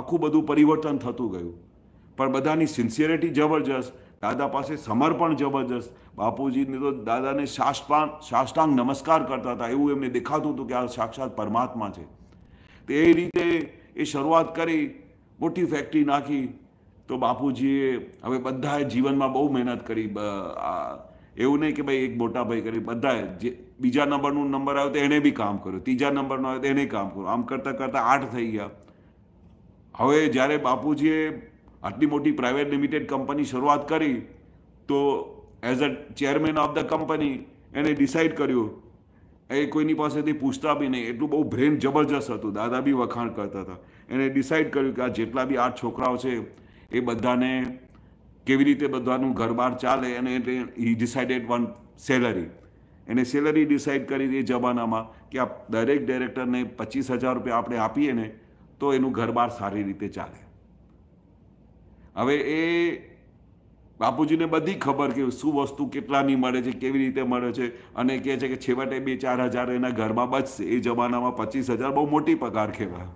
આખું બધું પરિવર્તન થતું ગયું પણ બધાની સિન્સિયરિટી જબરજસ્ત દાદા પાસે સમર્પણ જબરજસ્ત બાપુજીને તો દાદાને સાષ્ટાંગ સાષ્ટાંગ નમસ્કાર કરતા હતા એવું એમને દેખાતું હતું કે આ સાક્ષાત પરમાત્મા છે તે રીતે એ શરૂઆત કરી મોટી ફેક્ટરી નાખી તો બાપુજીએ હવે બધાએ જીવનમાં બહુ મહેનત કરી એવું નહીં કે ભાઈ એક મોટા ભાઈ કરી બધાએ જે બીજા નંબરનું નંબર આવ્યો તો એણે બી કામ કર્યું ત્રીજા નંબરનો આવ્યો તો એણે કામ કર્યું આમ કરતાં કરતાં આઠ થઈ ગયા હવે જ્યારે બાપુજીએ આટલી મોટી પ્રાઇવેટ લિમિટેડ કંપની શરૂઆત કરી તો as a chairman of the company એણે ડિસાઇડ કર્યું એ કોઈની પાસેથી પૂછતા બી નહીં એટલું બહુ બ્રેન જબરજસ્ત હતું દાદા બી વખાણ કરતા હતા એણે ડિસાઇડ કર્યું કે આ જેટલા બી આઠ છોકરાઓ છે એ બધાને કેવી રીતે બધાનું ઘરબાર ચાલે અને એટલે હી ડિસાઇડેડ વન સેલરી એને સેલરી ડિસાઇડ કરી એ જમાનામાં કે આ દરેક ડિરેક્ટરને પચીસ હજાર રૂપિયા આપણે આપીએ ને તો એનું ઘરબાર સારી રીતે ચાલે હવે એ બાપુજીને બધી ખબર કે શું વસ્તુ કેટલાની મળે છે કેવી રીતે મળે છે અને કહે છે કે છેવટે બે ચાર હજાર એના ઘરમાં બચશે એ જમાનામાં પચીસ હજાર બહુ મોટી પગાર કહેવાય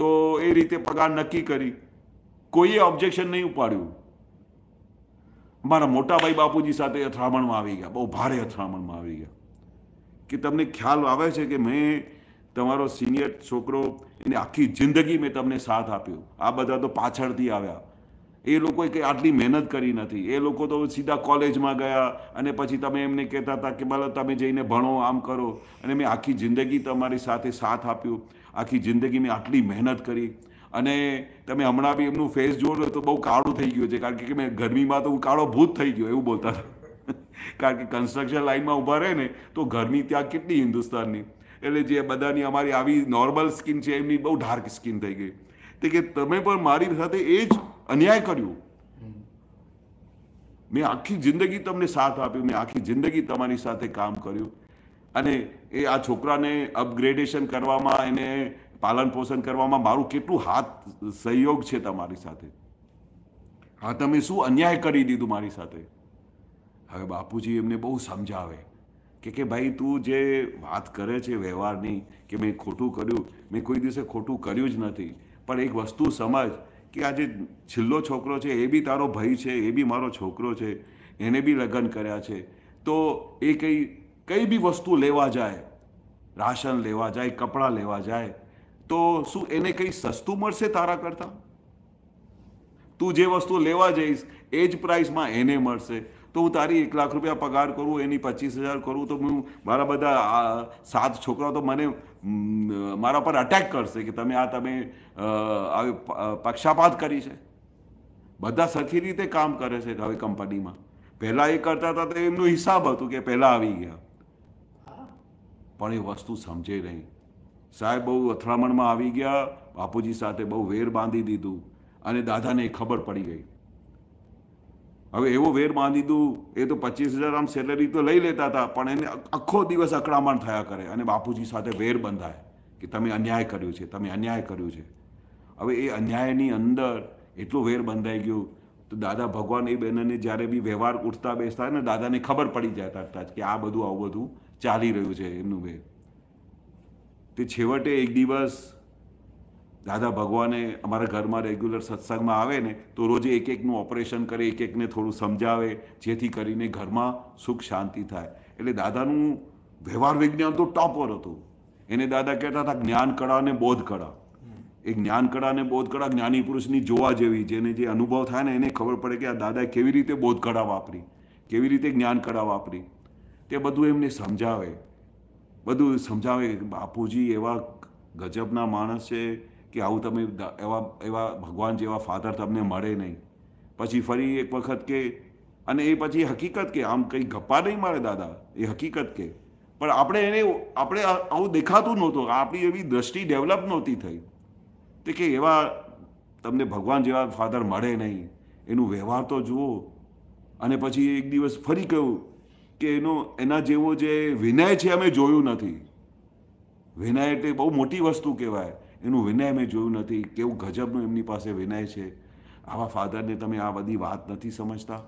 તો એ રીતે પગાર નક્કી કરી કોઈએ ઓબ્જેક્શન નહીં ઉપાડ્યું મારા મોટાભાઈ બાપુજી સાથે અથડામણમાં આવી ગયા બહુ ભારે અથડામણમાં આવી ગયા કે તમને ખ્યાલ આવે છે કે મેં તમારો સિનિયર છોકરો એની આખી જિંદગી મેં તમને સાથ આપ્યો આ બધા તો પાછળથી આવ્યા એ લોકોએ કંઈ આટલી મહેનત કરી નથી એ લોકો તો સીધા કોલેજમાં ગયા અને પછી તમે એમને કહેતા હતા કે ભલે તમે જઈને ભણો આમ કરો અને મેં આખી જિંદગી તમારી સાથે સાથ આપ્યો આખી જિંદગી મેં આટલી મહેનત કરી અને તમે હમણાં બી એમનું ફેસ જોવો તો બહુ કાળું થઈ ગયું છે કારણ કે મેં ગરમીમાં તો હું કાળો ભૂત થઈ ગયો એવું બોલતા કારણ કે કન્સ્ટ્રક્શન લાઇનમાં ઊભા રહે ને તો ગરમી ત્યાં કેટલી હિન્દુસ્તાનની એટલે જે બધાની અમારી આવી નોર્મલ સ્કિન છે એમની બહુ ડાર્ક સ્કિન થઈ ગઈ તે કે તમે પણ મારી સાથે એ જ અન્યાય કર્યો મેં આખી જિંદગી તમને સાથ આપ્યો મેં આખી જિંદગી તમારી સાથે કામ કર્યું અને એ આ છોકરાને અપગ્રેડેશન કરવામાં એને પાલન પોષણ કરવામાં મારું કેટલું હાથ સહયોગ છે તમારી સાથે હા તમે શું અન્યાય કરી દીધું મારી સાથે હવે બાપુજી એમને બહુ સમજાવે કે કે ભાઈ તું જે વાત કરે છે વ્યવહારની કે મેં ખોટું કર્યું મેં કોઈ દિવસે ખોટું કર્યું જ નથી પણ એક વસ્તુ સમજ કે આ જે છેલ્લો છોકરો છે એ બી તારો ભાઈ છે એ બી મારો છોકરો છે એને બી લગ્ન કર્યા છે તો એ કંઈ કંઈ બી વસ્તુ લેવા જાય રાશન લેવા જાય કપડાં લેવા જાય તો શું એને કંઈ સસ્તું મળશે તારા કરતાં તું જે વસ્તુ લેવા જઈશ એ જ પ્રાઇસમાં એને મળશે તો હું તારી એક લાખ રૂપિયા પગાર કરું એની પચીસ હજાર કરું તો હું મારા બધા સાત છોકરાઓ તો મને મારા પર અટેક કરશે કે તમે આ તમે પક્ષાપાત કરી છે બધા સરખી રીતે કામ કરે છે હવે કંપનીમાં પહેલાં એ કરતા હતા તો એમનો હિસાબ હતું કે પહેલાં આવી ગયા પણ એ વસ્તુ સમજે નહીં સાહેબ બહુ અથડામણમાં આવી ગયા બાપુજી સાથે બહુ વેર બાંધી દીધું અને દાદાને એ ખબર પડી ગઈ હવે એવો વેર બાંધી દીધું એ તો પચીસ હજાર આમ સેલેરી તો લઈ લેતા હતા પણ એને આખો દિવસ અકળામણ થયા કરે અને બાપુજી સાથે વેર બંધાય કે તમે અન્યાય કર્યું છે તમે અન્યાય કર્યું છે હવે એ અન્યાયની અંદર એટલું વેર બંધાઈ ગયું તો દાદા ભગવાન એ બહેનને જ્યારે બી વ્યવહાર ઉઠતા બેસતા ને દાદાને ખબર પડી જાય તરતા કે આ બધું આવું બધું ચાલી રહ્યું છે એમનું વેર તે છેવટે એક દિવસ દાદા ભગવાને અમારા ઘરમાં રેગ્યુલર સત્સંગમાં આવે ને તો રોજ એક એકનું ઓપરેશન કરે એક એકને થોડું સમજાવે જેથી કરીને ઘરમાં સુખ શાંતિ થાય એટલે દાદાનું વ્યવહાર વિજ્ઞાન તો ટોપર હતું એને દાદા કહેતા હતા જ્ઞાન કળા અને બોધ કળા એ જ્ઞાન કળા અને બોધ કળા જ્ઞાની પુરુષની જોવા જેવી જેને જે અનુભવ થાય ને એને ખબર પડે કે આ દાદા કેવી રીતે બોધ કળા વાપરી કેવી રીતે જ્ઞાન કળા વાપરી તે બધું એમને સમજાવે બધું સમજાવે બાપુજી એવા ગજબના માણસ છે કે આવું તમે એવા એવા ભગવાન જેવા ફાધર તમને મળે નહીં પછી ફરી એક વખત કે અને એ પછી હકીકત કે આમ કંઈ ગપ્પા નહીં મારે દાદા એ હકીકત કે પણ આપણે એને આપણે આવું દેખાતું નહોતું આપણી એવી દ્રષ્ટિ ડેવલપ નહોતી થઈ તે કે એવા તમને ભગવાન જેવા ફાધર મળે નહીં એનું વ્યવહાર તો જુઓ અને પછી એક દિવસ ફરી કહ્યું કે એનો એના જેવો જે વિનય છે અમે જોયું નથી વિનય એટલે બહુ મોટી વસ્તુ કહેવાય એનું વિનય મેં જોયું નથી કેવું ગજબનું એમની પાસે વિનય છે આવા ફાધરને તમે આ બધી વાત નથી સમજતા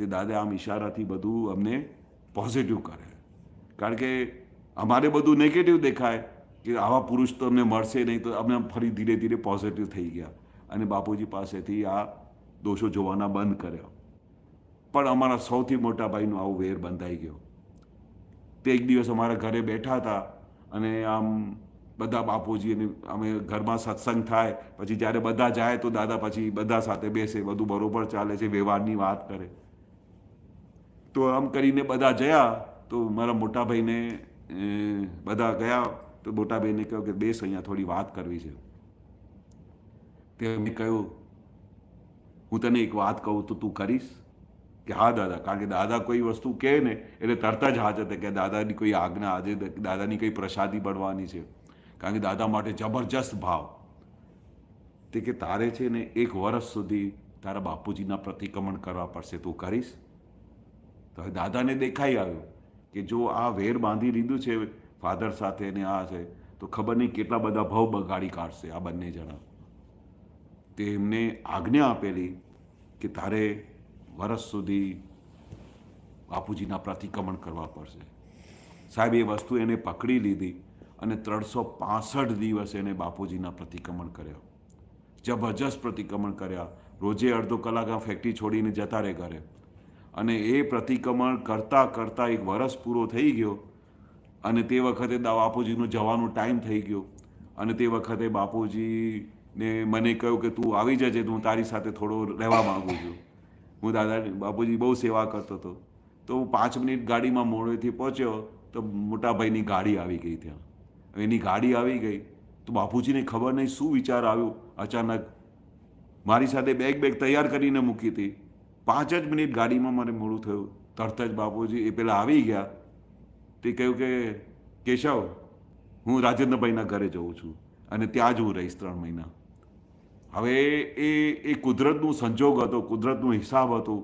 તે દાદા આમ ઈશારાથી બધું અમને પોઝિટિવ કરે કારણ કે અમારે બધું નેગેટિવ દેખાય કે આવા પુરુષ તો અમને મળશે નહીં તો અમે ફરી ધીરે ધીરે પોઝિટિવ થઈ ગયા અને બાપુજી પાસેથી આ દોષો જોવાના બંધ કર્યા પણ અમારા સૌથી મોટા ભાઈનો આવો વેર બંધાઈ ગયો તે એક દિવસ અમારા ઘરે બેઠા હતા અને આમ બધા બાપુજી અને અમે ઘરમાં સત્સંગ થાય પછી જ્યારે બધા જાય તો દાદા પછી બધા સાથે બેસે બધું બરોબર ચાલે છે વ્યવહારની વાત કરે તો આમ કરીને બધા જયા તો મારા મોટા ભાઈને બધા ગયા તો મોટાભાઈને ભાઈને કહ્યું કે બેસ અહીંયા થોડી વાત કરવી છે તે મેં કહ્યું હું તને એક વાત કહું તો તું કરીશ કે હા દાદા કારણ કે દાદા કોઈ વસ્તુ કહે ને એટલે તરત જ હાજર કે દાદાની કોઈ આજ્ઞા આજે દાદાની કંઈ પ્રસાદી બનવાની છે કારણ કે દાદા માટે જબરજસ્ત ભાવ તે કે તારે છે ને એક વર્ષ સુધી તારા બાપુજીના પ્રતિક્રમણ કરવા પડશે તું કરીશ તો હવે દાદાને દેખાઈ આવ્યું કે જો આ વેર બાંધી લીધું છે ફાધર સાથે ને આ છે તો ખબર નહીં કેટલા બધા ભાવ બગાડી કાઢશે આ બંને જણા તે એમને આજ્ઞા આપેલી કે તારે વર્ષ સુધી બાપુજીના પ્રતિક્રમણ કરવા પડશે સાહેબ એ વસ્તુ એને પકડી લીધી અને ત્રણસો પાસઠ દિવસ એને બાપુજીના પ્રતિક્રમણ કર્યા જબરજસ્ત પ્રતિક્રમણ કર્યા રોજે અડધો કલાક આ ફેક્ટરી છોડીને જતા રહે ઘરે અને એ પ્રતિક્રમણ કરતાં કરતાં એક વરસ પૂરો થઈ ગયો અને તે વખતે બાપુજીનો જવાનો ટાઈમ થઈ ગયો અને તે વખતે બાપુજીને મને કહ્યું કે તું આવી જજે હું તારી સાથે થોડો રહેવા માગું છું હું દાદાની બાપુજી બહુ સેવા કરતો હતો તો હું પાંચ મિનિટ ગાડીમાં મોડેથી પહોંચ્યો તો મોટાભાઈની ગાડી આવી ગઈ ત્યાં એની ગાડી આવી ગઈ તો બાપુજીને ખબર નહીં શું વિચાર આવ્યો અચાનક મારી સાથે બેગ બેગ તૈયાર કરીને મૂકી હતી પાંચ જ મિનિટ ગાડીમાં મને મોડું થયું તરત જ બાપુજી એ પહેલાં આવી ગયા તે કહ્યું કે કેશવ હું રાજેન્દ્રભાઈના ઘરે જઉં છું અને ત્યાં જ હું રહીશ ત્રણ મહિના હવે એ એ કુદરતનું સંજોગ હતો કુદરતનું હિસાબ હતો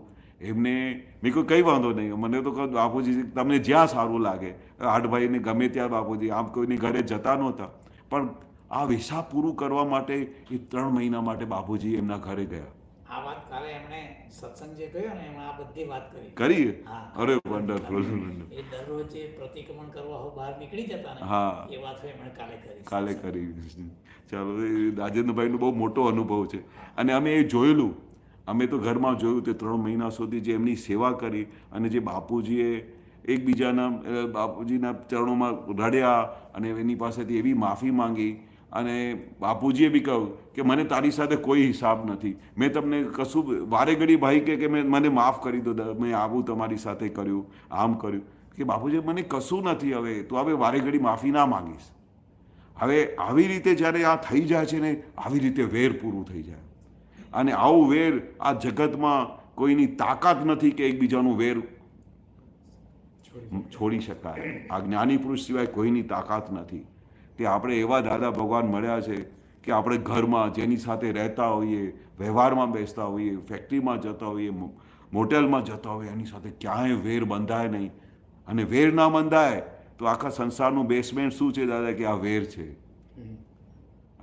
એમને મેં કોઈ કંઈ વાંધો નહીં મને તો કહું બાપુજી તમને જ્યાં સારું લાગે હાટભાઈને ગમે ત્યાં બાપુજી આમ કોઈની ઘરે જતા નહોતા પણ આ વિસા પૂરું કરવા માટે એ ત્રણ મહિના માટે બાપુજી એમના ઘરે ગયા આ વાત કાલે એમણે સત્સંગ જે કર્યો ને એમાં આ બધી વાત કરી કરી અરે વન્ડરફુલ એ દરરોજ જે પ્રતિક્રમણ કરવા હો બહાર નીકળી જતા ને હા એ વાત એમણે કાલે કરી કાલે કરી ચાલો રાજેન્દ્રભાઈનો બહુ મોટો અનુભવ છે અને અમે એ જોયેલું અમે તો ઘરમાં જોયું તે ત્રણ મહિના સુધી જે એમની સેવા કરી અને જે બાપુજીએ એકબીજાના બાપુજીના ચરણોમાં રડ્યા અને એની પાસેથી એવી માફી માંગી અને બાપુજીએ બી કહ્યું કે મને તારી સાથે કોઈ હિસાબ નથી મેં તમને કશું વારે ઘડી ભાઈ કે કે મેં મને માફ કરી દો મેં આવું તમારી સાથે કર્યું આમ કર્યું કે બાપુજી મને કશું નથી હવે તું હવે વારે ઘડી માફી ના માગીશ હવે આવી રીતે જ્યારે આ થઈ જાય છે ને આવી રીતે વેર પૂરું થઈ જાય અને આવું વેર આ જગતમાં કોઈની તાકાત નથી કે એકબીજાનું વેર છોડી શકાય આ જ્ઞાની પુરુષ સિવાય કોઈની તાકાત નથી તે આપણે એવા દાદા ભગવાન મળ્યા છે કે આપણે ઘરમાં જેની સાથે રહેતા હોઈએ વ્યવહારમાં બેસતા હોઈએ ફેક્ટરીમાં જતા હોઈએ મોટેલમાં જતા હોઈએ એની સાથે ક્યાંય વેર બંધાય નહીં અને વેર ના બંધાય તો આખા સંસારનું બેસમેન્ટ શું છે દાદા કે આ વેર છે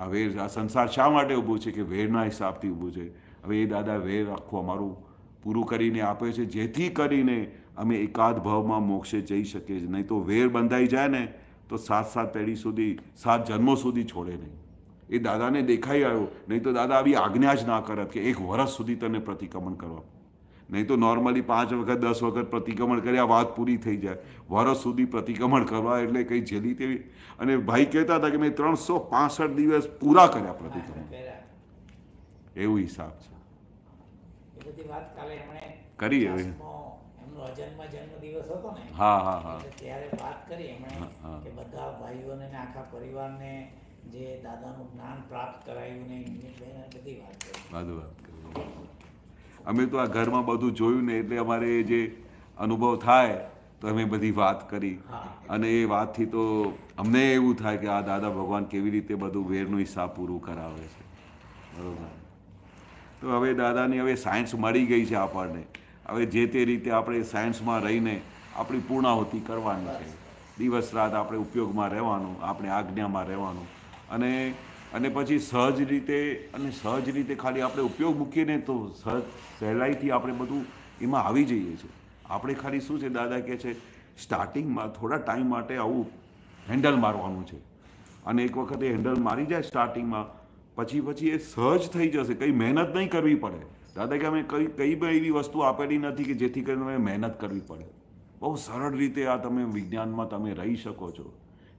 આ વેર આ સંસાર શા માટે ઊભું છે કે વેરના હિસાબથી ઊભું છે હવે એ દાદા વેર આખું અમારું પૂરું કરીને આપે છે જેથી કરીને અમે એકાદ ભાવમાં મોક્ષે જઈ શકીએ છીએ નહીં તો વેર બંધાઈ જાય ને તો સાત સાત પેઢી સુધી સાત જન્મો સુધી છોડે નહીં એ દાદાને દેખાઈ આવ્યો નહીં તો દાદા આવી આજ્ઞા જ ના કરત કે એક વર્ષ સુધી તને પ્રતિક્રમણ કરવા નહીં તો નોર્મલી પાંચ વખત દસ વખત પ્રતિક્રમણ કર્યા વાત પૂરી થઈ જાય વર્ષ સુધી પ્રતિક્રમણ કરવા એટલે કંઈ જેલી તેવી અને ભાઈ કહેતા હતા કે મેં ત્રણસો પાસઠ દિવસ પૂરા કર્યા પ્રતિક્રમણ એવું હિસાબ છે કરી હવે ભજનમાં જન્મદિવસ હતો ને હા હા હા ત્યારે વાત કરી એમણે કે બધા ભાઈઓને આખા પરિવારને જે દાદાનું જ્ઞાન પ્રાપ્ત કરાયું ને એમની બધી વાત કરી બધું વાત કરી અમે તો આ ઘરમાં બધું જોયું ને એટલે અમારે જે અનુભવ થાય તો અમે બધી વાત કરી અને એ વાતથી તો અમને એવું થાય કે આ દાદા ભગવાન કેવી રીતે બધું વેરનું હિસાબ પૂરું કરાવે છે બરોબર તો હવે દાદાની હવે સાયન્સ મળી ગઈ છે આપણને હવે જે તે રીતે આપણે સાયન્સમાં રહીને આપણી પૂર્ણાહુતિ કરવાની છે દિવસ રાત આપણે ઉપયોગમાં રહેવાનું આપણે આજ્ઞામાં રહેવાનું અને અને પછી સહજ રીતે અને સહજ રીતે ખાલી આપણે ઉપયોગ મૂકીને તો સહજ સહેલાઈથી આપણે બધું એમાં આવી જઈએ છીએ આપણે ખાલી શું છે દાદા કહે છે સ્ટાર્ટિંગમાં થોડા ટાઈમ માટે આવું હેન્ડલ મારવાનું છે અને એક વખત એ હેન્ડલ મારી જાય સ્ટાર્ટિંગમાં પછી પછી એ સહજ થઈ જશે કંઈ મહેનત નહીં કરવી પડે દાદા કે અમે કઈ કઈ પણ એવી વસ્તુ આપેલી નથી કે જેથી કરીને તમે મહેનત કરવી પડે બહુ સરળ રીતે આ તમે વિજ્ઞાનમાં તમે રહી શકો છો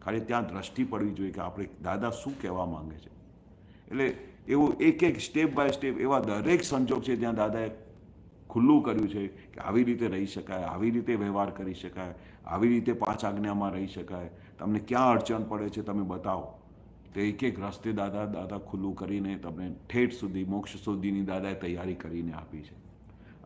ખાલી ત્યાં દ્રષ્ટિ પડવી જોઈએ કે આપણે દાદા શું કહેવા માંગે છે એટલે એવું એક એક સ્ટેપ બાય સ્ટેપ એવા દરેક સંજોગ છે ત્યાં દાદાએ ખુલ્લું કર્યું છે કે આવી રીતે રહી શકાય આવી રીતે વ્યવહાર કરી શકાય આવી રીતે પાંચ આજ્ઞામાં રહી શકાય તમને ક્યાં અડચણ પડે છે તમે બતાવો તો એક એક રસ્તે દાદા દાદા ખુલ્લું કરીને તમને ઠેઠ સુધી મોક્ષ સુધીની દાદાએ તૈયારી કરીને આપી છે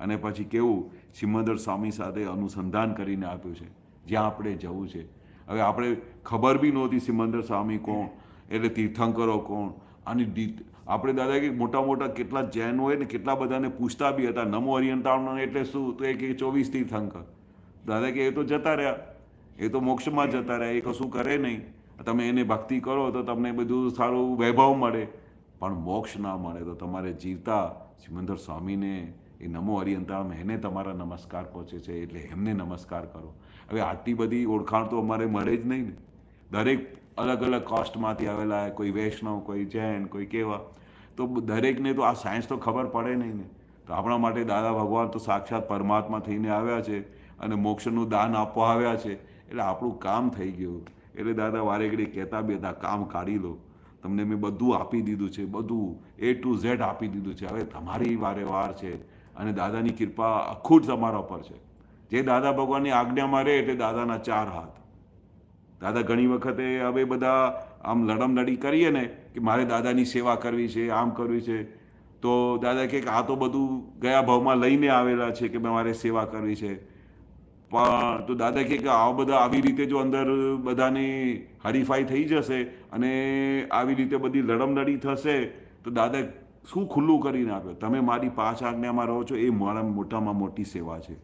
અને પછી કેવું સિમંદર સ્વામી સાથે અનુસંધાન કરીને આપ્યું છે જ્યાં આપણે જવું છે હવે આપણે ખબર બી નહોતી સિમંદર સ્વામી કોણ એટલે તીર્થંકરો કોણ અને આપણે દાદા કે મોટા મોટા કેટલા જૈન હોય ને કેટલા બધાને પૂછતા બી હતા નમો અરિયંતાણન એટલે શું તો એક એક ચોવીસ તીર્થંકર દાદા કે એ તો જતા રહ્યા એ તો મોક્ષમાં જતા રહ્યા એ કશું કરે નહીં તમે એને ભક્તિ કરો તો તમને બધું સારું વૈભવ મળે પણ મોક્ષ ના મળે તો તમારે જીવતા સિમંદર સ્વામીને એ નમો હરિયંતામ એને તમારા નમસ્કાર પહોંચે છે એટલે એમને નમસ્કાર કરો હવે આટલી બધી ઓળખાણ તો અમારે મળે જ નહીં ને દરેક અલગ અલગ કોસ્ટમાંથી આવેલા કોઈ વૈષ્ણવ કોઈ જૈન કોઈ કેવા તો દરેકને તો આ સાયન્સ તો ખબર પડે નહીં ને તો આપણા માટે દાદા ભગવાન તો સાક્ષાત પરમાત્મા થઈને આવ્યા છે અને મોક્ષનું દાન આપવા આવ્યા છે એટલે આપણું કામ થઈ ગયું એટલે દાદા વારે ઘડી કહેતા બેતા કામ કાઢી લો તમને મેં બધું આપી દીધું છે બધું એ ટુ ઝેડ આપી દીધું છે હવે તમારી વારે વાર છે અને દાદાની કૃપા આખું તમારા ઉપર છે જે દાદા ભગવાનની આજ્ઞા મારે એટલે દાદાના ચાર હાથ દાદા ઘણી વખતે હવે બધા આમ લડમ લડી કરીએ ને કે મારે દાદાની સેવા કરવી છે આમ કરવી છે તો દાદા કે આ તો બધું ગયા ભાવમાં લઈને આવેલા છે કે મારે સેવા કરવી છે પણ તો દાદા કહે કે આ બધા આવી રીતે જો અંદર બધાની હરીફાઈ થઈ જશે અને આવી રીતે બધી લડમલડી થશે તો દાદા શું ખુલ્લું કરીને આપ્યો તમે મારી પાંચ આજ્ઞામાં રહો છો એ મારા મોટામાં મોટી સેવા છે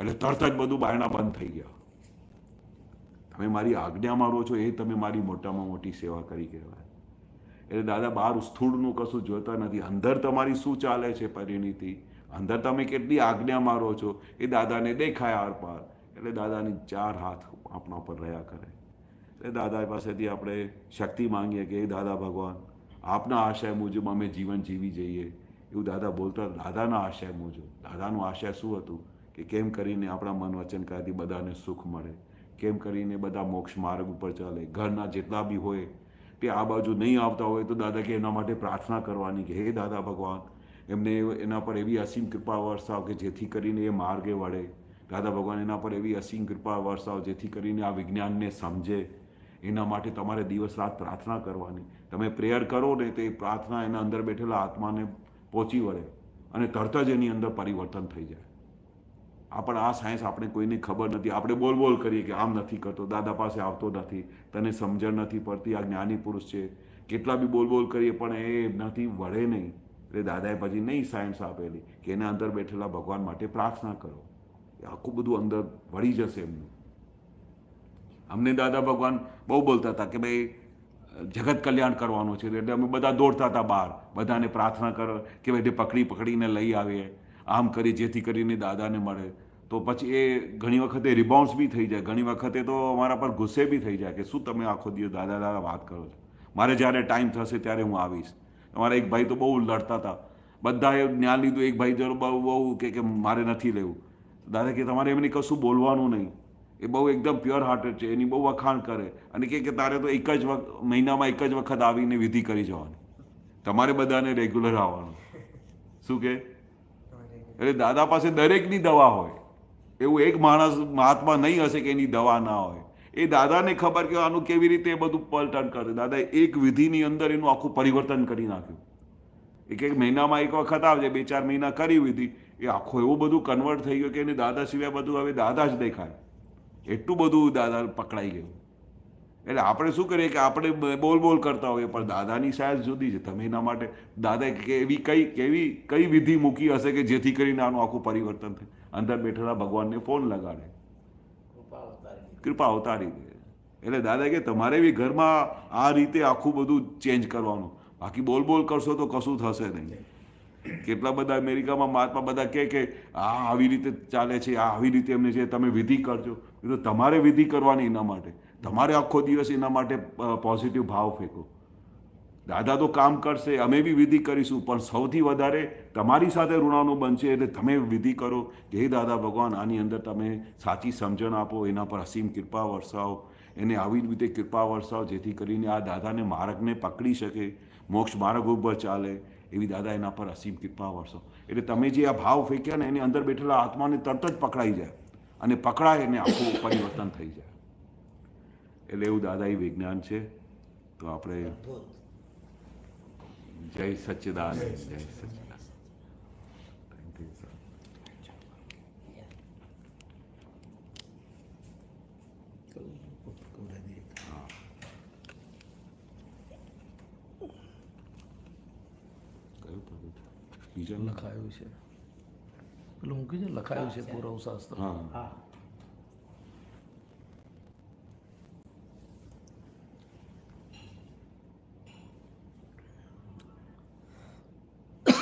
એટલે તરત જ બધું બારણા બંધ થઈ ગયા તમે મારી આજ્ઞામાં રહો છો એ તમે મારી મોટામાં મોટી સેવા કરી કહેવાય એટલે દાદા બહાર સ્થૂળનું કશું જોતા નથી અંદર તમારી શું ચાલે છે પરિણીતિ અંદર તમે કેટલી આજ્ઞા મારો છો એ દાદાને દેખાય આરપાર એટલે દાદાની ચાર હાથ આપણા પર રહ્યા કરે એટલે દાદા પાસેથી આપણે શક્તિ માંગીએ કે એ દાદા ભગવાન આપના આશય મુજબ અમે જીવન જીવી જઈએ એવું દાદા બોલતા દાદાના આશય મુજબ દાદાનું આશય શું હતું કે કેમ કરીને આપણા મન વચન કાર્યથી બધાને સુખ મળે કેમ કરીને બધા મોક્ષ માર્ગ ઉપર ચાલે ઘરના જેટલા બી હોય તે આ બાજુ નહીં આવતા હોય તો દાદા કે એના માટે પ્રાર્થના કરવાની કે હે દાદા ભગવાન એમને એના પર એવી અસીમ કૃપા વરસાવ કે જેથી કરીને એ માર્ગે વળે દાદા ભગવાન એના પર એવી અસીમ કૃપા વરસાવ જેથી કરીને આ વિજ્ઞાનને સમજે એના માટે તમારે દિવસ રાત પ્રાર્થના કરવાની તમે પ્રેયર કરો ને તો એ પ્રાર્થના એના અંદર બેઠેલા આત્માને પહોંચી વળે અને તરત જ એની અંદર પરિવર્તન થઈ જાય આપણ આ સાયન્સ આપણે કોઈને ખબર નથી આપણે બોલ બોલ કરીએ કે આમ નથી કરતો દાદા પાસે આવતો નથી તને સમજણ નથી પડતી આ જ્ઞાની પુરુષ છે કેટલા બી બોલ બોલ કરીએ પણ એ નથી વળે નહીં એટલે દાદાએ પછી નહીં સાયન્સ આપેલી કે એના અંદર બેઠેલા ભગવાન માટે પ્રાર્થના કરો એ આખું બધું અંદર વળી જશે એમનું અમને દાદા ભગવાન બહુ બોલતા હતા કે ભાઈ જગત કલ્યાણ કરવાનું છે એટલે અમે બધા દોડતા હતા બહાર બધાને પ્રાર્થના કરો કે ભાઈ પકડી પકડીને લઈ આવીએ આમ કરી જેથી કરીને દાદાને મળે તો પછી એ ઘણી વખતે રિબાઉન્સ બી થઈ જાય ઘણી વખતે તો અમારા પર ગુસ્સે બી થઈ જાય કે શું તમે આખો દિવસ દાદા દાદા વાત કરો છો મારે જ્યારે ટાઈમ થશે ત્યારે હું આવીશ અમારા એક ભાઈ તો બહુ લડતા હતા બધાએ જ્ઞાન લીધું એક ભાઈ જરો બહુ બહુ કે કે મારે નથી લેવું દાદા કે તમારે એમને કશું બોલવાનું નહીં એ બહુ એકદમ પ્યોર હાર્ટેડ છે એની બહુ વખાણ કરે અને કે કે તારે તો એક જ વખત મહિનામાં એક જ વખત આવીને વિધિ કરી જવાની તમારે બધાને રેગ્યુલર આવવાનું શું કે એટલે દાદા પાસે દરેકની દવા હોય એવું એક માણસ મહાત્મા નહીં હશે કે એની દવા ના હોય એ દાદાને ખબર કે આનું કેવી રીતે બધું પલટન કરે દાદાએ એક વિધિની અંદર એનું આખું પરિવર્તન કરી નાખ્યું એક એક મહિનામાં એક વખત આવજે બે ચાર મહિના કરી વિધિ એ આખો એવું બધું કન્વર્ટ થઈ ગયું કે એને દાદા સિવાય બધું હવે દાદા જ દેખાય એટલું બધું દાદા પકડાઈ ગયું એટલે આપણે શું કરીએ કે આપણે બોલ બોલ કરતા હોઈએ પણ દાદાની સાયદ જુદી છે તમે એના માટે દાદા કે એવી કઈ કેવી કઈ વિધિ મૂકી હશે કે જેથી કરીને આનું આખું પરિવર્તન થાય અંદર બેઠેલા ભગવાનને ફોન લગાડે કૃપા અવતારી દે એટલે દાદા કે તમારે બી ઘરમાં આ રીતે આખું બધું ચેન્જ કરવાનું બાકી બોલ બોલ કરશો તો કશું થશે નહીં કેટલા બધા અમેરિકામાં મહાત્મા બધા કહે કે આ આવી રીતે ચાલે છે આ આવી રીતે એમને છે તમે વિધિ કરજો તો તમારે વિધિ કરવાની એના માટે તમારે આખો દિવસ એના માટે પોઝિટિવ ભાવ ફેંકો દાદા તો કામ કરશે અમે બી વિધિ કરીશું પણ સૌથી વધારે તમારી સાથે ઋણાનું બનશે એટલે તમે વિધિ કરો કે હે દાદા ભગવાન આની અંદર તમે સાચી સમજણ આપો એના પર અસીમ કૃપા વરસાવો એને આવી જ રીતે કૃપા વરસાવો જેથી કરીને આ દાદાને માર્ગને પકડી શકે મોક્ષ માર્ગ ઉપર ચાલે એવી દાદા એના પર અસીમ કૃપા વરસો એટલે તમે જે આ ભાવ ફેંક્યા ને એની અંદર બેઠેલા આત્માને તરત જ પકડાઈ જાય અને પકડાય એને આખું પરિવર્તન થઈ જાય એટલે એવું દાદા એ વિજ્ઞાન છે તો આપણે જય સચિદાન જય સચિદાન થેન્ક લખાયું છે પેલું હું કીધું લખાયું છે પૂરવ શાસ્ત્ર હા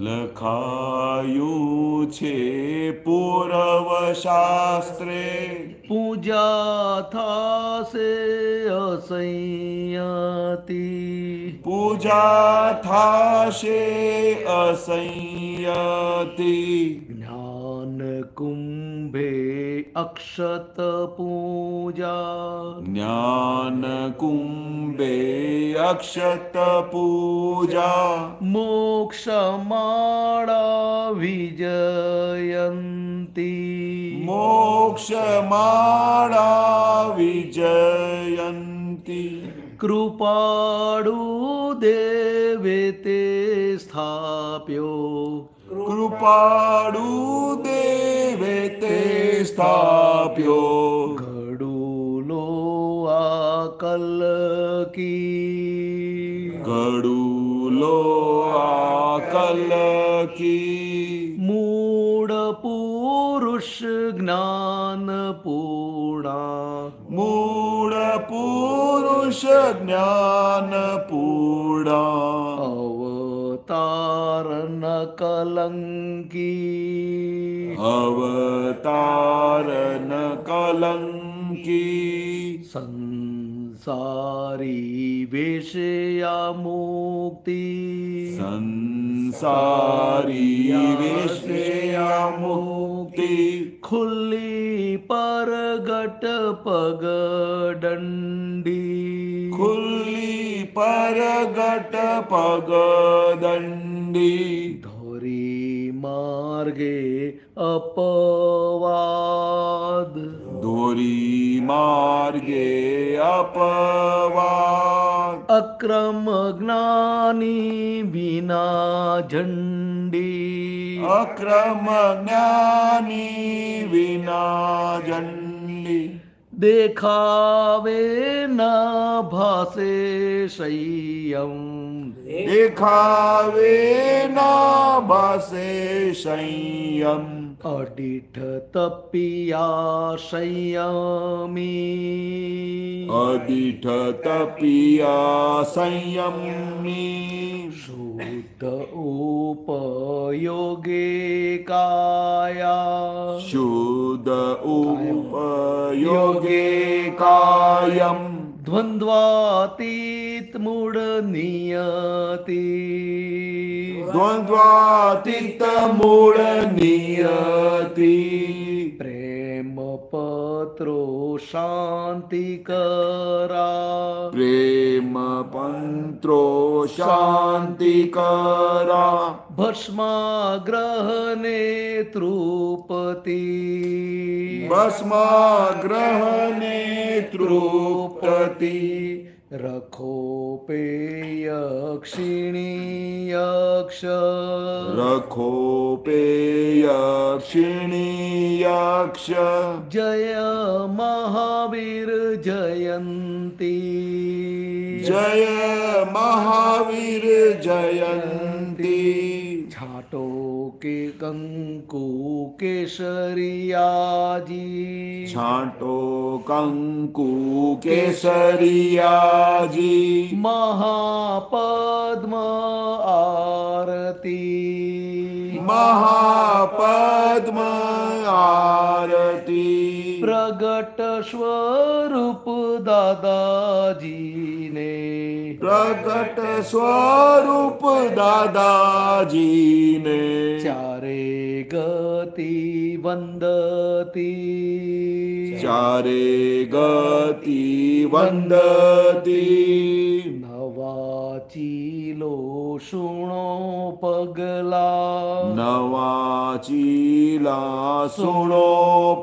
લખાયું છે પૂર્વશાસ્ત્રે પૂજા થાશે અસંયતિ પૂજા થાશે અસંયતિ જ્ઞાન ज्ञानकुम्भे अक्षतपूजा ज्ञानकुम्भे अक्षतपूजा मोक्षमाणा विजयन्ति मोक्षमाणा विजयन्ति कृपाडु देवे ते स्थाप्यो કૃપાળુ દેવે તે સ્થાપ્યો ઘડુલો આ કલકી ઘડુલો આ કલકી મૂળ પુરુષ જ્ઞાન પૂર્ણા મૂળ પુરુષ જ્ઞાન પૂર્ણા અવતારન કલંકી અવતારન કલંકી સંસારી વેશયા મુક્તિ સંસારી વેશયા મુક્તિ ખુલ્લી પરગટ પગડંડી ખુલ્લી પરગટ પગદંડી ધોરી માર્ગે અપવાદ ધોરી માર્ગે અપવાદ અક્રમ જ્ઞાની વિના ઝંડી અક્રમ જ્ઞાની વિના ઝંડી દેખાવે ન ભાસે શૈયમ દેખાવે ન ભાસે શૈયમ અડીઠ તપિયા સંયમી અડીઠ તપિયા સંયમી શુદ્ધ ઉપયોગે કાયા શુદ્ધ ઉપયોગે કાયમ द्वन्द्वातीत मूड नियति द्वन्द्वातीत मूड नियति प्रेम પત્રો શાંતિ કરા પ્રેમ પંત્રો શાંતિ કરા ભસ્માગ્રહને તૃપતિ ભસ્માગ્રહને તૃપતિ रखोपे यक्षिणी यक्ष रखोपे यक्षिणी यक्ष जय महावीर जयन्ती जय महावीर जयन्ती छाटो के कंकु केसरिया जी छाटो कंकु केसरिया जी महापद्म आरती महापद्म आरती प्रगट स्वरूप दादाजी ने પ્રગટ સ્વરૂપ દાદાજીને ચારે ગતિ વંદતી ચારે ગતિ વંદતી નવાચી લો सुणो पगला नवाचीला सुणो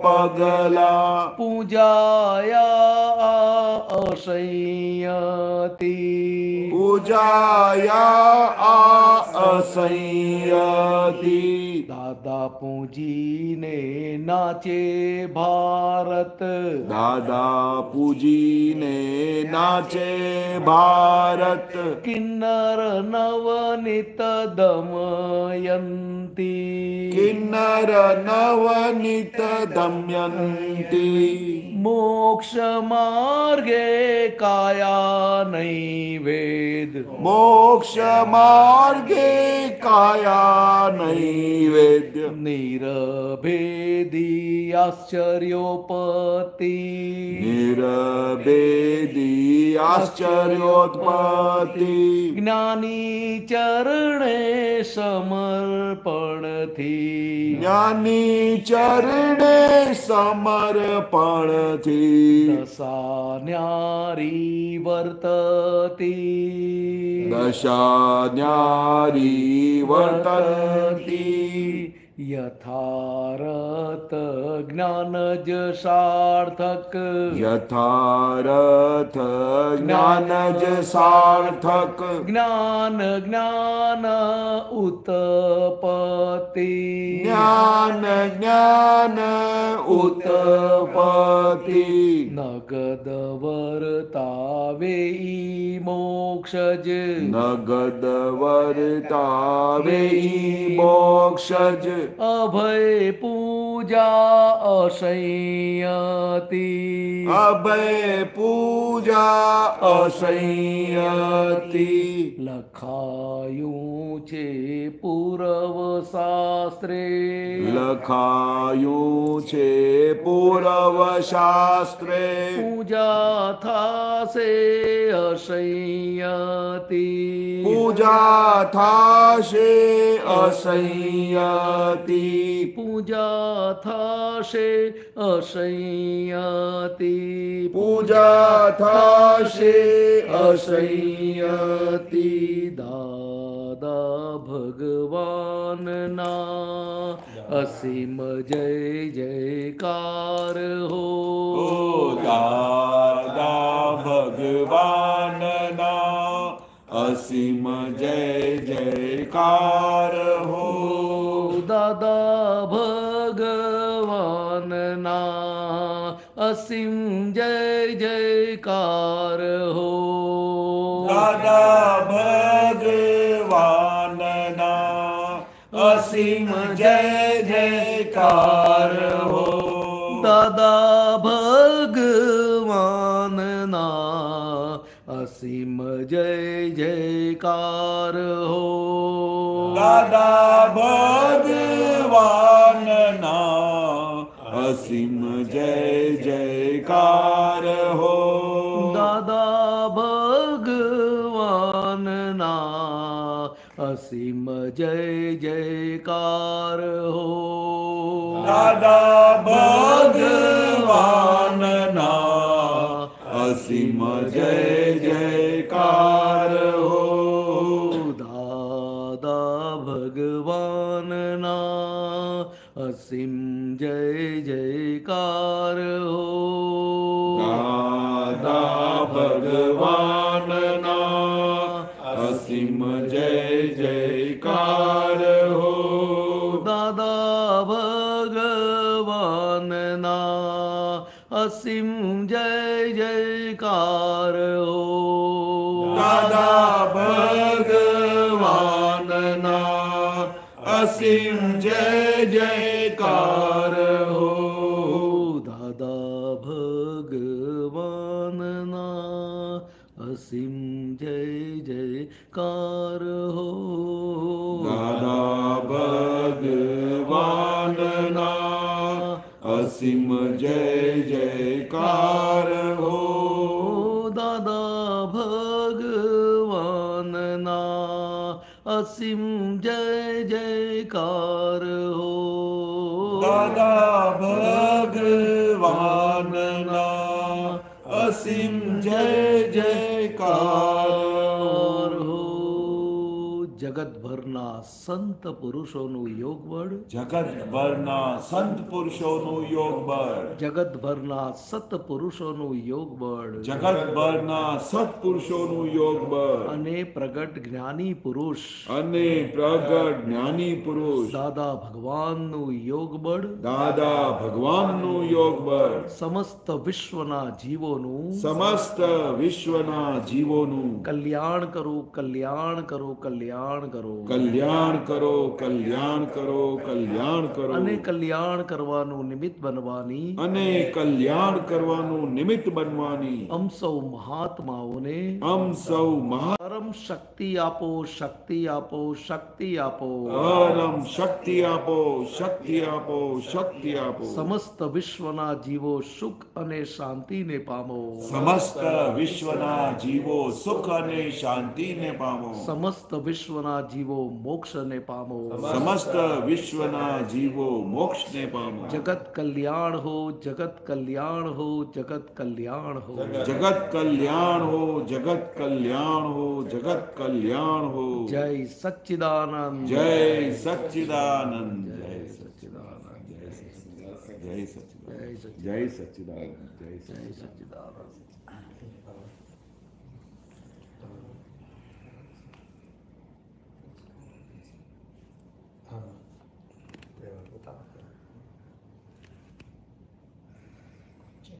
पगला पूजाया असंयती पूजाया असंयती दादा पूजी ने नाचे भारत दादा पूजी ने नाचे भारत किन्नर नवनीत दमयंती किन्नर नवनीत दमयंती मोक्ष मार्गे काया नैवेद मोक्ष मार्गे काया नैवेद નિરભેદી આશ્ચર્યોપતિ નિરભેદી આશ્ચર્યોત્પત્તિ જ્ઞાની ચરણે સમર્પણથી જ્ઞાની ચરણે સમર્પણથી દશા ન્યારી વર્તતી દશા ન્યારી વર્તતી यथारत ज्ञानज सार्थक यथारथ ज्ञानज सार्थक ज्ञान ज्ञान उत्पत्ति ज्ञान ज्ञान उत्पत्ति नगदवरता वेयि मोक्षज नगदवरता वेयि मोक्षज અભય પૂ पूजा असंयति अभय पूजा असंयति लखायु चे पूरवशास्त्रे लखायु चे पूरवशास्त्रे पूजा था से असंयति पूजा था से असंयति पूजा થશે અસંયતી પૂજા થશે અસંયતી દાદા ભગવાનના અસીમ જય જયકાર હો દાદા ભગવાનના અસીમ જય જયકાર હો દાદા ભ ભગવાનના અસીમ જય જયકાર હો દાદા ભગવાનના અસીમ જય જયકાર હો દાદા ભગવાનના અસીમ જય જયકાર હો દાદા ભગવાન અસીમ જય જયકાર હો દાદા ભગવાનના અસીમ જય જયકાર હો દાદા ભગવાનના અસીમ જય જયકાર હો દાદા ભગવાનના અસીમ जय जयकार दादा ना असीम जय जयकार हो भगवान ना असीम जय जयकार भगवान ना असीम जय जय કાર હો દાદા ભગવાનના અસીમ જય જયકાર હો દાદા ભગવાનના અસીમ જય જયકાર હો દાદા ભગવાનના અસીમ જય ભરના સંત પુરુષોનું યોગ બળ જગત ભરના સંત પુરુષોનું યોગ બળ જગત ભરના સત પુરુષોનું યોગ બળ જગત ભરના સત પુરુષોનું યોગ બળ અને પ્રગટ જ્ઞાની પુરુષ અને પ્રગટ જ્ઞાની પુરુષ દાદા ભગવાનનું યોગ બળ દાદા ભગવાનનું યોગ બળ સમસ્ત વિશ્વના જીવોનું સમસ્ત વિશ્વના જીવોનું કલ્યાણ કરો કલ્યાણ કરો કલ્યાણ કરો કલ્યાણ કરો કલ્યાણ કરો કલ્યાણ કરો અને કલ્યાણ કરવાનું નિમિત્ત બનવાની અને કલ્યાણ કરવાનું નિમિત્ત બનવાની અમ સૌ મહાત્માઓને અમ સૌ પરમ શક્તિ આપો શક્તિ આપો શક્તિ આપો પરમ શક્તિ આપો શક્તિ આપો શક્તિ આપો સમસ્ત વિશ્વના જીવો સુખ અને શાંતિ ને પામો સમસ્ત વિશ્વના જીવો સુખ અને શાંતિ ને પામો સમસ્ત વિશ્વના જીવો મોક્ષને પામો સમસ્ત વિશ્વના જીવો મોક્ષને પામો જગત કલ્યાણ હો જગત કલ્યાણ હો જગત કલ્યાણ હો જગત કલ્યાણ હો જગત કલ્યાણ હો જગત કલ્યાણ હો જય સચ્ચિદાનંદ જય સચ્ચિદાનંદ જય સચ્ચિદાનંદ જય સચ્ચિદાનંદ જય સચ્ચિદાનંદ જય સચ્ચિદાનંદ જય સચ્ચિદાનંદ